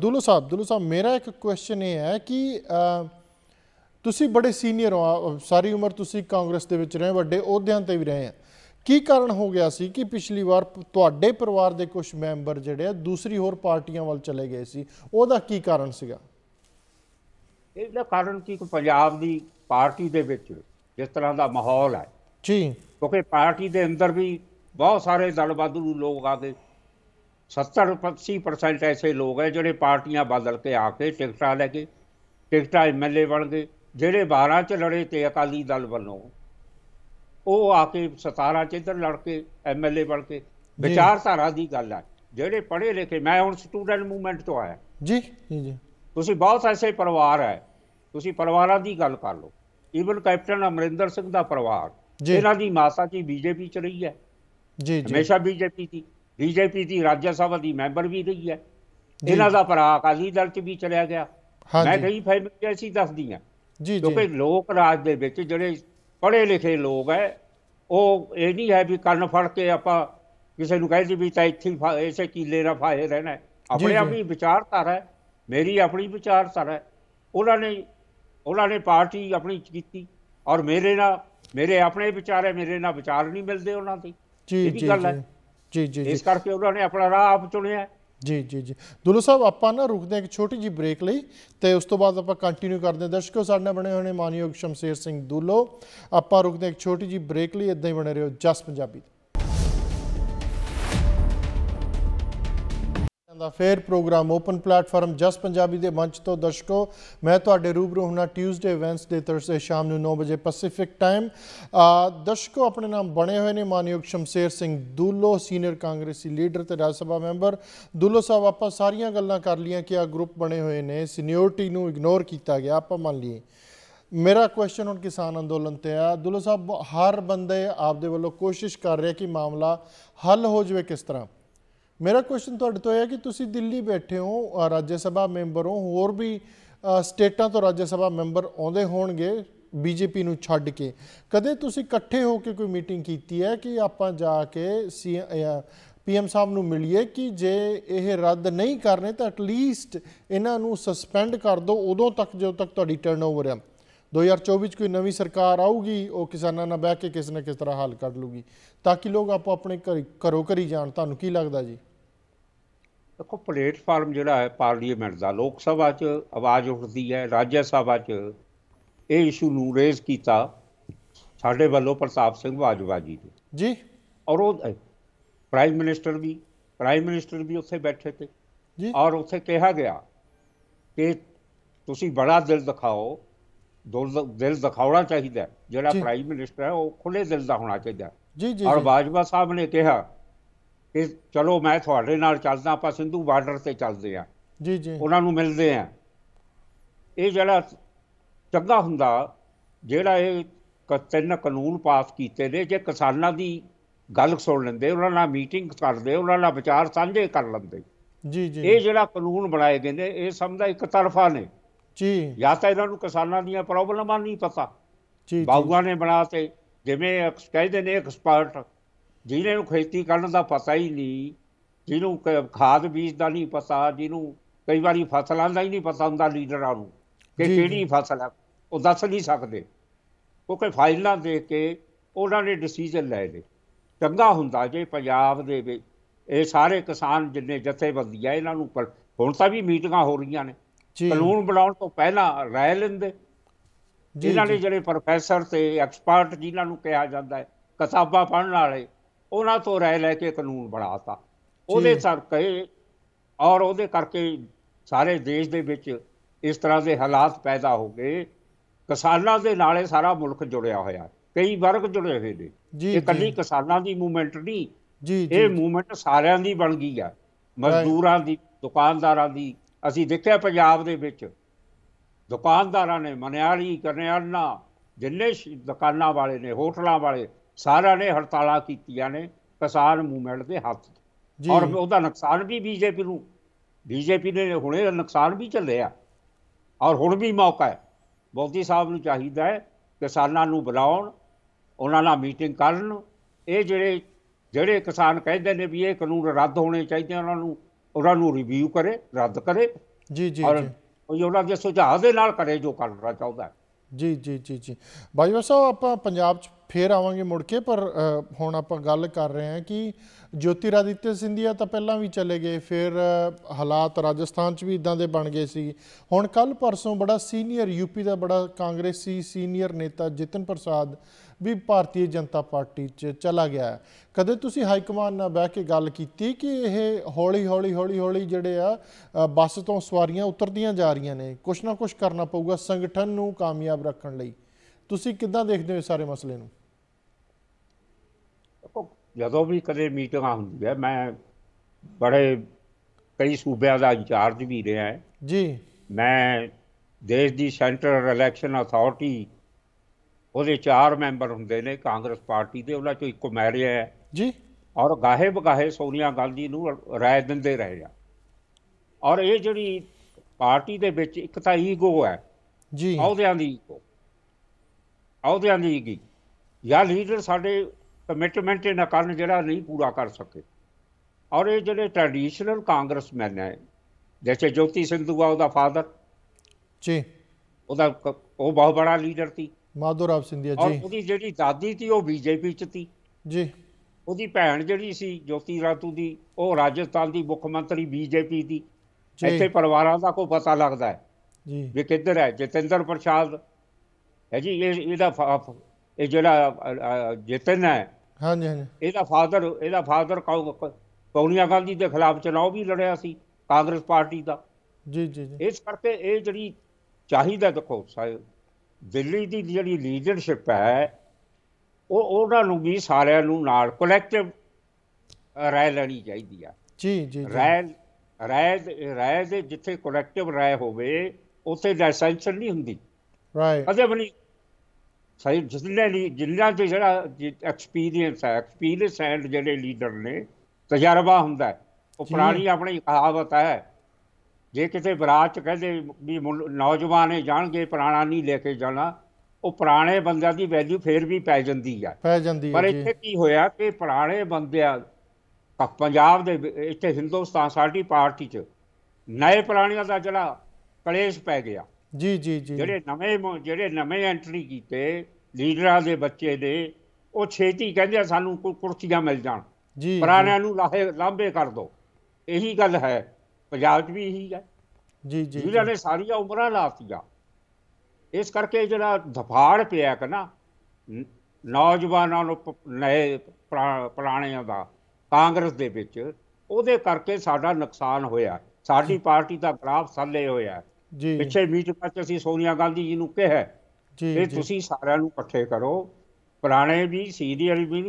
ਦੁਲੂ ਸਾਹਿਬ ਦੁਲੂ ਸਾਹਿਬ ਮੇਰਾ ਇੱਕ ਕੁਐਸਚਨ ਇਹ ਹੈ ਕਿ ਤੁਸੀਂ ਬੜੇ ਸੀਨੀਅਰ ਹੋ ਸਾਰੀ ਉਮਰ ਤੁਸੀਂ ਕਾਂਗਰਸ ਦੇ ਵਿੱਚ ਰਹੇ ਵੱਡੇ ਅਹੁਦਿਆਂ ਤੇ ਵੀ ਰਹੇ ਆ ਕੀ ਕਾਰਨ ਹੋ ਗਿਆ ਸੀ ਕਿ ਪਿਛਲੀ ਵਾਰ ਤੁਹਾਡੇ ਪਰਿਵਾਰ ਦੇ ਕੁਝ ਮੈਂਬਰ ਜਿਹੜੇ ਆ ਦੂਸਰੀ ਹੋਰ ਪਾਰਟੀਆਂ ਵੱਲ ਚਲੇ ਗਏ ਸੀ ਉਹਦਾ ਕੀ ਕਾਰਨ ਸੀਗਾ ਇਹਦਾ ਕਾਰਨ ਕੀ ਕਿ ਪੰਜਾਬ ਦੀ ਪਾਰਟੀ ਦੇ ਵਿੱਚ ਜਿਸ ਤਰ੍ਹਾਂ ਦਾ ਮਾਹੌਲ ਹੈ ਜੀ ਕਿਉਂਕਿ ਪਾਰਟੀ ਦੇ ਅੰਦਰ ਵੀ ਬਹੁਤ ਸਾਰੇ ਦਲਬਦਲੂ ਲੋਕ ਆ ਗਏ 70-80% ਐਸੇ ਲੋਕ ਹੈ ਜਿਹੜੇ ਪਾਰਟੀਆਂ ਬਦਲ ਕੇ ਆ ਕੇ ਟਿਕਟਾਂ ਲੈ ਕੇ ਟਿਕਟਾਂ ਐਮਐਲਏ ਬਣ ਗਏ ਜਿਹੜੇ 12 ਚ ਲੜੇ ਤੇ ਅਕਾਲੀ ਦਲ ਵੱਲੋਂ ਉਹ ਆ ਕੇ 17 ਚ ਇੱਧਰ ਲੜ ਕੇ ਐਮਐਲਏ ਬਣ ਕੇ ਵਿਚਾਰਧਾਰਾ ਦੀ ਗੱਲ ਹੈ ਜਿਹੜੇ ਪੜ੍ਹੇ ਲਿਖੇ ਮੈਂ ਹੁਣ ਸਟੂਡੈਂਟ ਮੂਵਮੈਂਟ ਤੋਂ ਆਇਆ ਜੀ ਜੀ ਜੀ ਤੁਸੀਂ ਬਹੁਤ ਐਸੇ ਪਰਿਵਾਰ ਹੈ ਤੁਸੀਂ ਪਰਿਵਾਰਾਂ ਦੀ ਗੱਲ ਕਰ ਲਓ ਈਵਨ ਕੈਪਟਨ ਅਮਰਿੰਦਰ ਸਿੰਘ ਦਾ ਪਰਿਵਾਰ ਇਹਨਾਂ ਦੀ ਮਾਤਾ ਜੀ ਬੀਜੇਪੀ ਚ ਰਹੀ ਹੈ ਜੀ ਜੀ ਹਮੇਸ਼ਾ ਬੀਜੇਪੀ ਦੀ ਬੀਜੇਪੀ ਦੀ ਰਾਜ ਸਭਾ ਦੀ ਮੈਂਬਰ ਵੀ ਰਹੀ ਹੈ ਇਹਨਾਂ ਦਾ ਭਰਾ ਅਕਾਲੀ ਦਲ ਚ ਵੀ ਚਲਿਆ ਗਿਆ ਮੈਂ ਕਈ ਫੈਮਿਲੀ ਐਸੀ ਦੱਸਦੀ ਆ ਜੀ ਕਿਉਂਕਿ ਲੋਕ ਰਾਜ ਦੇ ਵਿੱਚ ਜਿਹੜੇ ਪੜ੍ਹੇ ਲਿਖੇ ਲੋਕ ਐ ਉਹ ਇਹ ਨਹੀਂ ਹੈ ਵੀ ਕੰਨ ਫੜ ਕੇ ਆਪਾਂ ਕਿਸੇ ਨੂੰ ਕਹਿੰਦੇ ਵੀ ਤਾਂ ਇੱਥੇ ਐਸੇ ਕੀਲੇ ਨਾਲ ਫਾਇਰ ਰਹਿਣਾ ਆਪਣੇ ਆਪਣੀ ਵਿਚਾਰਧਾਰਾ ਹੈ ਮੇਰੀ ਆਪਣੀ ਵਿਚਾਰਧਾਰਾ ਹੈ ਉਹਨਾਂ ਨੇ ਉਹਨਾਂ ਨੇ ਪਾਰਟੀ ਆਪਣੀ ਕੀਤੀ ਔਰ ਮੇਰੇ ਨਾਲ ਮੇਰੇ ਆਪਣੇ ਵਿਚਾਰ ਹੈ ਮੇਰੇ ਨਾਲ ਵਿਚਾਰ ਨਹੀਂ ਮਿਲਦੇ ਉਹਨਾਂ ਦੇ ਜੀ ਜੀ ਜੀ ਜੀ ਇਸ ਕਰਕੇ ਉਹਨਾਂ ਨੇ ਆਪਣਾ ਰਾਹ ਆਪ ਚੁਣਿਆ ਜੀ ਜੀ ਜੀ ਦੁੱਲੋ ਸਾਹਿਬ ਆਪਾਂ ਨਾ ਰੁਕਦੇ ਹਾਂ ਇੱਕ ਛੋਟੀ ਜੀ ਬ੍ਰੇਕ ਲਈ ਤੇ ਉਸ ਤੋਂ ਬਾਅਦ ਆਪਾਂ ਕੰਟੀਨਿਊ ਕਰਦੇ ਹਾਂ ਦਰਸ਼ਕੋ ਸਾਡੇ ਨਾਲ ਬਣੇ ਹੋਏ ਨੇ ਮਾਨਯੋਗ ਸ਼ਮਸ਼ੇਰ ਸਿੰਘ ਦੁਲੋ ਆਪਾਂ ਰੁਕਦੇ ਹਾਂ ਇੱਕ ਛੋਟੀ ਜੀ ਬ੍ਰੇਕ ਲਈ ਇਦਾਂ ਹੀ ਬਣੇ ਰਹੋ ਜਸ ਪੰਜਾਬੀ ਦਾ fair programme open platform Jas Punjabi ਦੇ ਮੰਚ ਤੋਂ ਦਰਸ਼ਕੋ ਮੈਂ ਤੁਹਾਡੇ ਰੂਬਰੂ ਹੁਣਾ ਟਿਊਜ਼ਡੇ ਦੇ ਤਰਸੇ ਸ਼ਾਮ ਨੂੰ 9 ਵਜੇ ਪੈਸੀਫਿਕ ਟਾਈਮ ਦਰਸ਼ਕੋ ਆਪਣੇ ਨਾਮ ਬਣੇ ਹੋਏ ਨੇ ਮਾਨਯੋਗ ਸ਼ਮਸ਼ੇਰ ਸਿੰਘ ਦੂਲੋ ਸੀਨੀਅਰ ਕਾਂਗਰਸੀ ਲੀਡਰ ਤੇ ਰਾਜ ਸਭਾ ਮੈਂਬਰ ਦੂਲੋ ਸਾਹਿਬ ਆਪਾਂ ਸਾਰੀਆਂ ਗੱਲਾਂ ਕਰ ਲੀਆਂ ਕਿ ਆ ਗਰੁੱਪ ਬਣੇ ਹੋਏ ਨੇ ਸੀਨੀਅਰਟੀ ਨੂੰ ਇਗਨੋਰ ਕੀਤਾ ਗਿਆ ਆਪਾਂ ਮੰਨ ਲਈਏ ਮੇਰਾ ਕੁਐਸਚਨ ਹੁਣ ਕਿਸਾਨ ਅੰਦੋਲਨ ਤੇ ਆ ਦੂਲੋ ਸਾਹਿਬ ਹਰ ਬੰਦੇ ਆਪਦੇ ਵੱਲੋਂ ਕੋਸ਼ਿਸ਼ ਕਰ ਰਿਹਾ ਕਿ ਮਾਮਲਾ ਹੱਲ ਹੋ ਜਾਵੇ ਕਿਸ ਤਰ੍ਹਾਂ ਮੇਰਾ ਕੁਐਸਚਨ ਤੁਹਾਡੇ ਤੋਂ ਇਹ ਹੈ ਕਿ ਤੁਸੀਂ ਦਿੱਲੀ ਬੈਠੇ ਹੋ ਰਾਜ ਸਭਾ ਮੈਂਬਰ ਹੋ ਹੋਰ ਵੀ ਸਟੇਟਾਂ ਤੋਂ ਰਾਜ ਸਭਾ ਮੈਂਬਰ ਆਉਂਦੇ ਹੋਣਗੇ ਬੀਜੇਪੀ ਨੂੰ ਛੱਡ ਕੇ ਕਦੇ ਤੁਸੀਂ ਇਕੱਠੇ ਹੋ ਕੇ ਕੋਈ ਮੀਟਿੰਗ ਕੀਤੀ ਹੈ ਕਿ ਆਪਾਂ ਜਾ ਕੇ ਪੀਐਮ ਸਾਹਿਬ ਨੂੰ ਮਿਲਿਏ ਕਿ ਜੇ ਇਹ ਰੱਦ ਨਹੀਂ ਕਰਨੇ ਤਾਂ ਏਟਲੀਸਟ ਇਹਨਾਂ ਨੂੰ ਸਸਪੈਂਡ ਕਰ ਦਿਓ ਉਦੋਂ ਤੱਕ ਜਦੋਂ ਤੱਕ ਤੁਹਾਡੀ ਟਰਨਓਵਰ ਹੈ 2024 ਵਿੱਚ ਕੋਈ ਨਵੀਂ ਸਰਕਾਰ ਆਊਗੀ ਉਹ ਕਿਸਾਨਾਂ ਨਾਲ ਬਹਿ ਕੇ ਕਿਸ ਨਾ ਕਿਸ ਤਰ੍ਹਾਂ ਹੱਲ ਕੱਢ ਲੂਗੀ ਤਾਂ ਕਿ ਲੋਕ ਆਪੋ ਆਪਣੇ ਘਰੋ ਘਰੀ ਜਾਣ ਤੁਹਾਨੂੰ ਕੀ ਲੱਗਦਾ ਜੀ ਦੇਖੋ ਪਲੇਟਫਾਰਮ ਜਿਹੜਾ ਹੈ ਪਾਰਲੀਮੈਂਟ ਦਾ ਲੋਕ ਸਭਾ 'ਚ ਆਵਾਜ਼ ਉੱਠਦੀ ਹੈ ਰਾਜ ਸਭਾ 'ਚ ਇਹ ਇਸ਼ੂ ਨੂੰ ਰੇਜ਼ ਕੀਤਾ ਸਾਡੇ ਵੱਲੋਂ ਪ੍ਰਤਾਪ ਸਿੰਘ ਬਾਜਵਾ ਜੀ ਨੇ ਜੀ ਔਰ ਉਹ ਪ੍ਰਾਈਮ ਮਿਨਿਸਟਰ ਵੀ ਪ੍ਰਾਈਮ ਮਿਨਿਸਟਰ ਵੀ ਉੱਥੇ ਬੈਠੇ ਤੇ ਜੀ ਔਰ ਉੱਥੇ ਕਿਹਾ ਗਿਆ ਕਿ ਤੁਸੀਂ ਬੜਾ ਦਿਲ ਦਿਖਾਓ ਦਿਲ ਦਿਖਾਉਣਾ ਚਾਹੀਦਾ ਜਿਹੜਾ ਪ੍ਰਾਈਮ ਮਿਨਿਸਟਰ ਹੈ ਉਹ ਖੁੱਲੇ ਦਿਲ ਦਾ ਹੋਣਾ ਚਾਹੀਦਾ ਜੀ ਜੀ ਔਰ ਬਾਜਵਾ ਸਾਹਿਬ ਨੇ ਕਿਹਾ ਕਿ ਚਲੋ ਮੈਂ ਤੁਹਾਡੇ ਨਾਲ ਚੱਲਦਾ ਆਪਾਂ ਸਿੰਧੂ ਬਾਰਡਰ ਤੇ ਚੱਲਦੇ ਆ ਜੀ ਜੀ ਉਹਨਾਂ ਨੂੰ ਮਿਲਦੇ ਆ ਇਹ ਜਿਹੜਾ ਚੰਗਾ ਹੁੰਦਾ ਜਿਹੜਾ ਇਹ ਤਿੰਨ ਕਾਨੂੰਨ ਪਾਸ ਕੀਤੇ ਨੇ ਜੇ ਕਿਸਾਨਾਂ ਦੀ ਗੱਲ ਸੁਣ ਲੈਂਦੇ ਉਹਨਾਂ ਨਾਲ ਮੀਟਿੰਗ ਕਰਦੇ ਉਹਨਾਂ ਨਾਲ ਵਿਚਾਰ ਸਾਂਝੇ ਕਰ ਲੈਂਦੇ ਜੀ ਜੀ ਇਹ ਜਿਹੜਾ ਕਾਨੂੰਨ ਬਣਾਏ ਗਏ ਨੇ ਇਹ ਸਮਝਦਾ ਇੱਕ ਤਰਫਾ ਨੇ ਜੀ ਜਾਂ ਤਾਂ ਇਹਨਾਂ ਨੂੰ ਕਿਸਾਨਾਂ ਦੀਆਂ ਪ੍ਰੋਬਲਮਾਂ ਨਹੀਂ ਪਤਾ ਜੀ ਬਾਗਵਾ ਨੇ ਬਣਾਤੇ ਜਿਵੇਂ ਕਹਿੰਦੇ ਨੇ ਐਕਸਪਰਟ ਜਿਹਨੇ ਨੂੰ ਖੇਤੀ ਕਰਨ ਦਾ ਪਤਾ ਹੀ ਨਹੀਂ ਜਿਹਨੂੰ ਖਾਦ ਬੀਜ ਦਾ ਨਹੀਂ ਪਤਾ ਜਿਹਨੂੰ ਕਈ ਵਾਰੀ ਫਸਲਾਂ ਦਾ ਹੀ ਨਹੀਂ ਪਤਾ ਹੁੰਦਾ ਲੀਡਰਾਂ ਨੂੰ ਕਿ ਕਿਹੜੀ ਫਸਲ ਹੈ ਉਹ ਦੱਸ ਨਹੀਂ ਸਕਦੇ ਉਹ ਕੋਈ ਫਾਈਲਾਂ ਦੇ ਕੇ ਉਹਨਾਂ ਨੇ ਡਿਸੀਜਨ ਲੈ ਲਏ ਚੰਗਾ ਹੁੰਦਾ ਜੇ ਪੰਜਾਬ ਦੇ ਵਿੱਚ ਇਹ ਸਾਰੇ ਕਿਸਾਨ ਜਿੰਨੇ ਜਥੇਬੰਦੀਆਂ ਇਹਨਾਂ ਨੂੰ ਹੁਣ ਤਾਂ ਵੀ ਮੀਟਿੰਗਾਂ ਹੋ ਰਹੀਆਂ ਨੇ ਕਾਨੂੰਨ ਬਣਾਉਣ ਤੋਂ ਪਹਿਲਾਂ رائے ਲੈਂਦੇ ਜਿਨ੍ਹਾਂ ਨੇ ਜਿਹੜੇ ਪ੍ਰੋਫੈਸਰ ਤੇ ਐਕਸਪਰਟ ਜਿਨ੍ਹਾਂ ਨੂੰ ਕਿਹਾ ਜਾਂਦਾ ਹੈ ਕਿਤਾਬਾਂ ਪੜ੍ਹਨ ਵਾਲੇ ਉਹਨਾਂ ਤੋਂ رائے ਲੈ ਕੇ ਕਾਨੂੰਨ ਬਣਾਤਾ ਉਹਦੇ ਸਰ ਕਹੇ ਔਰ ਉਹਦੇ ਕਰਕੇ ਸਾਰੇ ਦੇਸ਼ ਦੇ ਵਿੱਚ ਇਸ ਤਰ੍ਹਾਂ ਦੇ ਹਾਲਾਤ ਪੈਦਾ ਹੋ ਗਏ ਕਿਸਾਨਾਂ ਦੇ ਨਾਲੇ ਸਾਰਾ ਮੁਲਕ ਜੁੜਿਆ ਹੋਇਆ ਕਈ ਵਰਗ ਜੁੜੇ ਹੋਏ ਨੇ ਇਹ ਕੱਲੀ ਕਿਸਾਨਾਂ ਦੀ ਮੂਵਮੈਂਟ ਨਹੀਂ ਜੀ ਇਹ ਮੂਵਮੈਂਟ ਸਾਰਿਆਂ ਦੀ ਬਣ ਗਈ ਆ ਮਜ਼ਦੂਰਾਂ ਦੀ ਦੁਕਾਨਦਾਰਾਂ ਦੀ ਅਸੀਂ ਦੇਖਿਆ ਪੰਜਾਬ ਦੇ ਵਿੱਚ ਦੁਕਾਨਦਾਰਾਂ ਨੇ ਮਨਿਆਰੀ ਕਰਨਿਆਲਾ ਜਿੰਨੇ ਦੁਕਾਨਾਂ ਵਾਲੇ ਨੇ ਹੋਟਲਾਂ ਵਾਲੇ ਸਾਰਿਆਂ ਨੇ ਹੜਤਾਲਾਂ ਕੀਤੀਆਂ ਨੇ ਕਿਸਾਨ ਮੂਵਮੈਂਟ ਦੇ ਹੱਥ ਔਰ ਉਹਦਾ ਨੁਕਸਾਨ ਵੀ ਬੀਜੇਪੀ ਨੂੰ ਬੀਜੇਪੀ ਨੇ ਹੁਣੇ ਨੁਕਸਾਨ ਵੀ ਚੱਲਿਆ ਔਰ ਹੁਣ ਵੀ ਮੌਕਾ ਹੈ ਮੋਦੀ ਸਾਹਿਬ ਨੂੰ ਚਾਹੀਦਾ ਹੈ ਕਿਸਾਨਾਂ ਨੂੰ ਬੁਲਾਉਣ ਉਹਨਾਂ ਨਾਲ ਮੀਟਿੰਗ ਕਰਨ ਇਹ ਜਿਹੜੇ ਜਿਹੜੇ ਕਿਸਾਨ ਕਹਿੰਦੇ ਨੇ ਵੀ ਇਹ ਕਾਨੂੰਨ ਰੱਦ ਹੋਣੇ ਚਾਹੀਦੇ ਉਹਨਾਂ ਨੂੰ ਉਹਨਾਂ ਨੂੰ ਰਿਵਿਊ ਕਰੇ ਰੱਦ ਕਰੇ ਜੀ ਜੀ ਔਰ ਉਹਨਾਂ ਦੇ ਸੁਝਾਅ ਦੇ ਨਾਲ ਕਰੇ ਜੋ ਕਰਨਾ ਚਾਹੁੰਦਾ ਜੀ ਜੀ ਜੀ ਜੀ ਭਾਈ ਸਾਹਿਬ ਆਪਾਂ ਪੰਜਾਬ 'ਚ ਫੇਰ ਆਵਾਂਗੇ ਮੁੜ ਕੇ ਪਰ ਹੁਣ ਆਪਾਂ ਗੱਲ ਕਰ ਰਹੇ ਹਾਂ ਕਿ ਜੋਤਿਰਾਦਿੱਤਿਆ ਸਿੰਧੀਆ ਤਾਂ ਪਹਿਲਾਂ ਵੀ ਚਲੇ ਗਏ ਫਿਰ ਹਾਲਾਤ ਰਾਜਸਥਾਨ 'ਚ ਵੀ ਇਦਾਂ ਦੇ ਬਣ ਗਏ ਸੀ ਹੁਣ ਕੱਲ ਪਰਸੋਂ ਬੜਾ ਸੀਨੀਅਰ ਯੂਪੀ ਦਾ ਬੜਾ ਕਾਂਗਰਸੀ ਸੀਨੀਅਰ ਨੇਤਾ ਜਿਤਨ ਪ੍ਰਸਾਦ ਵੀ ਭਾਰਤੀ ਜਨਤਾ ਪਾਰਟੀ 'ਚ ਚਲਾ ਗਿਆ ਕਦੇ ਤੁਸੀਂ ਹਾਈ ਕਮਾਨ ਨਾਲ ਬਹਿ ਕੇ ਗੱਲ ਕੀਤੀ ਕਿ ਇਹ ਹੌਲੀ ਹੌਲੀ ਹੌਲੀ ਹੌਲੀ ਜਿਹੜੇ ਆ ਬੱਸ ਤੋਂ ਸਵਾਰੀਆਂ ਉਤਰਦੀਆਂ ਜਾ ਰਹੀਆਂ ਨੇ ਕੁਛ ਨਾ ਕੁਛ ਕਰਨਾ ਪਊਗਾ ਸੰਗਠਨ ਨੂੰ ਕਾਮਯਾਬ ਰੱਖਣ ਲਈ ਤੁਸੀਂ ਕਿੱਦਾਂ ਦੇਖਦੇ ਹੋ ਇਹ ਸਾਰੇ ਮਸਲੇ ਨੂੰ ਜਦੋਂ ਵੀ ਕਦੇ ਮੀਟਿੰਗਾਂ ਹੁੰਦੀਆਂ ਮੈਂ ਬੜੇ ਕਈ ਸੂਬਿਆਂ ਦਾ ਇੰਚਾਰਜ ਵੀ ਰਿਹਾ ਹਾਂ ਜੀ ਮੈਂ ਦੇਸ਼ ਦੀ ਸੈਂਟਰਲ ਇਲੈਕਸ਼ਨ ਅਥਾਰਟੀ ਉਹਦੇ ਚਾਰ ਮੈਂਬਰ ਹੁੰਦੇ ਨੇ ਕਾਂਗਰਸ ਪਾਰਟੀ ਦੇ ਉਹਨਾਂ ਚੋਂ ਇੱਕੋ ਮੈਂ ਰਿਹਾ ਹੈ ਜੀ ਔਰ ਗਾਹੇ ਬਗਾਹੇ ਸੋਨੀਆ ਗਾਂਧੀ ਨੂੰ رائے ਦਿੰਦੇ ਰਹੇ ਆ ਔਰ ਇਹ ਜਿਹੜੀ ਪਾਰਟੀ ਦੇ ਵਿੱਚ ਇੱਕ ਤਾਂ ਈਗੋ ਹੈ ਜੀ ਅਹੁਦਿਆਂ ਦੀ ਈਗੋ ਅਹੁਦਿਆਂ ਦੀ ਈਗੀ ਯਾ ਲੀਡਰ ਸਾਡੇ ਕਮਿਟਮੈਂਟ ਇਹਨਾਂ ਕਾਰਨ ਜਿਹੜਾ ਨਹੀਂ ਪੂਰਾ ਕਰ ਸਕੇ ਔਰ ਇਹ ਜਿਹੜੇ ਟ੍ਰੈਡੀਸ਼ਨਲ ਕਾਂਗਰਸਮੈਨ ਹੈ ਜੈਸੇ ਜੋਤੀ ਸਿੰਧੂ ਆ ਉਹਦਾ ਫਾਦਰ ਜੀ ਉਹਦਾ ਉਹ ਬਹੁਤ ਬੜਾ ਲੀਡਰ ਸੀ ਮਾਧੋਰਾਵ ਸਿੰਧੀਆ ਜੀ ਔਰ ਉਹਦੀ ਜਿਹੜੀ ਦਾਦੀ ਸੀ ਉਹ ਬੀਜੇਪੀ ਚ ਸੀ ਜੀ ਉਹਦੀ ਭੈਣ ਜਿਹੜੀ ਸੀ ਜੋਤੀ ਰਾਤੂ ਦੀ ਉਹ ਰਾਜਸਥਾਨ ਦੀ ਮੁੱਖ ਮੰਤਰੀ ਬੀਜੇਪੀ ਦੀ ਇੱਥੇ ਪਰਿਵਾਰਾਂ ਦਾ ਕੋਈ ਪਤਾ ਲੱਗਦਾ ਹੈ ਜੀ ਵੀ ਕਿੱਧਰ ਹੈ ਜਤਿੰਦਰ ਪ੍ਰਸ਼ਾਦ ਹੈ ਜੀ ਇਹ ਇਹਦਾ ਇਹ ਜਿਹੜਾ ਜਿਤਨ ਹੈ ਹਾਂਜੀ ਹਾਂਜੀ ਇਹਦਾ ਫਾਦਰ ਇਹਦਾ ਫਾਦਰ ਕੌਣੀਆ ਗਾਂਧੀ ਦੇ ਖਿਲਾਫ ਚਲਾਉ ਵੀ ਲੜਿਆ ਸੀ ਕਾਂਗਰਸ ਪਾਰਟੀ ਦਾ ਜੀ ਜੀ ਜੀ ਇਸ ਕਰਕੇ ਇਹ ਜਿਹੜੀ ਚਾਹੀਦਾ ਦੇਖੋ ਦਿੱਲੀ ਦੀ ਜਿਹੜੀ ਲੀਡਰਸ਼ਿਪ ਹੈ ਉਹ ਉਹਨਾਂ ਨੂੰ ਵੀ ਸਾਰਿਆਂ ਨੂੰ ਨਾਲ ਕਲੈਕਟਿਵ رائے ਲੈਣੀ ਚਾਹੀਦੀ ਆ ਜੀ ਜੀ ਰਾਏ رائے رائے ਦੇ ਜਿੱਥੇ ਕਲੈਕਟਿਵ رائے ਹੋਵੇ ਉੱਥੇ ਡਿਸੈਂਸ਼ਨ ਨਹੀਂ ਹੁੰਦੀ ਰਾਈਟ ਅਜੇ ਵੀ ਸਹੀ ਜ਼ਿਲ੍ਹੇ ਲਈ ਜ਼ਿਲ੍ਹਿਆਂ ਤੇ ਜਿਹੜਾ ਐਕਸਪੀਰੀਅੰਸ ਹੈ ਐਕਸਪੀਰੀਅੰਸ ਐਂਡ ਜਿਹੜੇ ਲੀਡਰ ਨੇ ਤਜਰਬਾ ਹੁੰਦਾ ਹੈ ਉਹ ਪੁਰਾਣੀ ਆਪਣੀ ਕਹਾਵਤ ਹੈ ਜੇ ਕਿਤੇ ਬਰਾਤ 'ਚ ਕਹਿੰਦੇ ਵੀ ਨੌਜਵਾਨੇ ਜਾਣਗੇ ਪੁਰਾਣਾ ਨਹੀਂ ਲੈ ਕੇ ਜਾਣਾ ਉਹ ਪੁਰਾਣੇ ਬੰਦਿਆਂ ਦੀ ਵੈਲਿਊ ਫੇਰ ਵੀ ਪੈ ਜਾਂਦੀ ਆ ਪੈ ਜਾਂਦੀ ਪਰ ਇੱਥੇ ਕੀ ਹੋਇਆ ਕਿ ਪੁਰਾਣੇ ਬੰਦਿਆਂ ਪੰਜਾਬ ਦੇ ਇੱਥੇ ਹਿੰਦੁਸਤਾਨ ਸਾਡੀ ਪਾਰਟੀ 'ਚ ਨਏ ਪੁਰਾਣਿਆਂ ਦਾ ਜਿਹੜਾ ਕਲੇਸ਼ ਪੈ ਗਿਆ ਜੀ ਜੀ ਜੀ ਜਿਹੜੇ ਨਵੇਂ ਜਿਹੜੇ ਨਵੇਂ ਐਂਟਰੀ ਕੀਤੇ ਲੀਡਰਾਂ ਦੇ ਬੱਚੇ ਦੇ ਉਹ ਛੇਤੀ ਕਹਿੰਦੇ ਆ ਸਾਨੂੰ ਕੋਈ ਕੁਰਸੀਆਂ ਮਿਲ ਜਾਣ ਜੀ ਪੁਰਾਣਿਆਂ ਨੂੰ ਲਾਹੇ ਲਾਂਭੇ ਕਰ ਦੋ ਇਹੀ ਗੱਲ ਹੈ ਪੰਜਾਬ 'ਚ ਵੀ ਇਹੀ ਹੈ ਜੀ ਜੀ ਜਿਹੜਾ ਨੇ ਸਾਰੀਆਂ ਉਮਰਾਂ ਲਾਤੀਆਂ ਇਸ ਕਰਕੇ ਜਿਹੜਾ ਧਫਾੜ ਪਿਆ ਕਿ ਨਾ ਨੌਜਵਾਨਾਂ ਨੂੰ ਨਏ ਪੁਰਾਣਿਆਂ ਦਾ ਕਾਂਗਰਸ ਦੇ ਵਿੱਚ ਉਹਦੇ ਕਰਕੇ ਸਾਡਾ ਨੁਕਸਾਨ ਹੋਇਆ ਸਾਡੀ ਪਾਰਟੀ ਦਾ ਖਰਾਬ ਸੱਲੇ ਹੋਇਆ ਜੀ ਪਿੱਛੇ ਮੀਟਿੰਗ ਵਿੱਚ ਅਸੀਂ ਸੋਨੀਆ ਗਾਂਧੀ ਜੀ ਨੂੰ ਕਿਹਾ ਜੀ ਇਹ ਤੁਸੀਂ ਸਾਰਿਆਂ ਨੂੰ ਇਕੱਠੇ ਕਰੋ ਪੁਰਾਣੇ ਵੀ ਸੀਰੀਅਲ ਵੀ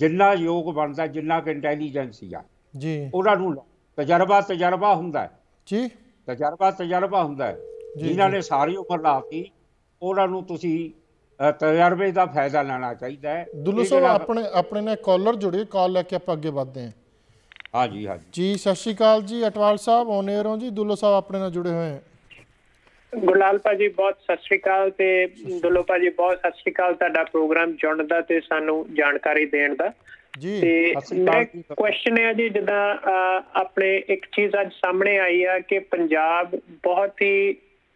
ਜਿੰਨਾ ਯੋਗ ਬਣਦਾ ਜਿੰਨਾ ਕਿ ਇੰਟੈਲੀਜੈਂਸੀ ਆ ਜੀ ਉਹਨਾਂ ਨੂੰ ਤਜਰਬਾ ਤਜਰਬਾ ਹੁੰਦਾ ਜੀ ਤਜਰਬਾ ਤਜਰਬਾ ਹੁੰਦਾ ਜਿਨ੍ਹਾਂ ਨੇ ਸਾਰੀ ਉਮਰ ਲਾਤੀ ਉਹਨਾਂ ਨੂੰ ਤੁਸੀਂ ਤਜਰਬੇ ਦਾ ਫਾਇਦਾ ਲੈਣਾ ਚਾਹੀਦਾ ਹੈ ਦੁੱਲੂ ਸਾਹਿਬ ਆਪਣੇ ਆਪਣੇ ਨਾਲ ਕਾਲਰ ਜੁੜੇ ਕਾਲ ਲੈ ਕੇ ਆਪਾਂ ਅੱਗੇ ਵਧਦੇ ਹਾਂ ਹਾਂਜੀ ਹਾਂਜੀ ਜੀ ਸਤਿ ਸ਼੍ਰੀ ਅਕਾਲ ਜੀ ਅਟਵਾਲ ਸਾਹਿਬ ਓਨੇਰੋਂ ਜੀ ਦੁੱਲੂ ਸਾਹਿਬ ਆਪਣੇ ਨਾਲ ਜੁੜੇ ਹੋਏ ਹਾਂ ਗੁਰਲਾਲ ਭਾਜੀ ਬਹੁਤ ਸਤਿ ਸ਼੍ਰੀ ਅਕਾਲ ਤੇ ਦੁਲੋ ਭਾਜੀ ਬਹੁਤ ਸਤਿ ਸ਼੍ਰੀ ਅਕਾਲ ਤੁਹਾਡਾ ਪ੍ਰੋਗਰਾਮ ਚੁਣਨ ਦਾ ਤੇ ਸਾਨੂੰ ਜਾਣਕਾਰੀ ਦੇਣ ਦਾ ਜੀ ਤੇ ਕੁਐਸਚਨ ਹੈ ਜੀ ਜਿੱਦਾਂ ਆਪਣੇ ਇੱਕ ਚੀਜ਼ ਅੱਜ ਸਾਹਮਣੇ ਆਈ ਆ ਕਿ ਪੰਜਾਬ ਬਹੁਤ ਹੀ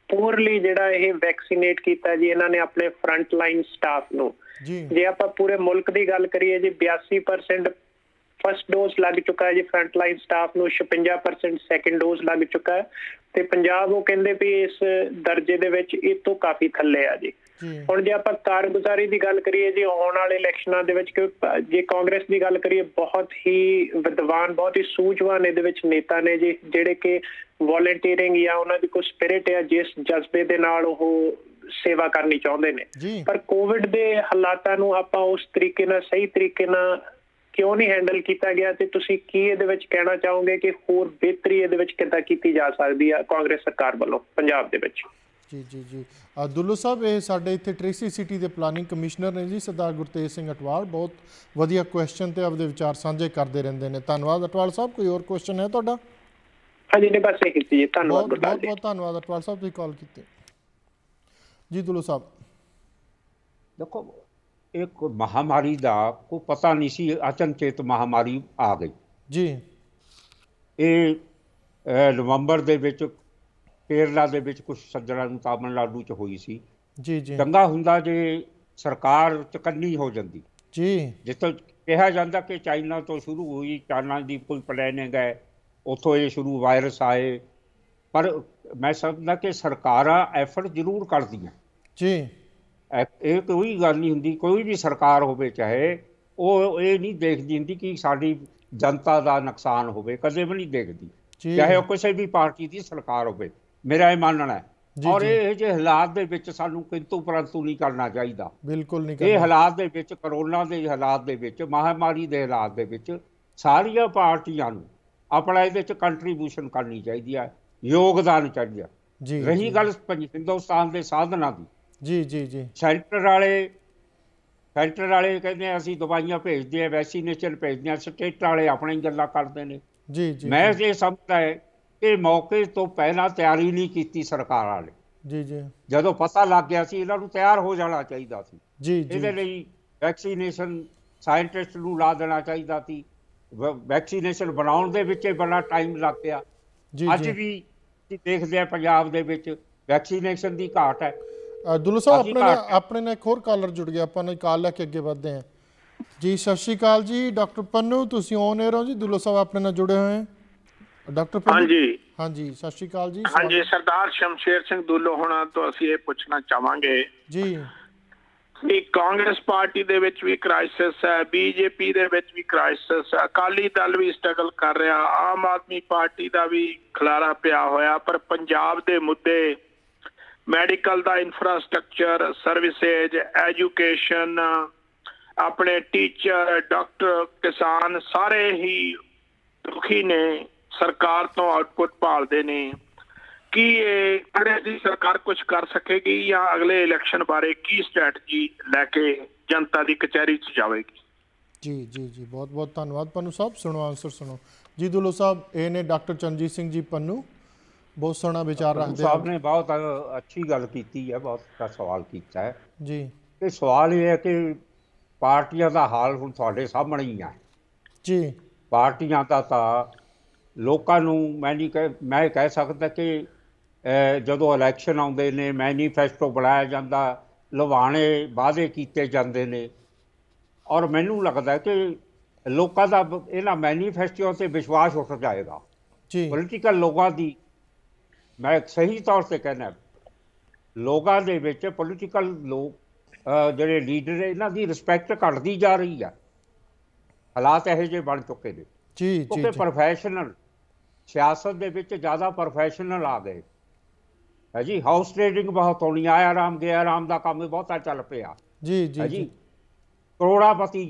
ਪੂਰਲੀ ਜਿਹੜਾ ਇਹ ਵੈਕਸੀਨੇਟ ਕੀਤਾ ਜੀ ਇਹਨਾਂ ਨੇ ਆਪਣੇ ਫਰੰਟ ਲਾਈਨ ਸਟਾਫ ਨੂੰ ਜੇ ਆਪਾਂ ਪੂਰੇ ਮੁਲਕ ਦੀ ਗੱਲ ਕਰੀਏ ਜੀ 82% ਫਸਟ ਡੋਜ਼ ਲੱਗ ਚੁੱਕਾ ਹੈ ਜੀ ਫਰੰਟ ਲਾਈਨ ਸਟਾਫ ਨੂੰ 56% ਸੈਕੰਡ ਡੋਜ਼ ਲੱਗ ਚੁੱਕਾ ਹੈ ਤੇ ਪੰਜਾਬ ਉਹ ਕਹਿੰਦੇ ਵੀ ਇਸ ਦਰਜੇ ਦੇ ਵਿੱਚ ਇਹ ਤੋਂ ਕਾਫੀ ਥੱਲੇ ਆ ਜੀ ਹੁਣ ਜੇ ਆਪਾਂ ਕਾਰਗੁਜ਼ਾਰੀ ਦੀ ਗੱਲ ਕਰੀਏ ਜੀ ਆਉਣ ਵਾਲੇ ਇਲੈਕਸ਼ਨਾਂ ਦੇ ਵਿੱਚ ਜੇ ਕਾਂਗਰਸ ਦੀ ਗੱਲ ਕਰੀਏ ਬਹੁਤ ਹੀ ਵਿਦਵਾਨ ਬਹੁਤ ਹੀ ਸੂਝਵਾਨ ਇਹਦੇ ਵਿੱਚ ਨੇਤਾ ਨੇ ਜੀ ਜਿਹੜੇ ਕਿ ਵੋਲੰਟੀਅਰਿੰਗ ਜਾਂ ਉਹਨਾਂ ਦੀ ਕੋਈ ਸਪਿਰਿਟ ਹੈ ਜਿਸ ਜਜ਼ਬੇ ਦੇ ਨਾਲ ਉਹ ਸੇਵਾ ਕਰਨੀ ਚਾਹੁੰਦੇ ਨੇ ਪਰ ਕੋਵਿਡ ਦੇ ਹਾਲਾਤਾਂ ਨੂੰ ਆਪਾਂ ਉਸ ਤਰੀਕੇ ਨਾਲ ਸਹੀ ਤਰੀਕੇ ਨਾਲ ਕਿਉਂ ਨਹੀਂ ਹੈਂਡਲ ਕੀਤਾ ਗਿਆ ਤੇ ਤੁਸੀਂ ਕੀ ਇਹਦੇ ਵਿੱਚ ਕਹਿਣਾ ਚਾਹੋਗੇ ਕਿ ਹੋਰ ਬਿਹਤਰੀ ਇਹਦੇ ਵਿੱਚ ਕਿੱਦਾਂ ਕੀਤੀ ਜਾ ਸਕਦੀ ਹੈ ਕਾਂਗਰਸ ਸਰਕਾਰ ਵੱਲੋਂ ਪੰਜਾਬ ਦੇ ਵਿੱਚ ਜੀ ਜੀ ਜੀ ਅਦੁੱਲੂ ਸਾਹਿਬ ਇਹ ਸਾਡੇ ਇੱਥੇ ਟ੍ਰੇਸੀ ਸਿਟੀ ਦੇ ਪਲਾਨਿੰਗ ਕਮਿਸ਼ਨਰ ਨੇ ਜੀ ਸਰਦਾਰ ਗੁਰਤੇਜ ਸਿੰਘ ਅਟਵਾਲ ਬਹੁਤ ਵਧੀਆ ਕੁਐਸਚਨ ਤੇ ਆਪਦੇ ਵਿਚਾਰ ਸਾਂਝੇ ਕਰਦੇ ਰਹਿੰਦੇ ਨੇ ਧੰਨਵਾਦ ਅਟਵਾਲ ਸਾਹਿਬ ਕੋਈ ਹੋਰ ਕੁਐਸਚਨ ਹੈ ਤੁਹਾਡਾ ਹਾਂਜੀ ਨੇ ਬਸ ਕੀਤੀ ਜੀ ਧੰਨਵਾਦ ਬਹੁਤ ਬਹੁਤ ਧੰਨਵਾਦ ਅਟਵਾਲ ਸਾਹਿਬ ਤੁਸੀਂ ਕਾਲ ਕੀਤੇ ਜੀ ਦੁੱਲੂ ਸਾਹਿਬ ਦੇਖੋ ਇੱਕ ਮਹਾਮਾਰੀ ਦਾ ਕੋਈ ਪਤਾ ਨਹੀਂ ਸੀ ਅਚਨਚੇਤ ਮਹਾਮਾਰੀ ਆ ਗਈ ਜੀ ਇਹ ਨਵੰਬਰ ਦੇ ਵਿੱਚ ਕੇਰਲਾ ਦੇ ਵਿੱਚ ਕੁਝ ਸੱਜਣਾ ਨੂੰ ਲਾਡੂ ਚ ਹੋਈ ਸੀ ਜੀ ਜੀ ਚੰਗਾ ਹੁੰਦਾ ਜੇ ਸਰਕਾਰ ਚਕੰਨੀ ਹੋ ਜਾਂਦੀ ਜੀ ਜਿੱਥੇ ਕਿਹਾ ਜਾਂਦਾ ਕਿ ਚਾਈਨਾ ਤੋਂ ਸ਼ੁਰੂ ਹੋਈ ਚਾਈਨਾ ਦੀ ਕੋਈ ਪਲੈਨਿੰਗ ਹੈ ਉੱਥੋਂ ਇਹ ਸ਼ੁਰੂ ਵਾਇਰਸ ਆਏ ਪਰ ਮੈਂ ਸਮਝਦਾ ਕਿ ਸਰਕਾਰਾਂ ਐਫਰਟ ਜ਼ਰੂਰ ਕਰਦੀਆਂ ਜੀ ਇਹ ਕੋਈ ਗੱਲ ਨਹੀਂ ਹੁੰਦੀ ਕੋਈ ਵੀ ਸਰਕਾਰ ਹੋਵੇ ਚਾਹੇ ਉਹ ਇਹ ਨਹੀਂ ਦੇਖਦੀ ਹੁੰਦੀ ਕਿ ਸਾਡੀ ਜਨਤਾ ਦਾ ਨੁਕਸਾਨ ਹੋਵੇ ਕਦੇ ਵੀ ਨਹੀਂ ਦੇਖਦੀ ਚਾਹੇ ਉਹ ਕਿਸੇ ਵੀ ਪਾਰਟੀ ਦੀ ਸਰਕਾਰ ਹੋਵੇ ਮੇਰਾ ਇਹ ਮੰਨਣਾ ਹੈ ਔਰ ਇਹ ਜੇ ਹਾਲਾਤ ਦੇ ਵਿੱਚ ਸਾਨੂੰ ਕਿੰਤੂ ਪਰੰਤੂ ਨਹੀਂ ਕਰਨਾ ਚਾਹੀਦਾ ਬਿਲਕੁਲ ਨਹੀਂ ਕਰਨਾ ਇਹ ਹਾਲਾਤ ਦੇ ਵਿੱਚ ਕਰੋਨਾ ਦੇ ਹਾਲਾਤ ਦੇ ਵਿੱਚ ਮਹਾਮਾਰੀ ਦੇ ਹਾਲਾਤ ਦੇ ਵਿੱਚ ਸਾਰੀਆਂ ਪਾਰਟੀਆਂ ਨੂੰ ਆਪਣਾ ਇਹਦੇ ਵਿੱਚ ਕੰਟਰੀਬਿਊਸ਼ਨ ਕਰਨੀ ਚਾਹੀਦੀ ਹੈ ਯੋਗਦਾਨ ਚਾਹੀਦਾ ਜੀ ਰਹੀ ਗੱਲ ਹਿੰਦੁਸਤਾਨ ਦੇ ਸਾਧਨਾਂ ਦੀ ਜੀ ਜੀ ਜੀ ਸ਼ੈਲਟਰ ਵਾਲੇ ਸ਼ੈਲਟਰ ਵਾਲੇ ਕਹਿੰਦੇ ਅਸੀਂ ਦਵਾਈਆਂ ਭੇਜਦੇ ਆ ਵੈਕਸੀਨੇਸ਼ਨ ਭੇਜਦੇ ਆ ਸਟੇਟ ਵਾਲੇ ਆਪਣੀ ਗੱਲਾਂ ਕਰਦੇ ਨੇ ਜੀ ਜੀ ਮੈਂ ਇਹ ਸਮਝਦਾ ਹੈ ਕਿ ਮੌਕੇ ਤੋਂ ਪਹਿਲਾਂ ਤਿਆਰੀ ਨਹੀਂ ਕੀਤੀ ਸਰਕਾਰ ਵਾਲੇ ਜੀ ਜੀ ਜਦੋਂ ਪਤਾ ਲੱਗ ਗਿਆ ਸੀ ਇਹਨਾਂ ਨੂੰ ਤਿਆਰ ਹੋ ਜਾਣਾ ਚਾਹੀਦਾ ਸੀ ਜੀ ਜੀ ਇਹਦੇ ਲਈ ਵੈਕਸੀਨੇਸ਼ਨ ਸਾਇੰਟਿਸਟ ਨੂੰ ਲਾ ਦੇਣਾ ਚਾਹੀਦਾ ਸੀ ਵੈਕਸੀਨੇਸ਼ਨ ਬਣਾਉਣ ਦੇ ਵਿੱਚ ਬੜਾ ਟਾਈਮ ਲੱਗ ਗਿਆ ਅੱਜ ਵੀ ਦੇਖਦੇ ਆ ਪੰਜਾਬ ਦੇ ਵਿੱਚ ਵੈਕਸੀਨੇਸ਼ਨ ਦੀ ਘਾਟ ਹੈ ਦੁਲੂ ਸਾਹਿਬ ਆਪਣੇ ਨਾਲ ਆਪਣੇ ਨਾਲ ਇੱਕ ਹੋਰ ਕਾਲਰ ਜੁੜ ਗਿਆ ਆਪਾਂ ਨਾਲ ਕਾਲ ਲੈ ਕੇ ਅੱਗੇ ਵਧਦੇ ਹਾਂ ਜੀ ਸਤਿ ਸ਼੍ਰੀ ਅਕਾਲ ਜੀ ਡਾਕਟਰ ਪੰਨੂ ਤੁਸੀਂ ਔਨ 에ਅਰ ਹੋ ਜੀ ਦੁਲੂ ਸਾਹਿਬ ਆਪਣੇ ਨਾਲ ਜੁੜੇ ਹੋਏ ਡਾਕਟਰ ਪੰਨੂ ਹਾਂਜੀ ਹਾਂਜੀ ਸਤਿ ਸ਼੍ਰੀ ਅਕਾਲ ਜੀ ਹਾਂਜੀ ਸਰਦਾਰ ਸ਼ਮਸ਼ੇਰ ਸਿੰਘ ਦੁੱਲੂ ਹੋਣਾ ਤੋਂ ਅਸੀਂ ਇਹ ਪੁੱਛਣਾ ਚਾਹਾਂਗੇ ਜੀ ਕਿ ਕਾਂਗਰਸ ਪਾਰਟੀ ਦੇ ਵਿੱਚ ਵੀ ਕ੍ਰਾਈਸਿਸ ਹੈ ਬੀਜੇਪੀ ਦੇ ਵਿੱਚ ਵੀ ਕ੍ਰਾਈਸਿਸ ਹੈ ਅਕਾਲੀ ਦਲ ਵੀ ਸਟਰਗਲ ਕਰ ਰਿਹਾ ਆਮ ਆਦਮੀ ਪਾਰਟੀ ਦਾ ਵੀ ਖਲਾਰਾ ਪਿਆ ਹੋਇਆ ਪਰ ਪੰਜਾਬ ਦੇ ਮੁੱਦੇ ਮੈਡੀਕਲ ਦਾ ਇਨਫਰਾਸਟ੍ਰਕਚਰ ਸਰਵਿਸਿਜ਼ ਐਜੂਕੇਸ਼ਨ ਆਪਣੇ ਟੀਚਰ ਡਾਕਟਰ ਕਿਸਾਨ ਸਾਰੇ ਹੀ ਦੁਖੀ ਨੇ ਸਰਕਾਰ ਤੋਂ ਆਉਟਪੁੱਟ ਭਾਲਦੇ ਨੇ ਕੀ ਇਹ ਅਗਲੇ ਦੀ ਸਰਕਾਰ ਕੁਝ ਕਰ ਸਕੇਗੀ ਜਾਂ ਅਗਲੇ ਇਲੈਕਸ਼ਨ ਬਾਰੇ ਕੀ ਸਟ੍ਰੈਟਜੀ ਲੈ ਕੇ ਜਨਤਾ ਦੀ ਕਚਹਿਰੀ 'ਚ ਜਾਵੇਗੀ ਜੀ ਜੀ ਜੀ ਬਹੁਤ ਬਹੁਤ ਧੰਨਵਾਦ ਪੰਨੂ ਸਾਹਿਬ ਸੁਣੋ ਆਨਸਰ ਸੁਣੋ ਜੀ ਦੁਲੋ ਸਾਹਿਬ ਇਹ ਨੇ ਡਾਕਟਰ ਚੰਜੀਤ ਸਿੰਘ ਜੀ ਪੰਨੂ ਬਹੁਤ ਸੋਹਣਾ ਵਿਚਾਰ ਰੱਖਦੇ ਹੋ ਸਾਹਿਬ ਨੇ ਬਹੁਤ ਅੱਛੀ ਗੱਲ ਕੀਤੀ ਹੈ ਬਹੁਤ ਅੱਛਾ ਸਵਾਲ ਕੀਤਾ ਹੈ ਜੀ ਇਹ ਸਵਾਲ ਇਹ ਹੈ ਕਿ ਪਾਰਟੀਆਂ ਦਾ ਹਾਲ ਹੁਣ ਤੁਹਾਡੇ ਸਾਹਮਣੇ ਹੀ ਹੈ ਜੀ ਪਾਰਟੀਆਂ ਦਾ ਤਾਂ ਲੋਕਾਂ ਨੂੰ ਮੈਂ ਨਹੀਂ ਕਹਿ ਮੈਂ ਕਹਿ ਸਕਦਾ ਕਿ ਜਦੋਂ ਇਲੈਕਸ਼ਨ ਆਉਂਦੇ ਨੇ ਮੈਨੀਫੈਸਟੋ ਬਣਾਇਆ ਜਾਂਦਾ ਲਵਾਣੇ ਵਾਅਦੇ ਕੀਤੇ ਜਾਂਦੇ ਨੇ ਔਰ ਮੈਨੂੰ ਲੱਗਦਾ ਕਿ ਲੋਕਾਂ ਦਾ ਇਹਨਾਂ ਮੈਨੀਫੈਸਟੋ ਤੇ ਵਿਸ਼ਵਾਸ ਉੱਠ ਜਾਏਗਾ ਜੀ ਪੋਲੀਟੀਕਲ ਲੋਕਾਂ ਦੀ ਮੈਂ ਸਹੀ ਤੌਰ ਤੇ ਕਹਿਣਾ ਲੋਕਾਂ ਦੇ ਵਿੱਚ ਪੋਲੀਟੀਕਲ ਲੋਕ ਜਿਹੜੇ ਲੀਡਰ ਇਹਨਾਂ ਦੀ ਰਿਸਪੈਕਟ ਘਟਦੀ ਜਾ ਰਹੀ ਆ ਹਾਲਾਤ ਇਹੋ ਜਿਹੇ ਬਣ ਚੁੱਕੇ ਨੇ ਜੀ ਜੀ ਕਿਉਂਕਿ ਪ੍ਰੋਫੈਸ਼ਨਲ ਸਿਆਸਤ ਦੇ ਵਿੱਚ ਜ਼ਿਆਦਾ ਪ੍ਰੋਫੈਸ਼ਨਲ ਆ ਗਏ ਹੈ ਜੀ ਹਾਊਸ ਟ੍ਰੇਡਿੰਗ ਬਹੁਤ ਹੋਣੀ ਆ ਆਰਾਮ ਗਿਆ ਆਰਾਮ ਦਾ ਕੰਮ ਬਹੁਤਾ ਚੱਲ ਪਿਆ ਜੀ ਜੀ ਜੀ ਕਰੋੜਾਪਤੀ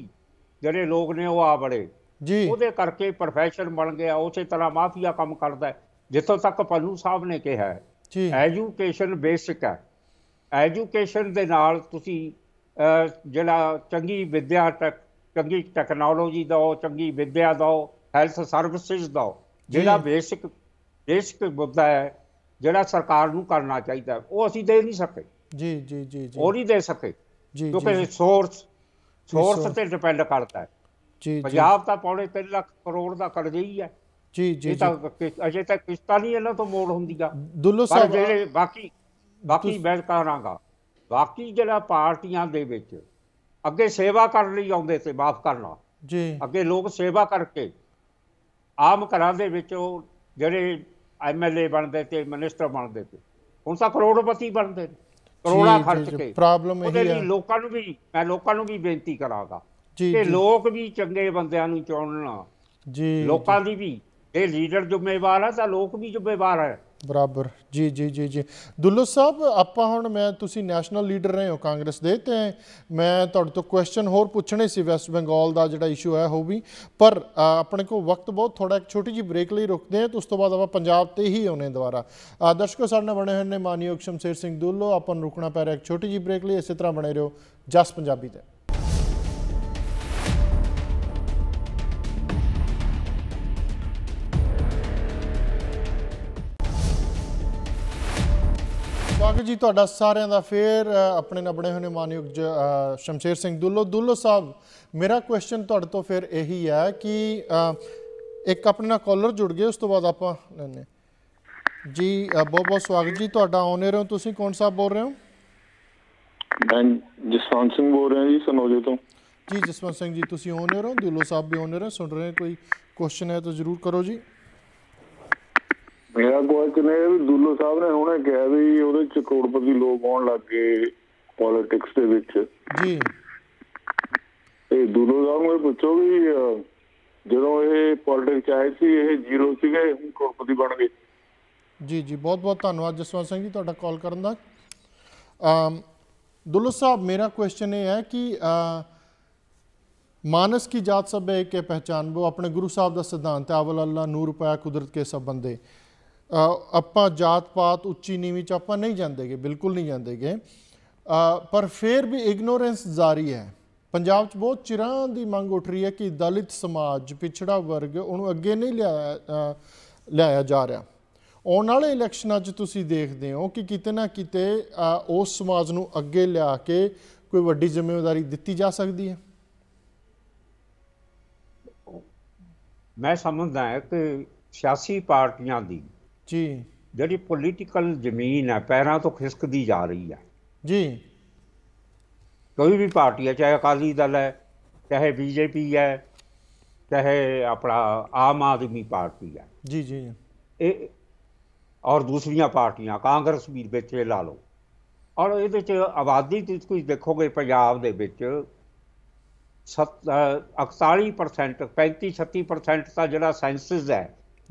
ਜਿਹੜੇ ਲੋਕ ਨੇ ਉਹ ਆ ਬੜੇ ਜੀ ਉਹਦੇ ਕਰਕੇ ਪ੍ਰੋਫੈਸ਼ਨ ਬਣ ਗਿਆ ਉਸੇ ਤਰ੍ਹਾਂ ਮਾਫੀਆ ਕੰਮ ਕਰਦਾ ਜਿੱਥੋਂ ਤੱਕ ਪੱਲੂ ਸਾਹਿਬ ਨੇ ਕਿਹਾ ਹੈ ਐਜੂਕੇਸ਼ਨ ਬੇਸਿਕ ਹੈ ਐਜੂਕੇਸ਼ਨ ਦੇ ਨਾਲ ਤੁਸੀਂ ਜਿਹੜਾ ਚੰਗੀ ਵਿਦਿਆ ਤੱਕ ਚੰਗੀ ਟੈਕਨੋਲੋਜੀ ਦਾ ਚੰਗੀ ਵਿਦਿਆ ਦਾ ਹੈਲਥ ਸਰਵਿਸਿਜ਼ ਦਾ ਜਿਹੜਾ ਬੇਸਿਕ ਬੇਸਿਕ ਦਾ ਮੁੱਦਾ ਹੈ ਜਿਹੜਾ ਸਰਕਾਰ ਨੂੰ ਕਰਨਾ ਚਾਹੀਦਾ ਉਹ ਅਸੀਂ ਦੇ ਨਹੀਂ ਸਕਦੇ ਜੀ ਜੀ ਜੀ ਜੀ ਉਹ ਨਹੀਂ ਦੇ ਸਕਦੇ ਜੀ ਕਿਉਂਕਿ ਸੋਰਸ ਸੋਰਸ ਤੇ ਡਿਪੈਂਡ ਕਰਦਾ ਹੈ ਜੀ ਪੰਜਾਬ ਤਾਂ ਪੌਣੇ 3 ਲੱਖ ਕਰੋੜ ਦਾ ਕਰਜ਼ਾ ਹੀ ਹੈ ਜੀ ਜੀ ਇਹ ਤਾਂ ਅਜੇ ਤੱਕ ਕਿਸ਼ਤਾ ਨਹੀਂ ਇਹਨਾਂ ਤੋਂ ਮੋੜ ਹੁੰਦੀ ਆ ਦੁੱਲੋ ਸਾਹਿਬ ਜਿਹੜੇ ਬਾਕੀ ਬਾਕੀ ਮੈਂ ਕਹਾਂਗਾ ਬਾਕੀ ਜਿਹੜਾ ਪਾਰਟੀਆਂ ਦੇ ਵਿੱਚ ਅੱਗੇ ਸੇਵਾ ਕਰਨ ਲਈ ਆਉਂਦੇ ਤੇ ਮਾਫ ਕਰਨਾ ਜੀ ਅੱਗੇ ਲੋਕ ਸੇਵਾ ਕਰਕੇ ਆਮ ਘਰਾਂ ਦੇ ਵਿੱਚ ਉਹ ਜਿਹੜੇ ਐਮਐਲਏ ਬਣਦੇ ਤੇ ਮਿਨਿਸਟਰ ਬਣਦੇ ਤੇ ਹੁਣ ਤਾਂ ਕਰੋੜਪਤੀ ਬਣਦੇ ਨੇ ਕਰੋੜਾ ਖਰਚ ਕੇ ਪ੍ਰੋਬਲਮ ਇਹ ਹੈ ਲੋਕਾਂ ਨੂੰ ਵੀ ਮੈਂ ਲੋਕਾਂ ਨੂੰ ਵੀ ਬੇਨਤੀ ਕਰਾਂਗਾ ਕਿ ਲੋਕ ਵੀ ਚੰਗੇ ਬੰਦਿਆਂ ਨੂੰ ਚੋਣਨਾ ਜੀ ਲੋਕਾਂ ਦੀ ਵੀ ਜੇ ਲੀਡਰ ਜ਼ਿੰਮੇਵਾਰ ਆ ਤਾਂ ਲੋਕ ਵੀ ਜ਼ਿੰਮੇਵਾਰ ਆ ਬਰਾਬਰ ਜੀ ਜੀ ਜੀ ਜੀ ਦੁੱਲੋ ਸਾਹਿਬ ਆਪਾਂ ਹੁਣ ਮੈਂ ਤੁਸੀਂ ਨੈਸ਼ਨਲ ਲੀਡਰ ਰਹੇ ਹੋ ਕਾਂਗਰਸ ਦੇ ਤੇ ਮੈਂ ਤੁਹਾਡੇ ਤੋਂ ਕੁਐਸਚਨ ਹੋਰ ਪੁੱਛਣੇ ਸੀ ਵੈਸਟ ਬੰਗਾਲ ਦਾ ਜਿਹੜਾ ਇਸ਼ੂ ਹੈ ਉਹ ਵੀ ਪਰ ਆਪਣੇ ਕੋਲ ਵਕਤ ਬਹੁਤ ਥੋੜਾ ਇੱਕ ਛੋਟੀ ਜੀ ਬ੍ਰੇਕ ਲਈ ਰੁਕਦੇ ਹਾਂ ਤੇ ਉਸ ਤੋਂ ਬਾਅਦ ਆਪਾਂ ਪੰਜਾਬ ਤੇ ਹੀ ਆਉਨੇ ਦੁਬਾਰਾ ਦਰਸ਼ਕੋ ਸਾਡੇ ਨਾਲ ਬਣੇ ਹੋਏ ਨੇ ਮਾਨਯੋਗ ਸ਼ਮਸ਼ੇਰ ਸਿੰਘ ਦੁੱਲੋ ਆਪਾਂ ਨੂੰ ਰੁਕਣਾ ਪੈ ਰਿਹਾ ਇੱਕ ਛੋਟੀ ਜੀ ਬ੍ਰੇਕ ਲਈ ਇਸੇ ਤਰ੍ਹਾਂ ਬਣੇ ਰਹੋ ਜਸ ਪੰਜਾਬੀ ਤੇ ਸਵਾਗਤ ਜੀ ਤੁਹਾਡਾ ਸਾਰਿਆਂ ਦਾ ਫੇਰ ਆਪਣੇ ਨਾਲ ਬਣੇ ਹੋਣੇ ਮਾਨਯੋਗ ਸ਼ਮਸ਼ੇਰ ਸਿੰਘ ਦੁੱਲੋ ਦੁੱਲੋ ਸਾਹਿਬ ਮੇਰਾ ਕੁਐਸਚਨ ਤੁਹਾਡੇ ਤੋਂ ਫੇਰ ਇਹੀ ਹੈ ਕਿ ਇੱਕ ਆਪਣੇ ਨਾਲ ਕਾਲਰ ਜੁੜ ਗਏ ਉਸ ਤੋਂ ਬਾਅਦ ਆਪਾਂ ਲੈਣੇ ਜੀ ਬਹੁਤ ਬਹੁਤ ਸਵਾਗਤ ਜੀ ਤੁਹਾਡਾ ਆਨਰ ਹੋ ਤੁਸੀਂ ਕੌਣ ਸਾਹਿਬ ਬੋਲ ਰਹੇ ਹੋ ਮੈਂ ਜਸਵੰਤ ਸਿੰਘ ਬੋਲ ਰਿਹਾ ਜੀ ਸਨੋਜੇ ਤੋਂ ਜੀ ਜਸਵੰਤ ਸਿੰਘ ਜੀ ਤੁਸੀਂ ਆਨਰ ਹੋ ਦੁੱਲੋ ਸਾਹਿਬ ਵੀ ਆਨਰ ਹੈ ਸੁਣ ਰਹੇ ਕੋਈ ਕੁਐਸਚਨ ਹੈ ਤਾਂ ਜ਼ਰੂਰ ਕਰੋ ਜੀ ਮੇਰਾ ਕੁਐਸਚਨ ਇਹ ਵੀ ਦੁੱਲੋ ਸਾਹਿਬ ਨੇ ਹੁਣੇ ਕਿਹਾ ਵੀ ਉਹਦੇ ਚ ਕਰੋੜਪਤੀ ਲੋਕ ਆਉਣ ਲੱਗ ਗਏ ਪੋਲਿਟਿਕਸ ਦੇ ਵਿੱਚ ਜੀ ਇਹ ਦੁੱਲੋ ਸਾਹਿਬ ਨੂੰ ਪੁੱਛੋ ਵੀ ਜਦੋਂ ਇਹ ਪੋਲਿਟਿਕਸ ਆਏ ਸੀ ਇਹ ਜ਼ੀਰੋ ਸੀਗੇ ਹੁਣ ਕਰੋੜਪਤੀ ਬਣ ਗਏ ਜੀ ਜੀ ਬਹੁਤ ਬਹੁਤ ਧੰਨਵਾਦ ਜਸਵੰਤ ਸਿੰਘ ਜੀ ਤੁਹਾਡਾ ਕਾਲ ਕਰਨ ਦਾ ਅਮ ਦੁੱਲੋ ਸਾਹਿਬ ਮੇਰਾ ਕੁਐਸਚਨ ਇਹ ਹੈ ਕਿ ਮਾਨਸ ਕੀ ਜਾਤ ਸਭ ਹੈ ਪਹਿਚਾਨ ਉਹ ਆਪਣੇ ਗੁਰੂ ਸਾਹਿਬ ਦਾ ਸਿਧਾਂਤ ਹੈ ਅਵਲ ਅੱਲਾ ਨੂਰ ਪਾਇਆ ਕੁਦਰਤ ਕੇ ਸਭ ਬੰਦੇ ਆਪਾਂ ਜਾਤ ਪਾਤ ਉੱਚੀ ਨੀਵੀਂ ਚ ਆਪਾਂ ਨਹੀਂ ਜਾਂਦੇਗੇ ਬਿਲਕੁਲ ਨਹੀਂ ਜਾਂਦੇਗੇ ਪਰ ਫੇਰ ਵੀ ਇਗਨੋਰੈਂਸ ਜ਼ਾਰੀ ਹੈ ਪੰਜਾਬ 'ਚ ਬਹੁਤ ਚਿਰਾਂ ਦੀ ਮੰਗ ਉੱਠ ਰਹੀ ਹੈ ਕਿ ਦਲਿਤ ਸਮਾਜ ਪਿਛੜਾ ਵਰਗ ਉਹਨੂੰ ਅੱਗੇ ਨਹੀਂ ਲਿਆਇਆ ਲਿਆਇਆ ਜਾ ਰਿਹਾ ਆਉਣ ਵਾਲੇ ਇਲੈਕਸ਼ਨਾਂ 'ਚ ਤੁਸੀਂ ਦੇਖਦੇ ਹੋ ਕਿ ਕਿਤੇ ਨਾ ਕਿਤੇ ਉਸ ਸਮਾਜ ਨੂੰ ਅੱਗੇ ਲਿਆ ਕੇ ਕੋਈ ਵੱਡੀ ਜ਼ਿੰਮੇਵਾਰੀ ਦਿੱਤੀ ਜਾ ਸਕਦੀ ਹੈ ਮੈਂ ਸਮਝਦਾ ਹਾਂ ਕਿ ਸਿਆਸੀ ਪਾਰਟੀਆਂ ਦੀ ਜੀ ਜਿਹੜੀ ਪੋਲੀਟੀਕਲ ਜ਼ਮੀਨ ਹੈ ਪੈਰਾਂ ਤੋਂ ਖਿਸਕਦੀ ਜਾ ਰਹੀ ਹੈ ਜੀ ਕੋਈ ਵੀ ਪਾਰਟੀ ਹੈ ਚਾਹੇ ਅਕਾਲੀ ਦਲ ਹੈ ਚਾਹੇ ਬੀਜੇਪੀ ਹੈ ਚਾਹੇ ਆਪਣਾ ਆਮ ਆਦਮੀ ਪਾਰਟੀ ਹੈ ਜੀ ਜੀ ਇਹ ਔਰ ਦੂਸਰੀਆਂ ਪਾਰਟੀਆਂ ਕਾਂਗਰਸ ਵੀ ਵਿੱਚ ਲਾ ਲਓ ਔਰ ਇਹਦੇ ਚ ਆਬਾਦੀ ਤੁਸੀਂ ਦੇਖੋਗੇ ਪੰਜਾਬ ਦੇ ਵਿੱਚ 41% 35 36% ਤਾਂ ਜਿਹੜਾ ਸੈਂਸਸ ਹੈ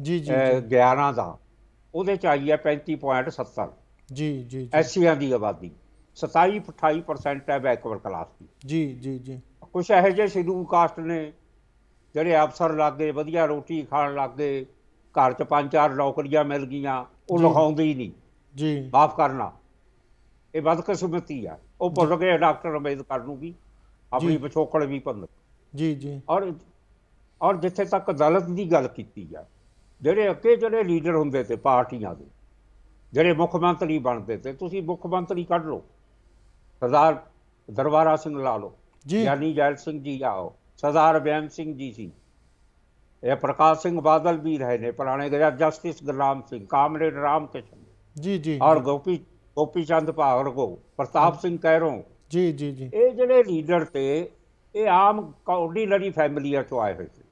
ਜੀ ਜੀ 11 ਦਾ ਉਹਦੇ ਚ ਆਈ ਹੈ 35.70 ਜੀ ਜੀ ਐਸਸੀਆਂ ਦੀ ਆਬਾਦੀ 27-28% ਹੈ ਬੈਕਵਰਡ ਕਲਾਸ ਦੀ ਜੀ ਜੀ ਜੀ ਕੁਝ ਇਹੋ ਜਿਹੇ ਸ਼ਡਿਊਲ ਕਾਸਟ ਨੇ ਜਿਹੜੇ ਅਫਸਰ ਲੱਗੇ ਵਧੀਆ ਰੋਟੀ ਖਾਣ ਲੱਗੇ ਘਰ 'ਚ ਪੰਜ ਚਾਰ ਨੌਕਰੀਆਂ ਮਿਲ ਗਈਆਂ ਉਹ ਲਗਾਉਂਦੇ ਹੀ ਨਹੀਂ ਜੀ ਮਾਫ ਕਰਨਾ ਇਹ ਬਦਕਿਸਮਤੀ ਆ ਉਹ ਭੁੱਲ ਗਏ ਡਾਕਟਰ ਅੰਬੇਦਕਰ ਕਰ ਲੂਗੀ ਆਪਣੀ ਪਛੋਕੜ ਵੀ ਭੁੱਲ ਜੀ ਜੀ ਔਰ ਔਰ ਜਿੱਥੇ ਤੱਕ ਅਦਾਲਤ ਦੀ ਗੱਲ ਕੀਤੀ ਆ ਜਿਹੜੇ ਅੱਕੇ ਜਿਹੜੇ ਲੀਡਰ ਹੁੰਦੇ ਤੇ ਪਾਰਟੀਆਂ ਦੇ ਜਿਹੜੇ ਮੁੱਖ ਮੰਤਰੀ ਬਣਦੇ ਤੇ ਤੁਸੀਂ ਮੁੱਖ ਮੰਤਰੀ ਕੱਢ ਲਓ ਸਰਦਾਰ ਦਰਬਾਰਾ ਸਿੰਘ ਲਾ ਲਓ ਯਾਨੀ ਜੈਲ ਸਿੰਘ ਜੀ ਆਓ ਸਰਦਾਰ ਬਿਆਨ ਸਿੰਘ ਜੀ ਸੀ ਇਹ ਪ੍ਰਕਾਸ਼ ਸਿੰਘ ਬਾਦਲ ਵੀ ਰਹੇ ਨੇ ਪੁਰਾਣੇ ਗਜਾ ਜਸਟਿਸ ਗੁਰਨਾਮ ਸਿੰਘ ਕਾਮਰੇਡ ਰਾਮ ਕਿਸ਼ਨ ਜੀ ਜੀ ਔਰ ਗੋਪੀ ਗੋਪੀ ਚੰਦ ਭਾਗਰ ਕੋ ਪ੍ਰਤਾਪ ਸਿੰਘ ਕਹਿਰੋਂ ਜੀ ਜੀ ਜੀ ਇਹ ਜਿਹੜੇ ਲੀਡਰ ਤੇ ਇਹ ਆਮ ਲੜੀ ਫੈਮਲੀਆਂ ਤੋਂ ਆਏ ਹੋਏ ਸੀ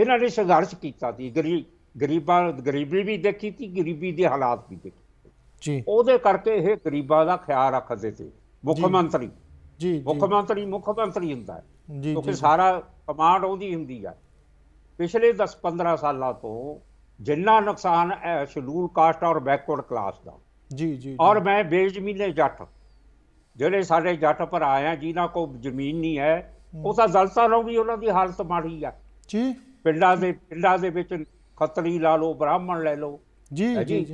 ਇਹਨਾਂ ਨੇ ਸੰਘਰਸ਼ ਕੀਤਾ ਸੀ ਗਰੀਬ ਗਰੀਬਾਂ ਗਰੀਬੀ ਵੀ ਦੇਖੀ ਸੀ ਗਰੀਬੀ ਦੇ ਹਾਲਾਤ ਵੀ ਦੇਖੇ ਜੀ ਉਹਦੇ ਕਰਕੇ ਇਹ ਗਰੀਬਾਂ ਦਾ ਖਿਆਲ ਰੱਖਦੇ ਸੀ ਮੁੱਖ ਮੰਤਰੀ ਜੀ ਮੁੱਖ ਮੰਤਰੀ ਮੁੱਖ ਮੰਤਰੀ ਹੁੰਦਾ ਹੈ ਕਿਉਂਕਿ ਸਾਰਾ ਕਮਾਂਡ ਉਹਦੀ ਹੁੰਦੀ ਹੈ ਪਿਛਲੇ 10-15 ਸਾਲਾਂ ਤੋਂ ਜਿੰਨਾ ਨੁਕਸਾਨ ਹੈ ਸ਼ਡਿਊਲ ਕਾਸਟ ਔਰ ਬੈਕਵਰਡ ਕਲਾਸ ਦਾ ਜੀ ਜੀ ਔਰ ਮੈਂ ਬੇਜ਼ਮੀਨੇ ਜੱਟ ਜਿਹੜੇ ਸਾਡੇ ਜੱਟ ਆਏ ਆ ਜਿਨ੍ਹਾਂ ਕੋ ਜ਼ਮੀਨ ਨਹੀਂ ਹੈ ਉਹ ਤਾਂ ਦਲਤਾਂ ਨੂੰ ਵੀ ਉਹਨਾਂ ਦੀ ਹਾਲਤ ਮਾੜੀ ਆ ਜੀ ਪਿੰਡਾਂ ਦੇ ਪਿੰਡਾਂ ਦੇ ਵਿੱਚ ਖਤਰੀ ਲਾ લો ਬ੍ਰਾਹਮਣ ਲੈ લો ਜੀ ਜੀ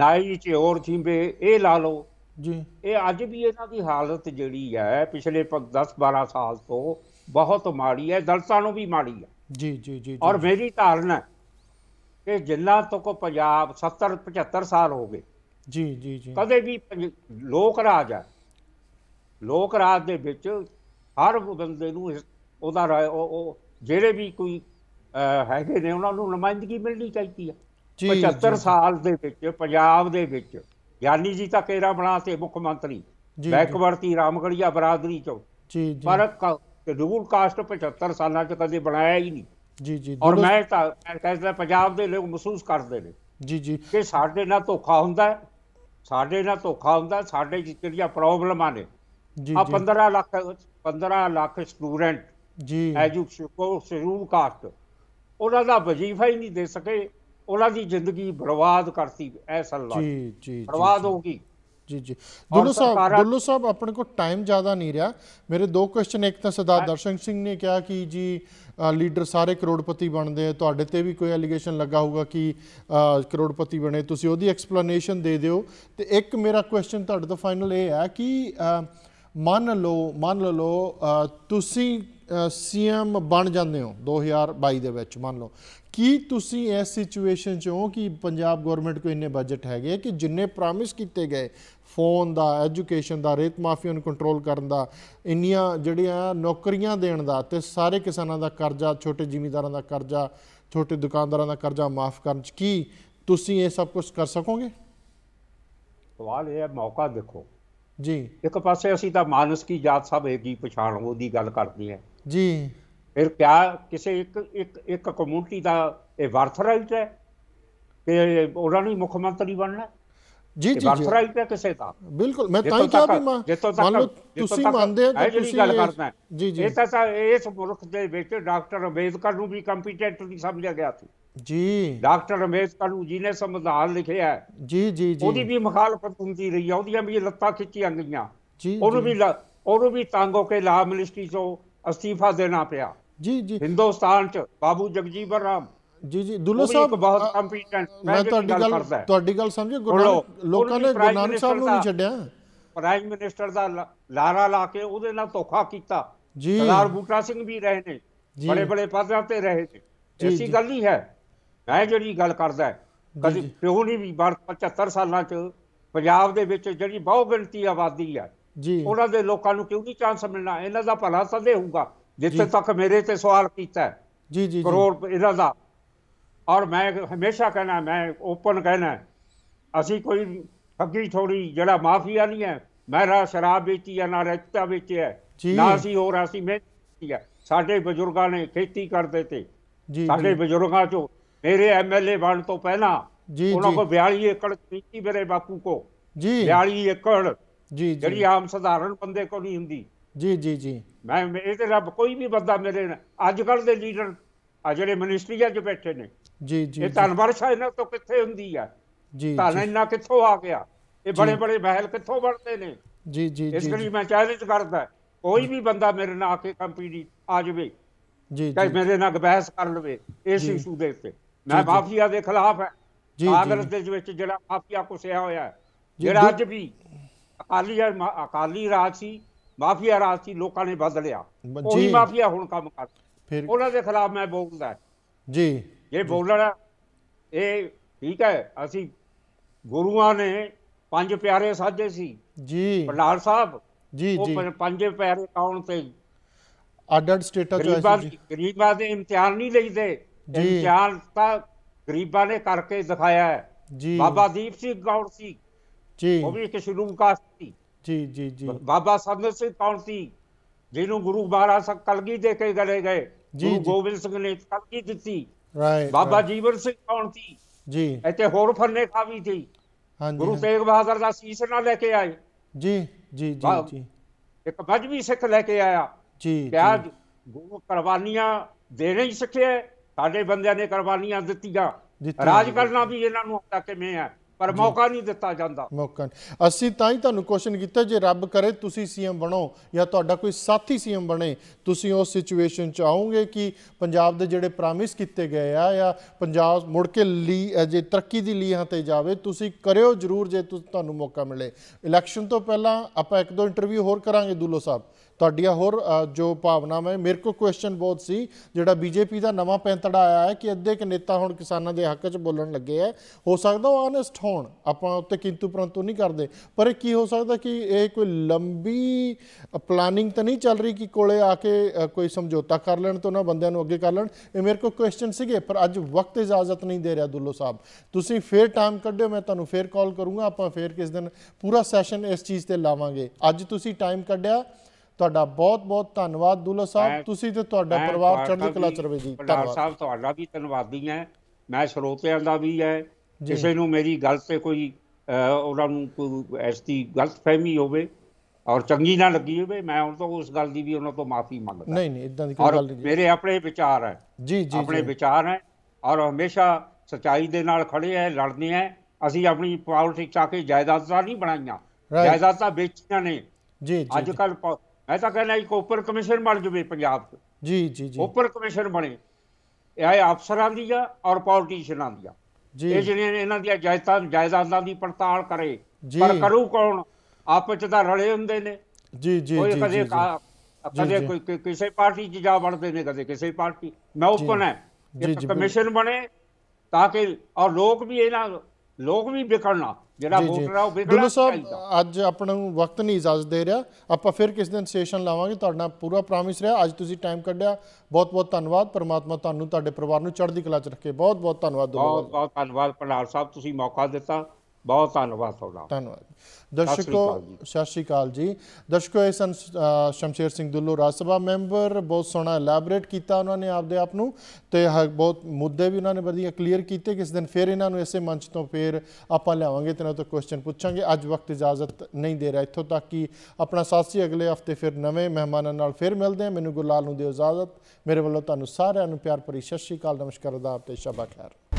ਨਾਈ ਚ ਹੋਰ ਥੀਂਬੇ ਇਹ ਲਾ ਲਓ ਜੀ ਇਹ ਅੱਜ ਵੀ ਇਹਨਾਂ ਦੀ ਹਾਲਤ ਜਿਹੜੀ ਹੈ ਪਿਛਲੇ 10 12 ਸਾਲ ਤੋਂ ਬਹੁਤ ਮਾੜੀ ਹੈ ਦਲਤਾਂ ਨੂੰ ਵੀ ਮਾੜੀ ਹੈ ਜੀ ਜੀ ਜੀ ਔਰ ਮੇਰੀ ਧਾਰਨਾ ਕਿ ਜਿੰਨਾ ਤੱਕ ਪੰਜਾਬ 70 75 ਸਾਲ ਹੋ ਗਏ ਜੀ ਜੀ ਜੀ ਕਦੇ ਵੀ ਲੋਕ ਰਾਜ ਹੈ ਲੋਕ ਰਾਜ ਦੇ ਵਿੱਚ ਹਰ ਬੰਦੇ ਨੂੰ ਉਹਦਾ ਉਹ ਜਿਹੜੇ ਵੀ ਕੋਈ ਹੈਗੇ ਨੇ ਉਹਨਾਂ ਨੂੰ ਨਮਾਇੰਦਗੀ ਮਿਲਣੀ ਚਾਹੀਦੀ ਆ 75 ਸਾਲ ਦੇ ਵਿੱਚ ਪੰਜਾਬ ਦੇ ਵਿੱਚ ਗਿਆਨੀ ਜੀ ਤਾਂ ਕੇਰਾ ਬਣਾਤੇ ਮੁੱਖ ਮੰਤਰੀ ਬੈਕਵਰਤੀ ਰਾਮਗੜੀਆ ਬਰਾਦਰੀ ਚੋਂ ਜੀ ਜੀ ਪਰ ਸ਼ਡਿਊਲ ਕਾਸਟ 75 ਸਾਲਾਂ ਚ ਕਦੇ ਬਣਾਇਆ ਹੀ ਨਹੀਂ ਜੀ ਜੀ ਔਰ ਮੈਂ ਤਾਂ ਕਹਿੰਦਾ ਪੰਜਾਬ ਦੇ ਲੋਕ ਮਹਿਸੂਸ ਕਰਦੇ ਨੇ ਜੀ ਜੀ ਕਿ ਸਾਡੇ ਨਾਲ ਧੋਖਾ ਹੁੰਦਾ ਸਾਡੇ ਨਾਲ ਧੋਖਾ ਹੁੰਦਾ ਸਾਡੇ ਜਿਹੜੀਆਂ ਪ੍ਰੋਬਲਮਾਂ ਨੇ ਜੀ ਆ 15 ਲੱਖ 15 ਲੱਖ ਸਟੂਡੈਂਟ ਜੀ ਐਜੂਕੇਸ਼ਨ ਸ਼ਡਿਊਲ ਕਾਸਟ ਉਹਨਾਂ ਦਾ ਵਜ਼ੀਫਾ ਹੀ ਨਹੀਂ ਦੇ ਸਕੇ ਉਹਨਾਂ ਦੀ ਜ਼ਿੰਦਗੀ ਬਰਬਾਦ ਕਰਤੀ ਐ ਸੱਲਾ ਜੀ ਜੀ ਬਰਬਾਦ ਹੋ ਗਈ ਜੀ ਜੀ ਦੁੱਲੂ ਸਾਹਿਬ ਦੁੱਲੂ ਸਾਹਿਬ ਆਪਣੇ ਕੋ ਟਾਈਮ ਜ਼ਿਆਦਾ ਨਹੀਂ ਰਿਹਾ ਮੇਰੇ ਦੋ ਕੁਐਸਚਨ ਇੱਕ ਤਾਂ ਸਰਦਾਰ ਦਰਸ਼ਨ ਸਿੰਘ ਨੇ ਕਿਹਾ ਕਿ ਜੀ ਲੀਡਰ ਸਾਰੇ ਕਰੋੜਪਤੀ ਬਣਦੇ ਆ ਤੁਹਾਡੇ ਤੇ ਵੀ ਕੋਈ ਅਲੀਗੇਸ਼ਨ ਲੱਗਾ ਹੋਊਗਾ ਕਿ ਕਰੋੜਪਤੀ ਬਣੇ ਤੁਸੀਂ ਉਹਦੀ ਐਕਸਪਲੇਨੇਸ਼ਨ ਦੇ ਦਿਓ ਤੇ ਇੱਕ ਮੇਰਾ ਕੁਐਸਚਨ ਤੁਹਾਡੇ ਤੋਂ ਫਾਈਨਲ ਇਹ ਹੈ ਕਿ ਮੰਨ ਲਓ ਮੰਨ ਲਓ ਤੁਸੀਂ ਸੀਐਮ ਬਣ ਜਾਂਦੇ ਹੋ 2022 ਦੇ ਵਿੱਚ ਮੰਨ ਲਓ ਕੀ ਤੁਸੀਂ ਇਸ ਸਿਚੁਏਸ਼ਨ 'ਚ ਹੋ ਕਿ ਪੰਜਾਬ ਗਵਰਨਮੈਂਟ ਕੋ ਇੰਨੇ ਬਜਟ ਹੈਗੇ ਕਿ ਜਿੰਨੇ ਪ੍ਰੋਮਿਸ ਕੀਤੇ ਗਏ ਫੋਨ ਦਾ ਐਜੂਕੇਸ਼ਨ ਦਾ ਰੇਤ ਮਾਫੀਆ ਨੂੰ ਕੰਟਰੋਲ ਕਰਨ ਦਾ ਇੰਨੀਆਂ ਜਿਹੜੀਆਂ ਨੌਕਰੀਆਂ ਦੇਣ ਦਾ ਤੇ ਸਾਰੇ ਕਿਸਾਨਾਂ ਦਾ ਕਰਜ਼ਾ ਛੋਟੇ ਜ਼ਿਮੀਂਦਾਰਾਂ ਦਾ ਕਰਜ਼ਾ ਛੋਟੇ ਦੁਕਾਨਦਾਰਾਂ ਦਾ ਕਰਜ਼ਾ ਮਾਫ ਕਰਨ 'ਚ ਕੀ ਤੁਸੀਂ ਇਹ ਸਭ ਕੁਝ ਕਰ ਸਕੋਗੇ ਸਵਾਲ ਇਹ ਹੈ ਮੌਕਾ ਦੇਖੋ ਜੀ ਇੱਕ ਪਾਸੇ ਅਸੀਂ ਤਾਂ ਮਾਨਸ ਕੀ ਜਾਤ ਸਭ ਇੱਕ ਹੀ ਪਛਾਣ ਉਹਦੀ ਗੱਲ ਕਰਦੇ ਹਾਂ ਜੀ ਫਿਰ ਕਿਆ ਕਿਸੇ ਇੱਕ ਇੱਕ ਇੱਕ ਕਮਿਊਨਿਟੀ ਦਾ ਇਹ ਵਰਥ ਰਾਈਟ ਹੈ ਕਿ ਉਹਨਾਂ ਨੂੰ ਮੁੱਖ ਮੰਤਰੀ ਬਣਨਾ ਜੀ ਜੀ ਵਰਥ ਰਾਈਟ ਹੈ ਕਿਸੇ ਦਾ ਬਿਲਕੁਲ ਮੈਂ ਤਾਂ ਹੀ ਕਿਹਾ ਵੀ ਮੈਂ ਮੰਨ ਲਓ ਤੁਸੀਂ ਮੰਨਦੇ ਹੋ ਕਿ ਤੁਸੀਂ ਗੱਲ ਕਰਨਾ ਜੀ ਜੀ ਇਹ ਤਾਂ ਇਸ ਮੁਲਕ ਦੇ ਵਿੱਚ ਡਾਕਟਰ ਅੰਬੇਦਕਰ ਨੂੰ ਵੀ ਕੰਪੀਟੈਂਟ ਨਹੀਂ ਸਮਝਿਆ ਗਿਆ ਸੀ ਜੀ ਡਾਕਟਰ ਅੰਬੇਦਕਰ ਨੂੰ ਨੇ ਸੰਵਿਧਾਨ ਲਿਖਿਆ ਜੀ ਜੀ ਜੀ ਉਹਦੀ ਵੀ ਮੁਖਾਲਫਤ ਹੁੰਦੀ ਰਹੀ ਆ ਉਹਦੀਆਂ ਵੀ ਲੱਤਾਂ ਖਿੱਚੀਆਂ ਗਈਆਂ ਜੀ ਉਹਨੂੰ ਵੀ ਉਹਨੂੰ ਵੀ ਤਾਂਗੋ ਕੇ ਲਾ ਮਿਨਿਸਟਰੀ ਚੋਂ ਅਸਤੀਫਾ ਦੇਣਾ ਪਿਆ ਜੀ ਜੀ ਹਿੰਦੁਸਤਾਨ ਚ ਬਾਬੂ ਜਗਜੀਵਰ ਰਾਮ ਜੀ ਜੀ ਦੁੱਲੋ ਸਾਹਿਬ ਬਹੁਤ ਕੰਪੀਟੈਂਟ ਮੈਂ ਤੁਹਾਡੀ ਗੱਲ ਤੁਹਾਡੀ ਗੱਲ ਸਮਝੇ ਲੋਕਾਂ ਨੇ ਗੁਰਨਾਨਕ ਸਾਹਿਬ ਨੂੰ ਨਹੀਂ ਛੱਡਿਆ ਪ੍ਰਾਈਮ ਮਿਨਿਸਟਰ ਦਾ ਲਾਰਾ ਲਾ ਕੇ ਉਹਦੇ ਨਾਲ ਧੋਖਾ ਕੀਤਾ ਜੀ ਸਰਦਾਰ ਬੂਟਾ ਸਿੰਘ ਵੀ ਰਹੇ ਨੇ ਬੜੇ ਬੜੇ ਪਦਾਂ ਤੇ ਰਹੇ ਨੇ ਐਸੀ ਗੱਲ ਨਹੀਂ ਹੈ ਮੈਂ ਜਿਹੜੀ ਗੱਲ ਕਰਦਾ ਕਦੀ ਪਿਓ ਨਹੀਂ ਵੀ 75 ਸਾਲਾਂ ਚ ਪੰਜਾਬ ਦੇ ਵਿੱਚ ਜਿਹੜੀ ਬਹੁਗਿਣਤੀ ਆਬਾਦੀ ਹੈ ਜੀ ਉਹਨਾਂ ਦੇ ਲੋਕਾਂ ਨੂੰ ਕਿਉਂ ਨਹੀਂ ਚਾਂਸ ਮਿਲਣਾ ਇਹਨਾਂ ਦਾ ਭਲਾ ਸਦੇ ਹੋਊਗਾ ਜਿੱਥੇ ਤੱਕ ਮੇਰੇ ਤੇ ਸਵਾਲ ਕੀਤਾ ਹੈ ਜੀ ਜੀ ਕਰੋੜ ਇਹਨਾਂ ਦਾ ਔਰ ਮੈਂ ਹਮੇਸ਼ਾ ਕਹਿਣਾ ਮੈਂ ਓਪਨ ਕਹਿਣਾ ਅਸੀਂ ਕੋਈ ਠੱਗੀ ਥੋੜੀ ਜਿਹੜਾ ਮਾਫੀਆ ਨਹੀਂ ਹੈ ਮੈਂ ਰਾ ਸ਼ਰਾਬ ਵੇਚੀ ਜਾਂ ਨਾ ਰਿਸ਼ਤਾ ਵੇਚਿਆ ਨਾ ਅਸੀਂ ਹੋਰ ਅਸੀਂ ਮਿਹਨਤੀ ਹੈ ਸਾਡੇ ਬਜ਼ੁਰਗਾਂ ਨੇ ਖੇਤੀ ਕਰਦੇ ਤੇ ਜੀ ਸਾਡੇ ਬਜ਼ੁਰਗਾਂ ਚੋਂ ਮੇਰੇ ਐਮਐਲਏ ਬਣ ਤੋਂ ਪਹਿਲਾਂ ਉਹਨਾਂ ਕੋ 42 ਏਕੜ ਖੇਤੀ ਮੇਰੇ ਬਾਪੂ ਕੋ ਜੀ 42 ਏਕੜ ਜੀ ਜੀ ਜਿਹੜੀ ਆਮ ਸਧਾਰਨ ਬੰਦੇ ਕੋਲ ਨਹੀਂ ਹੁੰਦੀ ਜੀ ਜੀ ਜੀ ਮੈਂ ਇਹ ਤੇ ਰੱਬ ਕੋਈ ਵੀ ਬੰਦਾ ਮੇਰੇ ਅੱਜ ਕੱਲ ਦੇ ਲੀਡਰ ਆ ਜਿਹੜੇ ਮਿਨਿਸਟਰੀਆਂ 'ਚ ਬੈਠੇ ਨੇ ਜੀ ਜੀ ਇਹ ਧਨ ਵਰਸ਼ਾ ਇਹਨਾਂ ਤੋਂ ਕਿੱਥੇ ਹੁੰਦੀ ਆ ਜੀ ਧਨ ਇਹਨਾਂ ਕਿੱਥੋਂ ਆ ਗਿਆ ਇਹ ਬੜੇ ਬੜੇ ਮਹਿਲ ਕਿੱਥੋਂ ਬਣਦੇ ਨੇ ਜੀ ਜੀ ਜੀ ਇਸ ਲਈ ਮੈਂ ਚੈਲੰਜ ਕਰਦਾ ਕੋਈ ਵੀ ਬੰਦਾ ਮੇਰੇ ਨਾਲ ਆ ਕੇ ਕੰਪੀਟੀ ਆ ਜਾਵੇ ਜੀ ਜੀ ਮੇਰੇ ਨਾਲ ਬਹਿਸ ਕਰ ਲਵੇ ਇਸ ਇਸ਼ੂ ਦੇ ਉੱਤੇ ਮੈਂ ਮਾਫੀਆ ਦੇ ਖਿਲਾਫ ਹਾਂ ਆਗਰ ਦੇ ਵਿੱਚ ਜਿਹੜਾ ਮਾਫੀਆ ਕੁਸਿਆ ਹੋਇਆ ਜਿਹੜਾ ਅੱਜ ਵੀ ਅਕਾਲੀ ਅਕਾਲੀ ਰਾਜ ਸੀ ਮਾਫੀਆ ਰਾਜ ਸੀ ਲੋਕਾਂ ਨੇ ਬਦਲਿਆ ਉਹੀ ਮਾਫੀਆ ਹੁਣ ਕੰਮ ਕਰਦਾ ਉਹਨਾਂ ਦੇ ਖਿਲਾਫ ਮੈਂ ਬੋਲਦਾ ਜੀ ਇਹ ਬੋਲਣਾ ਇਹ ਠੀਕ ਹੈ ਅਸੀਂ ਗੁਰੂਆਂ ਨੇ ਪੰਜ ਪਿਆਰੇ ਸਾਜੇ ਸੀ ਜੀ ਭੰਡਾਰ ਸਾਹਿਬ ਜੀ ਜੀ ਉਹ ਪੰਜ ਪਿਆਰੇ ਕੌਣ ਤੇ ਅਡਡ ਸਟੇਟਾ ਚੋਇਸ ਜੀ ਗਰੀਬਾਂ ਦੇ ਇਮਤਿਹਾਨ ਨਹੀਂ ਲਈਦੇ ਇਮਤਿਹਾਨ ਤਾਂ ਗਰੀਬਾਂ ਨੇ ਕਰਕੇ ਦਿਖਾਇਆ ਹੈ ਜੀ ਬਾਬਾ ਦੀਪ ਸਿੰਘ ਗੌੜ ਸੀ ਵੀ वो भी एक शिरूमकार ਜੀ ਜੀ ਜੀ ਬਾਬਾ बाबा साधन सिंह कौन थी ਜਿਹਨੂੰ ਗੁਰੂ ਮਹਾਰਾਜ ਸਾਹਿਬ ਕਲਗੀ ਦੇ ਕੇ ਗਲੇ ਗਏ ਜੀ ਗੋਬਿੰਦ ਸਿੰਘ ਨੇ ਕਲਗੀ ਦਿੱਤੀ ਰਾਈਟ ਬਾਬਾ ਜੀਵਨ ਸਿੰਘ ਕੌਣ ਸੀ ਜੀ ਇੱਥੇ ਹੋਰ ਫਰਨੇ ਖਾ ਵੀ ਸੀ ਹਾਂਜੀ ਗੁਰੂ ਤੇਗ ਬਹਾਦਰ ਦਾ ਸੀਸ ਨਾਲ ਲੈ ਕੇ ਆਏ ਜੀ ਜੀ ਜੀ ਜੀ ਇੱਕ ਮਜਬੀ ਸਿੱਖ ਲੈ ਕੇ ਆਇਆ ਜੀ ਕਿਹਾ ਗੁਰੂ ਕੁਰਬਾਨੀਆਂ ਦੇਣੇ ਹੀ ਸਿੱਖਿਆ ਸਾਡੇ ਬੰਦਿਆਂ ਨੇ ਕੁਰਬਾਨੀਆਂ ਦਿੱਤੀਆਂ ਰਾਜ ਕਰਨਾ ਵੀ ਇਹਨਾਂ ਨੂੰ ਆਉਂਦਾ ਕਿਵੇਂ ਆ ਪਰ ਮੌਕਾ ਨਹੀਂ ਦਿੱਤਾ ਜਾਂਦਾ ਮੌਕਾ ਅਸੀਂ ਤਾਂ ਹੀ ਤੁਹਾਨੂੰ ਕੁਐਸਚਨ ਕੀਤਾ ਜੇ ਰੱਬ ਕਰੇ ਤੁਸੀਂ ਸੀਐਮ ਬਣੋ ਜਾਂ ਤੁਹਾਡਾ ਕੋਈ ਸਾਥੀ ਸੀਐਮ ਬਣੇ ਤੁਸੀਂ ਉਸ ਸਿਚੁਏਸ਼ਨ ਚ ਆਉਂਗੇ ਕਿ ਪੰਜਾਬ ਦੇ ਜਿਹੜੇ ਪ੍ਰੋਮਿਸ ਕੀਤੇ ਗਏ ਆ ਜਾਂ ਪੰਜਾਬ ਮੁੜ ਕੇ ਲੀ ਜੇ ਤਰੱਕੀ ਦੀ ਲੀਹਾਂ ਤੇ ਜਾਵੇ ਤੁਸੀਂ ਕਰਿਓ ਜ਼ਰੂਰ ਜੇ ਤੁਹਾਨੂੰ ਮੌਕਾ ਮਿਲੇ ਇਲੈਕਸ਼ਨ ਤੋਂ ਪਹਿਲਾਂ ਆਪਾਂ ਇੱਕ ਦੋ ਇੰਟਰਵਿਊ ਹੋਰ ਕਰਾਂਗੇ ਦੂਲੋ ਸਾਹਿਬ ਤੁਹਾਡੀਆਂ ਹੋਰ ਜੋ ਭਾਵਨਾਵਾਂ ਮੇਰੇ ਕੋਲ ਕੁਐਸਚਨ ਬਹੁਤ ਸੀ ਜਿਹੜਾ ਬੀਜੇਪੀ ਦਾ ਨਵਾਂ ਪੈਂਤੜਾ ਆਇਆ ਹੈ ਕਿ ਅੱਧੇ ਕ ਨੇਤਾ ਹੁਣ ਕਿਸਾਨਾਂ ਦੇ ਹੱਕ 'ਚ ਬੋਲਣ ਲੱਗੇ ਐ ਹੋ ਸਕਦਾ ਉਹ ਆਨੈਸਟ ਹੋਣ ਆਪਾਂ ਉੱਤੇ ਕਿੰਤੂ ਪਰੰਤੂ ਨਹੀਂ ਕਰਦੇ ਪਰ ਇਹ ਕੀ ਹੋ ਸਕਦਾ ਕਿ ਇਹ ਕੋਈ ਲੰਬੀ ਪਲਾਨਿੰਗ ਤਾਂ ਨਹੀਂ ਚੱਲ ਰਹੀ ਕਿ ਕੋਲੇ ਆ ਕੇ ਕੋਈ ਸਮਝੌਤਾ ਕਰ ਲੈਣ ਤੋਂ ਨਾ ਬੰਦਿਆਂ ਨੂੰ ਅੱਗੇ ਕਰ ਲੈਣ ਇਹ ਮੇਰੇ ਕੋਲ ਕੁਐਸਚਨ ਸੀਗੇ ਪਰ ਅੱਜ ਵਕਤ ਇਜਾਜ਼ਤ ਨਹੀਂ ਦੇ ਰਿਹਾ ਦੁੱਲੋ ਸਾਹਿਬ ਤੁਸੀਂ ਫੇਰ ਟਾਈਮ ਕੱਢਿਓ ਮੈਂ ਤੁਹਾਨੂੰ ਫੇਰ ਕਾਲ ਕਰੂੰਗਾ ਆਪਾਂ ਫੇਰ ਕਿਸ ਦਿਨ ਪੂਰਾ ਸੈਸ਼ਨ ਇਸ ਚੀਜ਼ ਤੇ ਲਾਵਾਂਗੇ ਅੱਜ ਤੁਸੀਂ ਟਾਈਮ ਕੱਢਿਆ ਤੁਹਾਡਾ ਬਹੁਤ-ਬਹੁਤ ਧੰਨਵਾਦ ਦੁੱਲਾ ਸਾਹਿਬ ਤੁਸੀਂ ਤੇ ਤੁਹਾਡਾ ਪਰਿਵਾਰ ਚੜ੍ਹਦੀ ਕਲਾ ਚਰਵੇ ਰਵੇ ਜੀ ਧੰਨਵਾਦ ਸਾਹਿਬ ਤੁਹਾਡਾ ਵੀ ਧੰਨਵਾਦੀ ਹੈ ਮੈਂ ਸਰੋਤਿਆਂ ਦਾ ਵੀ ਹੈ ਕਿਸੇ ਨੂੰ ਮੇਰੀ ਗੱਲ ਤੇ ਕੋਈ ਉਹਨਾਂ ਨੂੰ ਕੋਈ ਐਸੀ ਗਲਤਫਹਿਮੀ ਹੋਵੇ ਔਰ ਚੰਗੀ ਨਾ ਲੱਗੀ ਹੋਵੇ ਮੈਂ ਉਹਨਾਂ ਤੋਂ ਉਸ ਗੱਲ ਦੀ ਵੀ ਉਹਨਾਂ ਤੋਂ ਮਾਫੀ ਮੰਗਦਾ ਨਹੀਂ ਨਹੀਂ ਇਦਾਂ ਦੀ ਕੋਈ ਗੱਲ ਨਹੀਂ ਮੇਰੇ ਆਪਣੇ ਵਿਚਾਰ ਹੈ ਜੀ ਜੀ ਆਪਣੇ ਵਿਚਾਰ ਹੈ ਔਰ ਹਮੇਸ਼ਾ ਸਚਾਈ ਦੇ ਨਾਲ ਖੜੇ ਹੈ ਲੜਨੇ ਹੈ ਅਸੀਂ ਆਪਣੀ ਪੋਲਿਟਿਕਸ ਆ ਕੇ ਜਾਇਦਾਦਾਂ ਨਹੀਂ ਬਣਾਈਆਂ ਜਾਇਦਾਦਾਂ ਵੇਚੀਆਂ ਨੇ ਜੀ ਜੀ ਅੱਜ ਕੱਲ ਮੈਂ ਤਾਂ ਕਹਿੰਦਾ ਇੱਕ ਉੱਪਰ ਕਮਿਸ਼ਨ ਬਣ ਜੂਵੇ ਪੰਜਾਬ 'ਚ ਜੀ ਜੀ ਜੀ ਉੱਪਰ ਕਮਿਸ਼ਨ ਬਣੇ ਇਹ ਅਫਸਰਾਂ ਦੀ ਆ ਔਰ ਪੋਲੀਟੀਸ਼ੀਅਨਾਂ ਦੀ ਆ ਜੀ ਇਹ ਜਿਹੜੇ ਇਹਨਾਂ ਦੀਆਂ ਜਾਇਦਾਦਾਂ ਜਾਇਦਾਦਾਂ ਦੀ ਪੜਤਾਲ ਕਰੇ ਪਰ ਕਰੂ ਕੌਣ ਆਪਸ 'ਚ ਤਾਂ ਰਲੇ ਹੁੰਦੇ ਨੇ ਜੀ ਜੀ ਜੀ ਕਦੇ ਕਦੇ ਕੋਈ ਕਿਸੇ ਪਾਰਟੀ 'ਚ ਜਾ ਵੜਦੇ ਨੇ ਕਦੇ ਕਿਸੇ ਪਾਰਟੀ ਮੈਂ ਓਪਨ ਹੈ ਇੱਕ ਕਮਿਸ਼ਨ ਬਣੇ ਤਾਂ ਕਿ ਔਰ ਲੋਕ ਵੀ ਇਹਨਾਂ ਲੋਕ ਵੀ ਵਿਕਣਾ ਜਿਹੜਾ ਵੋਟਰ ਆ ਉਹ ਜੀ ਜੀ ਸਾਹਿਬ ਅੱਜ ਆਪਣਾ ਨੂੰ ਵਕਤ ਨਹੀਂ ਇਜਾਜ਼ਤ ਦੇ ਰਿਹਾ ਆਪਾਂ ਫਿਰ ਕਿਸ ਦਿਨ ਸੈਸ਼ਨ ਲਾਵਾਂਗੇ ਤੁਹਾਡਾ ਪੂਰਾ ਪ੍ਰੋਮਿਸ ਰਿਹਾ ਅੱਜ ਤੁਸੀਂ ਟਾਈਮ ਕੱਢਿਆ ਬਹੁਤ ਬਹੁਤ ਧੰਨਵਾਦ ਪਰਮਾਤਮਾ ਤੁਹਾਨੂੰ ਤੁਹਾਡੇ ਪਰਿਵਾਰ ਨੂੰ ਚੜ੍ਹਦੀ ਕਲਾ 'ਚ ਰੱਖੇ ਬਹੁਤ ਬਹੁਤ ਧੰਨਵਾਦ ਦੁੱਲੂ ਬਹੁਤ ਬਹੁਤ ਧੰਨਵਾਦ ਪ੍ਰਣਾਲ ਸਾਹਿਬ ਤੁਸੀਂ ਮੌਕਾ ਦਿੱਤਾ ਬਹੁਤ ਧੰਨਵਾਦ ਤੁਹਾਡਾ ਧੰਨਵਾਦ ਦਰਸ਼ਕੋ ਸਤਿ ਸ਼੍ਰੀ ਅਕਾਲ ਜੀ ਦਰਸ਼ਕੋ ਇਹ ਸੰ ਸ਼ਮਸ਼ੇਰ ਸਿੰਘ ਦੁੱਲੋ ਰਾਜ ਸਭਾ ਮੈਂਬਰ ਬਹੁਤ ਸੋਹਣਾ ਐਲਾਬੋਰੇਟ ਕੀਤਾ ਉਹਨਾਂ ਨੇ ਆਪਦੇ ਆਪ ਨੂੰ ਤੇ ਬਹੁਤ ਮੁੱਦੇ ਵੀ ਉਹਨਾਂ ਨੇ ਵਧੀਆ ਕਲੀਅਰ ਕੀਤੇ ਕਿਸ ਦਿਨ ਫਿਰ ਇਹਨਾਂ ਨੂੰ ਐਸੇ ਮੰਚ ਤੋਂ ਫੇਰ ਆਪਾਂ ਲਿਆਵਾਂਗੇ ਤੇ ਨਾਲ ਤੋਂ ਕੁਐਸਚਨ ਪੁੱਛਾਂਗੇ ਅੱਜ ਵਕਤ ਇਜਾਜ਼ਤ ਨਹੀਂ ਦੇ ਰਿਹਾ ਇੱਥੋਂ ਤੱਕ ਕਿ ਆਪਣਾ ਸਾਥੀ ਅਗਲੇ ਹਫਤੇ ਫਿਰ ਨਵੇਂ ਮਹਿਮਾਨਾਂ ਨਾਲ ਫਿਰ ਮਿਲਦੇ ਹਾਂ ਮੈਨੂੰ ਗੁਰਲਾਲ ਨੂੰ ਦਿਓ ਇਜਾਜ਼ਤ ਮੇਰੇ ਵੱਲੋਂ ਤੁਹਾਨੂੰ ਸਾਰਿਆਂ ਨੂੰ ਪਿਆਰ ਭਰੀ ਸਤਿ ਸ਼੍ਰੀ ਅਕਾਲ ਨਮਸਕਾਰ ਅਦਾਬ ਤੇ ਸ਼ਬਾ ਖੈਰ